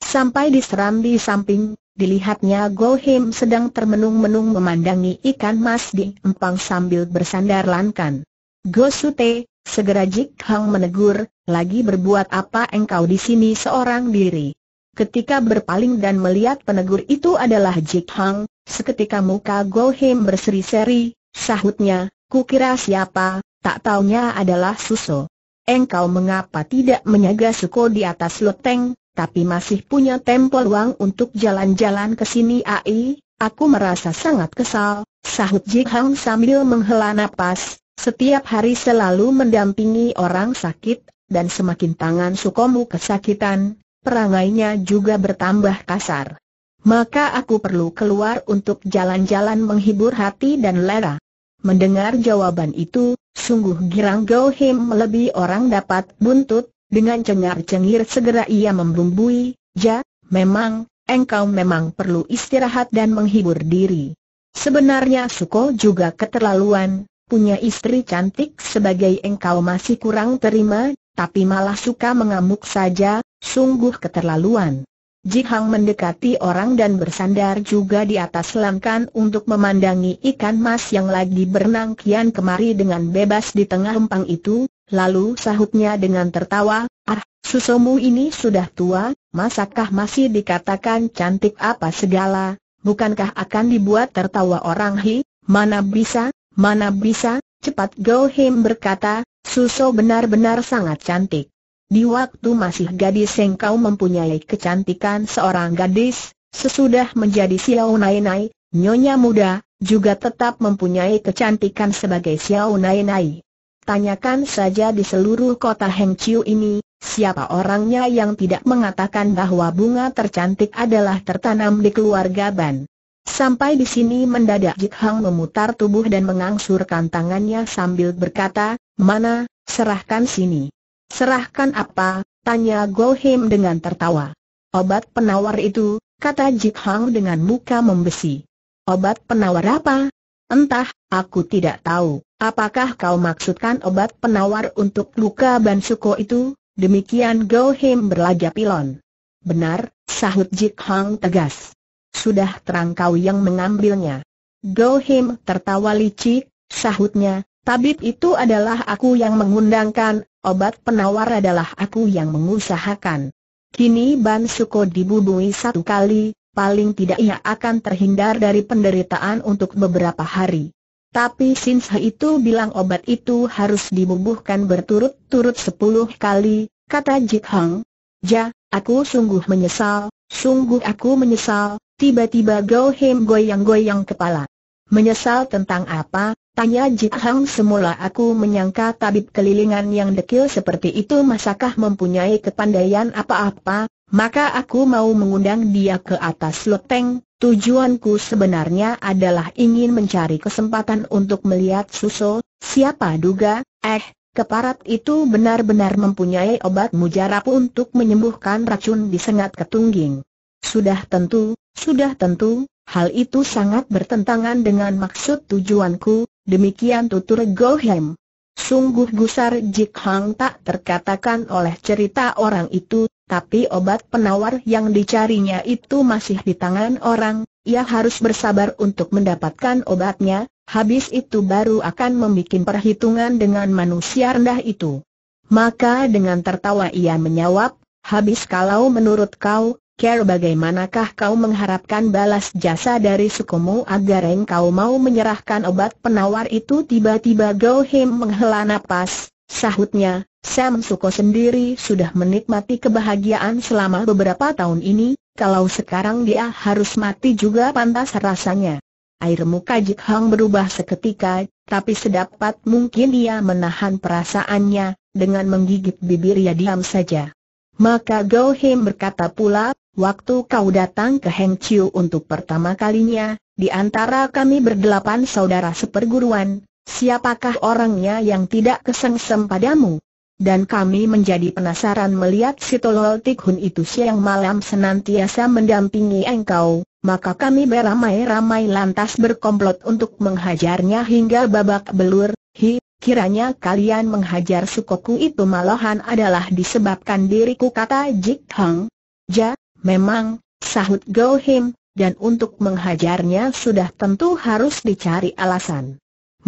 Sampai di serambi samping, dilihatnya Him sedang termenung-menung memandangi ikan mas di empang sambil bersandar lankan. Go Sute, segera Jik Hang menegur, lagi berbuat apa engkau di sini seorang diri? Ketika berpaling dan melihat penegur itu adalah Jik Hang, seketika muka Him berseri-seri, sahutnya, kukira siapa, tak taunya adalah Suso. Engkau mengapa tidak menyaga Suko di atas loteng, tapi masih punya tempo luang untuk jalan-jalan ke sini ai, aku merasa sangat kesal, sahut Jihang Hang sambil menghela napas, setiap hari selalu mendampingi orang sakit, dan semakin tangan Sukomu kesakitan, perangainya juga bertambah kasar. Maka aku perlu keluar untuk jalan-jalan menghibur hati dan lera. Mendengar jawaban itu, sungguh girang Gohim lebih melebihi orang dapat buntut, dengan cengar-cengir segera ia membumbui, Ja, memang, engkau memang perlu istirahat dan menghibur diri. Sebenarnya Suko juga keterlaluan, punya istri cantik sebagai engkau masih kurang terima, tapi malah suka mengamuk saja, sungguh keterlaluan. Jihang mendekati orang dan bersandar juga di atas langkan untuk memandangi ikan mas yang lagi berenang kian kemari dengan bebas di tengah empang itu, Lalu sahutnya dengan tertawa, ah, susumu ini sudah tua, masakah masih dikatakan cantik apa segala, bukankah akan dibuat tertawa orang hi, mana bisa, mana bisa, cepat Gohim berkata, suso benar-benar sangat cantik. Di waktu masih gadis engkau mempunyai kecantikan seorang gadis, sesudah menjadi Xiao Nai Nai, nyonya muda, juga tetap mempunyai kecantikan sebagai Xiao Nai Nai. Tanyakan saja di seluruh kota Hengqiu ini, siapa orangnya yang tidak mengatakan bahwa bunga tercantik adalah tertanam di keluarga Ban. Sampai di sini mendadak Jik Hang memutar tubuh dan mengangsurkan tangannya sambil berkata, mana, serahkan sini. Serahkan apa, tanya Go Him dengan tertawa. Obat penawar itu, kata Jik Hang dengan muka membesi. Obat penawar apa? Entah, aku tidak tahu. Apakah kau maksudkan obat penawar untuk luka Bansuko itu? Demikian Go Him berlagak pilon. Benar, sahut Jik Hang tegas. Sudah terang kau yang mengambilnya. Go Him tertawa licik, sahutnya, tabib itu adalah aku yang mengundangkan, obat penawar adalah aku yang mengusahakan. Kini Bansuko dibubui satu kali, paling tidak ia akan terhindar dari penderitaan untuk beberapa hari. Tapi Sin itu bilang obat itu harus dibubuhkan berturut-turut sepuluh kali, kata Jit Hong. Ja, aku sungguh menyesal, sungguh aku menyesal, tiba-tiba Gao Him goyang-goyang kepala. Menyesal tentang apa? Tanya Jit Hang semula aku menyangka tabib kelilingan yang dekil seperti itu masakah mempunyai kepandaian apa-apa, maka aku mau mengundang dia ke atas loteng. Tujuanku sebenarnya adalah ingin mencari kesempatan untuk melihat Suso, siapa duga, eh, keparat itu benar-benar mempunyai obat mujarab untuk menyembuhkan racun di sengat ketungging. Sudah tentu, sudah tentu, hal itu sangat bertentangan dengan maksud tujuanku, demikian tutur Gohem. Sungguh gusar Jik Hang tak terkatakan oleh cerita orang itu, tapi obat penawar yang dicarinya itu masih di tangan orang, ia harus bersabar untuk mendapatkan obatnya, habis itu baru akan membuat perhitungan dengan manusia rendah itu. Maka dengan tertawa ia menjawab, habis kalau menurut kau, Care bagaimanakah kau mengharapkan balas jasa dari sukumu agar engkau mau menyerahkan obat penawar itu tiba-tiba Gohim menghela napas, sahutnya, Sam Suko sendiri sudah menikmati kebahagiaan selama beberapa tahun ini, kalau sekarang dia harus mati juga pantas rasanya. Air muka Jik Hang berubah seketika, tapi sedapat mungkin dia menahan perasaannya, dengan menggigit bibir ya diam saja. Maka Go Him berkata pula, waktu kau datang ke Heng Chiu untuk pertama kalinya, di antara kami berdelapan saudara seperguruan, siapakah orangnya yang tidak kesengsem padamu? dan kami menjadi penasaran melihat si Tolol Tikhun itu siang malam senantiasa mendampingi engkau, maka kami beramai-ramai lantas berkomplot untuk menghajarnya hingga babak belur, hi, kiranya kalian menghajar sukoku itu malahan adalah disebabkan diriku kata Jik Hang. Ja, memang, sahut Gohim, dan untuk menghajarnya sudah tentu harus dicari alasan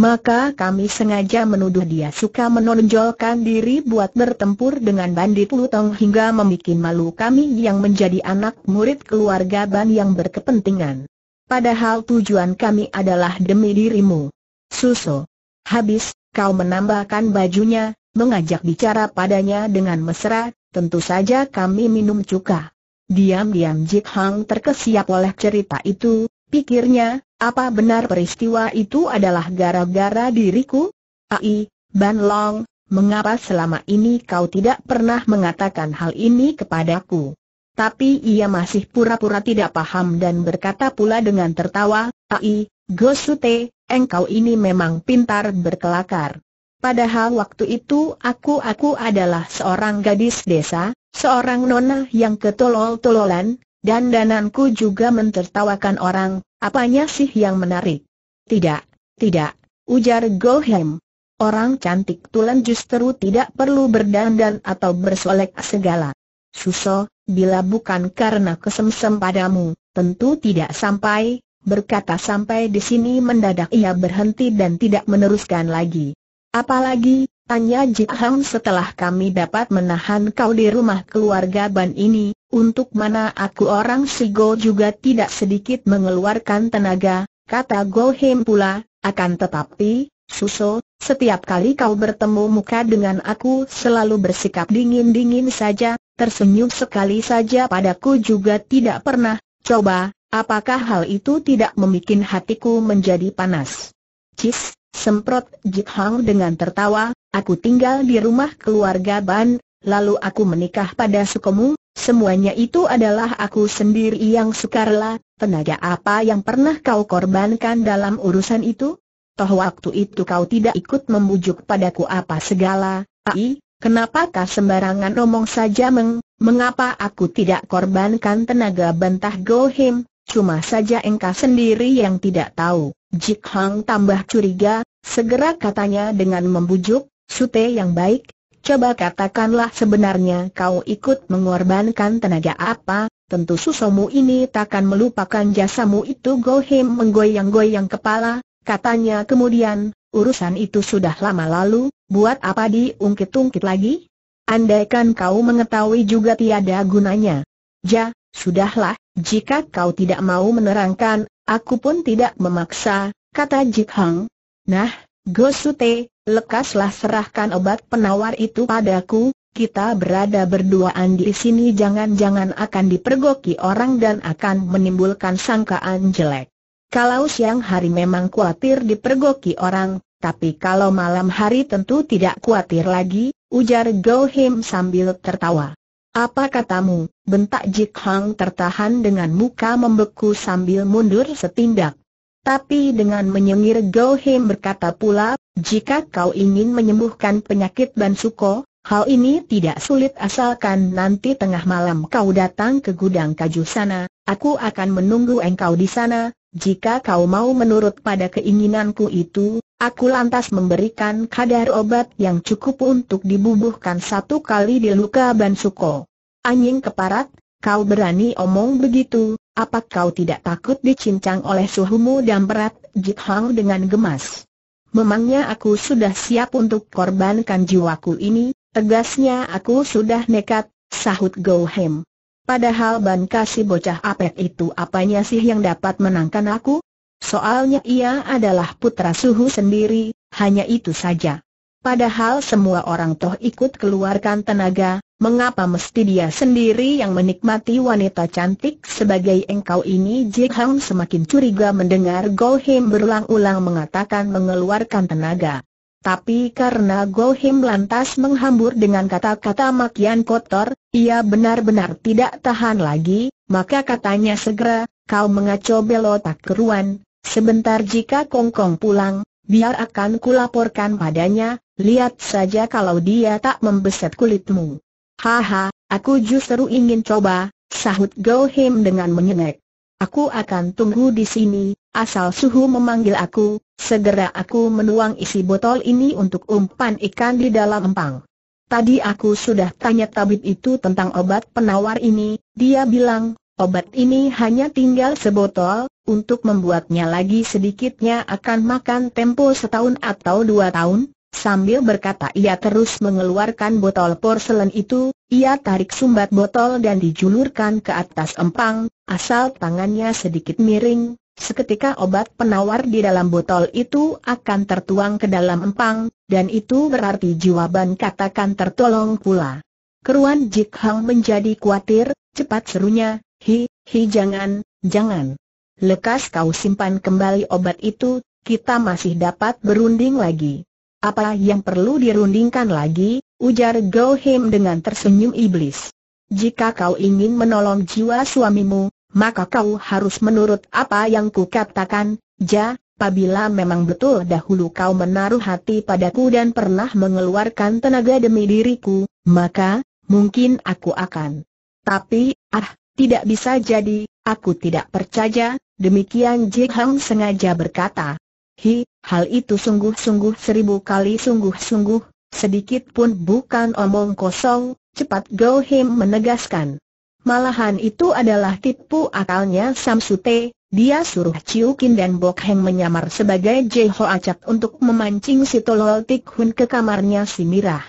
maka kami sengaja menuduh dia suka menonjolkan diri buat bertempur dengan bandit Lutong hingga membuat malu kami yang menjadi anak murid keluarga Ban yang berkepentingan. Padahal tujuan kami adalah demi dirimu. Suso. Habis, kau menambahkan bajunya, mengajak bicara padanya dengan mesra, tentu saja kami minum cuka. Diam-diam Jik Hang terkesiap oleh cerita itu, Pikirnya, apa benar peristiwa itu adalah gara-gara diriku? Ai, Ban Long, mengapa selama ini kau tidak pernah mengatakan hal ini kepadaku? Tapi ia masih pura-pura tidak paham dan berkata pula dengan tertawa, Ai, Gosute, engkau ini memang pintar berkelakar. Padahal waktu itu aku-aku adalah seorang gadis desa, seorang nona yang ketolol-tololan, dan dananku juga mentertawakan orang, apanya sih yang menarik? Tidak, tidak, ujar Gohem. Orang cantik tulen justru tidak perlu berdandan atau bersolek segala. Suso, bila bukan karena kesemsem padamu, tentu tidak sampai, berkata sampai di sini mendadak ia berhenti dan tidak meneruskan lagi. Apalagi, tanya Jik setelah kami dapat menahan kau di rumah keluarga Ban ini, untuk mana aku orang si Go juga tidak sedikit mengeluarkan tenaga, kata Go Him pula, akan tetapi, Suso, setiap kali kau bertemu muka dengan aku selalu bersikap dingin-dingin saja, tersenyum sekali saja padaku juga tidak pernah, coba, apakah hal itu tidak membuat hatiku menjadi panas? Cis, semprot Jihang Hang dengan tertawa, aku tinggal di rumah keluarga Ban, lalu aku menikah pada sukamu, Semuanya itu adalah aku sendiri yang sukarela, tenaga apa yang pernah kau korbankan dalam urusan itu? Toh waktu itu kau tidak ikut membujuk padaku apa segala, ai, kenapakah sembarangan omong saja meng, mengapa aku tidak korbankan tenaga bantah Gohim, cuma saja engkau sendiri yang tidak tahu. Jik Hang tambah curiga, segera katanya dengan membujuk, Sute yang baik, Coba katakanlah sebenarnya kau ikut mengorbankan tenaga apa, tentu susumu ini takkan melupakan jasamu itu Gohim menggoyang-goyang kepala, katanya kemudian, urusan itu sudah lama lalu, buat apa diungkit-ungkit lagi? Andaikan kau mengetahui juga tiada gunanya. Ja, sudahlah, jika kau tidak mau menerangkan, aku pun tidak memaksa, kata Jik Hang. Nah, Gosute, lekaslah serahkan obat penawar itu padaku, kita berada berduaan di sini jangan-jangan akan dipergoki orang dan akan menimbulkan sangkaan jelek. Kalau siang hari memang khawatir dipergoki orang, tapi kalau malam hari tentu tidak khawatir lagi, ujar Gohim sambil tertawa. Apa katamu, bentak Jik Hang tertahan dengan muka membeku sambil mundur setindak. Tapi dengan menyengir Go berkata pula, jika kau ingin menyembuhkan penyakit Bansuko, hal ini tidak sulit asalkan nanti tengah malam kau datang ke gudang kaju sana, aku akan menunggu engkau di sana, jika kau mau menurut pada keinginanku itu, aku lantas memberikan kadar obat yang cukup untuk dibubuhkan satu kali di luka Bansuko. Anjing keparat, Kau berani omong begitu, apa kau tidak takut dicincang oleh suhumu dan berat, Jik Hang dengan gemas. Memangnya aku sudah siap untuk korbankan jiwaku ini, tegasnya aku sudah nekat, sahut Gohem. Padahal ban kasih bocah apet itu apanya sih yang dapat menangkan aku? Soalnya ia adalah putra suhu sendiri, hanya itu saja. Padahal semua orang toh ikut keluarkan tenaga, Mengapa mesti dia sendiri yang menikmati wanita cantik sebagai engkau ini? Jik Hang semakin curiga mendengar Go Him berulang-ulang mengatakan mengeluarkan tenaga. Tapi karena Go Him lantas menghambur dengan kata-kata makian kotor, ia benar-benar tidak tahan lagi, maka katanya segera, kau mengaco belotak keruan, sebentar jika Kong Kong pulang, biar akan kulaporkan padanya, lihat saja kalau dia tak membeset kulitmu. Haha, aku justru ingin coba, sahut Gohim Him dengan menyengek. Aku akan tunggu di sini, asal suhu memanggil aku, segera aku menuang isi botol ini untuk umpan ikan di dalam empang. Tadi aku sudah tanya tabib itu tentang obat penawar ini, dia bilang, obat ini hanya tinggal sebotol, untuk membuatnya lagi sedikitnya akan makan tempo setahun atau dua tahun, Sambil berkata ia terus mengeluarkan botol porselen itu, ia tarik sumbat botol dan dijulurkan ke atas empang, asal tangannya sedikit miring, seketika obat penawar di dalam botol itu akan tertuang ke dalam empang, dan itu berarti jawaban katakan tertolong pula. Keruan Jik Hang menjadi khawatir, cepat serunya, hi, hi jangan, jangan. Lekas kau simpan kembali obat itu, kita masih dapat berunding lagi. Apa yang perlu dirundingkan lagi, ujar Go Him dengan tersenyum iblis. Jika kau ingin menolong jiwa suamimu, maka kau harus menurut apa yang kukatakan, Ja, apabila memang betul dahulu kau menaruh hati padaku dan pernah mengeluarkan tenaga demi diriku, maka, mungkin aku akan. Tapi, ah, tidak bisa jadi, aku tidak percaya, demikian Ji Hang sengaja berkata. Hi, hal itu sungguh-sungguh seribu kali sungguh-sungguh, sedikit pun bukan omong kosong, cepat Go Him menegaskan. Malahan itu adalah tipu akalnya Samsute, dia suruh Chiu Kin dan Bok menyamar sebagai Jeho Acap untuk memancing si Tolol Tik Hun ke kamarnya si Mirah.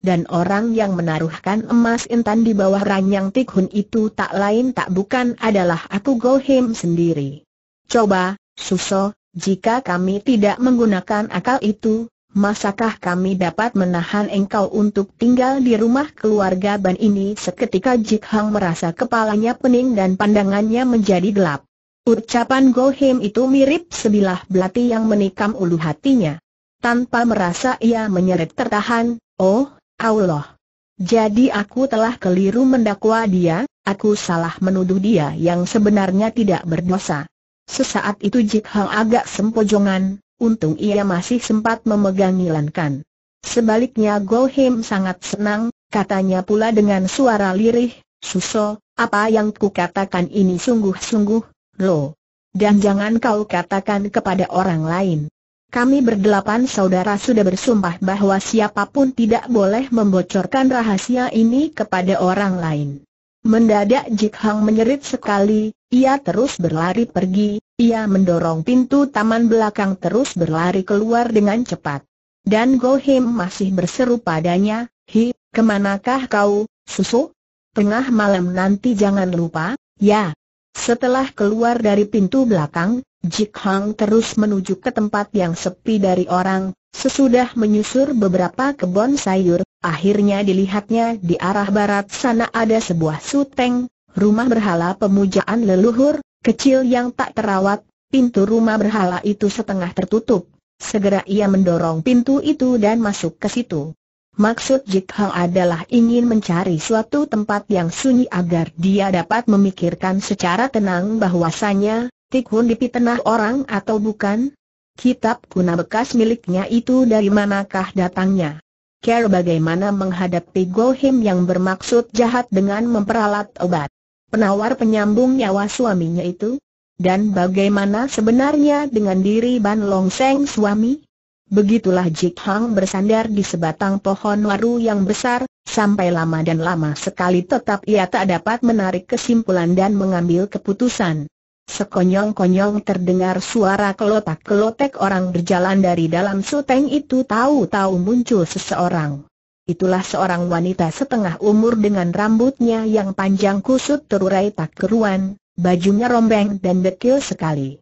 Dan orang yang menaruhkan emas intan di bawah ranyang Tik Hun itu tak lain tak bukan adalah aku Go Him sendiri. Coba, Suso, jika kami tidak menggunakan akal itu, masakah kami dapat menahan engkau untuk tinggal di rumah keluarga Ban ini? Seketika Jik Hang merasa kepalanya pening dan pandangannya menjadi gelap. Ucapan Gohim itu mirip sebilah belati yang menikam ulu hatinya. Tanpa merasa ia menyeret tertahan, oh, Allah. Jadi aku telah keliru mendakwa dia, aku salah menuduh dia yang sebenarnya tidak berdosa. Sesaat itu Jik Hang agak sempojongan, untung ia masih sempat memegang Lan kan. Sebaliknya Go Him sangat senang, katanya pula dengan suara lirih, Suso, apa yang ku katakan ini sungguh-sungguh, lo. Dan jangan kau katakan kepada orang lain. Kami berdelapan saudara sudah bersumpah bahwa siapapun tidak boleh membocorkan rahasia ini kepada orang lain. Mendadak Jik Hang menyerit sekali, ia terus berlari pergi, ia mendorong pintu taman belakang terus berlari keluar dengan cepat. Dan Go Him masih berseru padanya, Hi, kemanakah kau, susu? Tengah malam nanti jangan lupa, ya. Setelah keluar dari pintu belakang, Jik Hang terus menuju ke tempat yang sepi dari orang, sesudah menyusur beberapa kebun sayur, akhirnya dilihatnya di arah barat sana ada sebuah suteng, rumah berhala pemujaan leluhur, kecil yang tak terawat, pintu rumah berhala itu setengah tertutup. Segera ia mendorong pintu itu dan masuk ke situ. Maksud Jik Hang adalah ingin mencari suatu tempat yang sunyi agar dia dapat memikirkan secara tenang bahwasanya Tik Hun dipitnah orang atau bukan? Kitab kuna bekas miliknya itu dari manakah datangnya? Care bagaimana menghadapi Gohim yang bermaksud jahat dengan memperalat obat penawar penyambung nyawa suaminya itu? Dan bagaimana sebenarnya dengan diri Ban Long Seng suami? Begitulah Jik Hang bersandar di sebatang pohon waru yang besar, sampai lama dan lama sekali tetap ia tak dapat menarik kesimpulan dan mengambil keputusan. Sekonyong-konyong terdengar suara kelotak-kelotek orang berjalan dari dalam suteng itu tahu-tahu muncul seseorang. Itulah seorang wanita setengah umur dengan rambutnya yang panjang kusut terurai tak keruan, bajunya rombeng dan dekil sekali.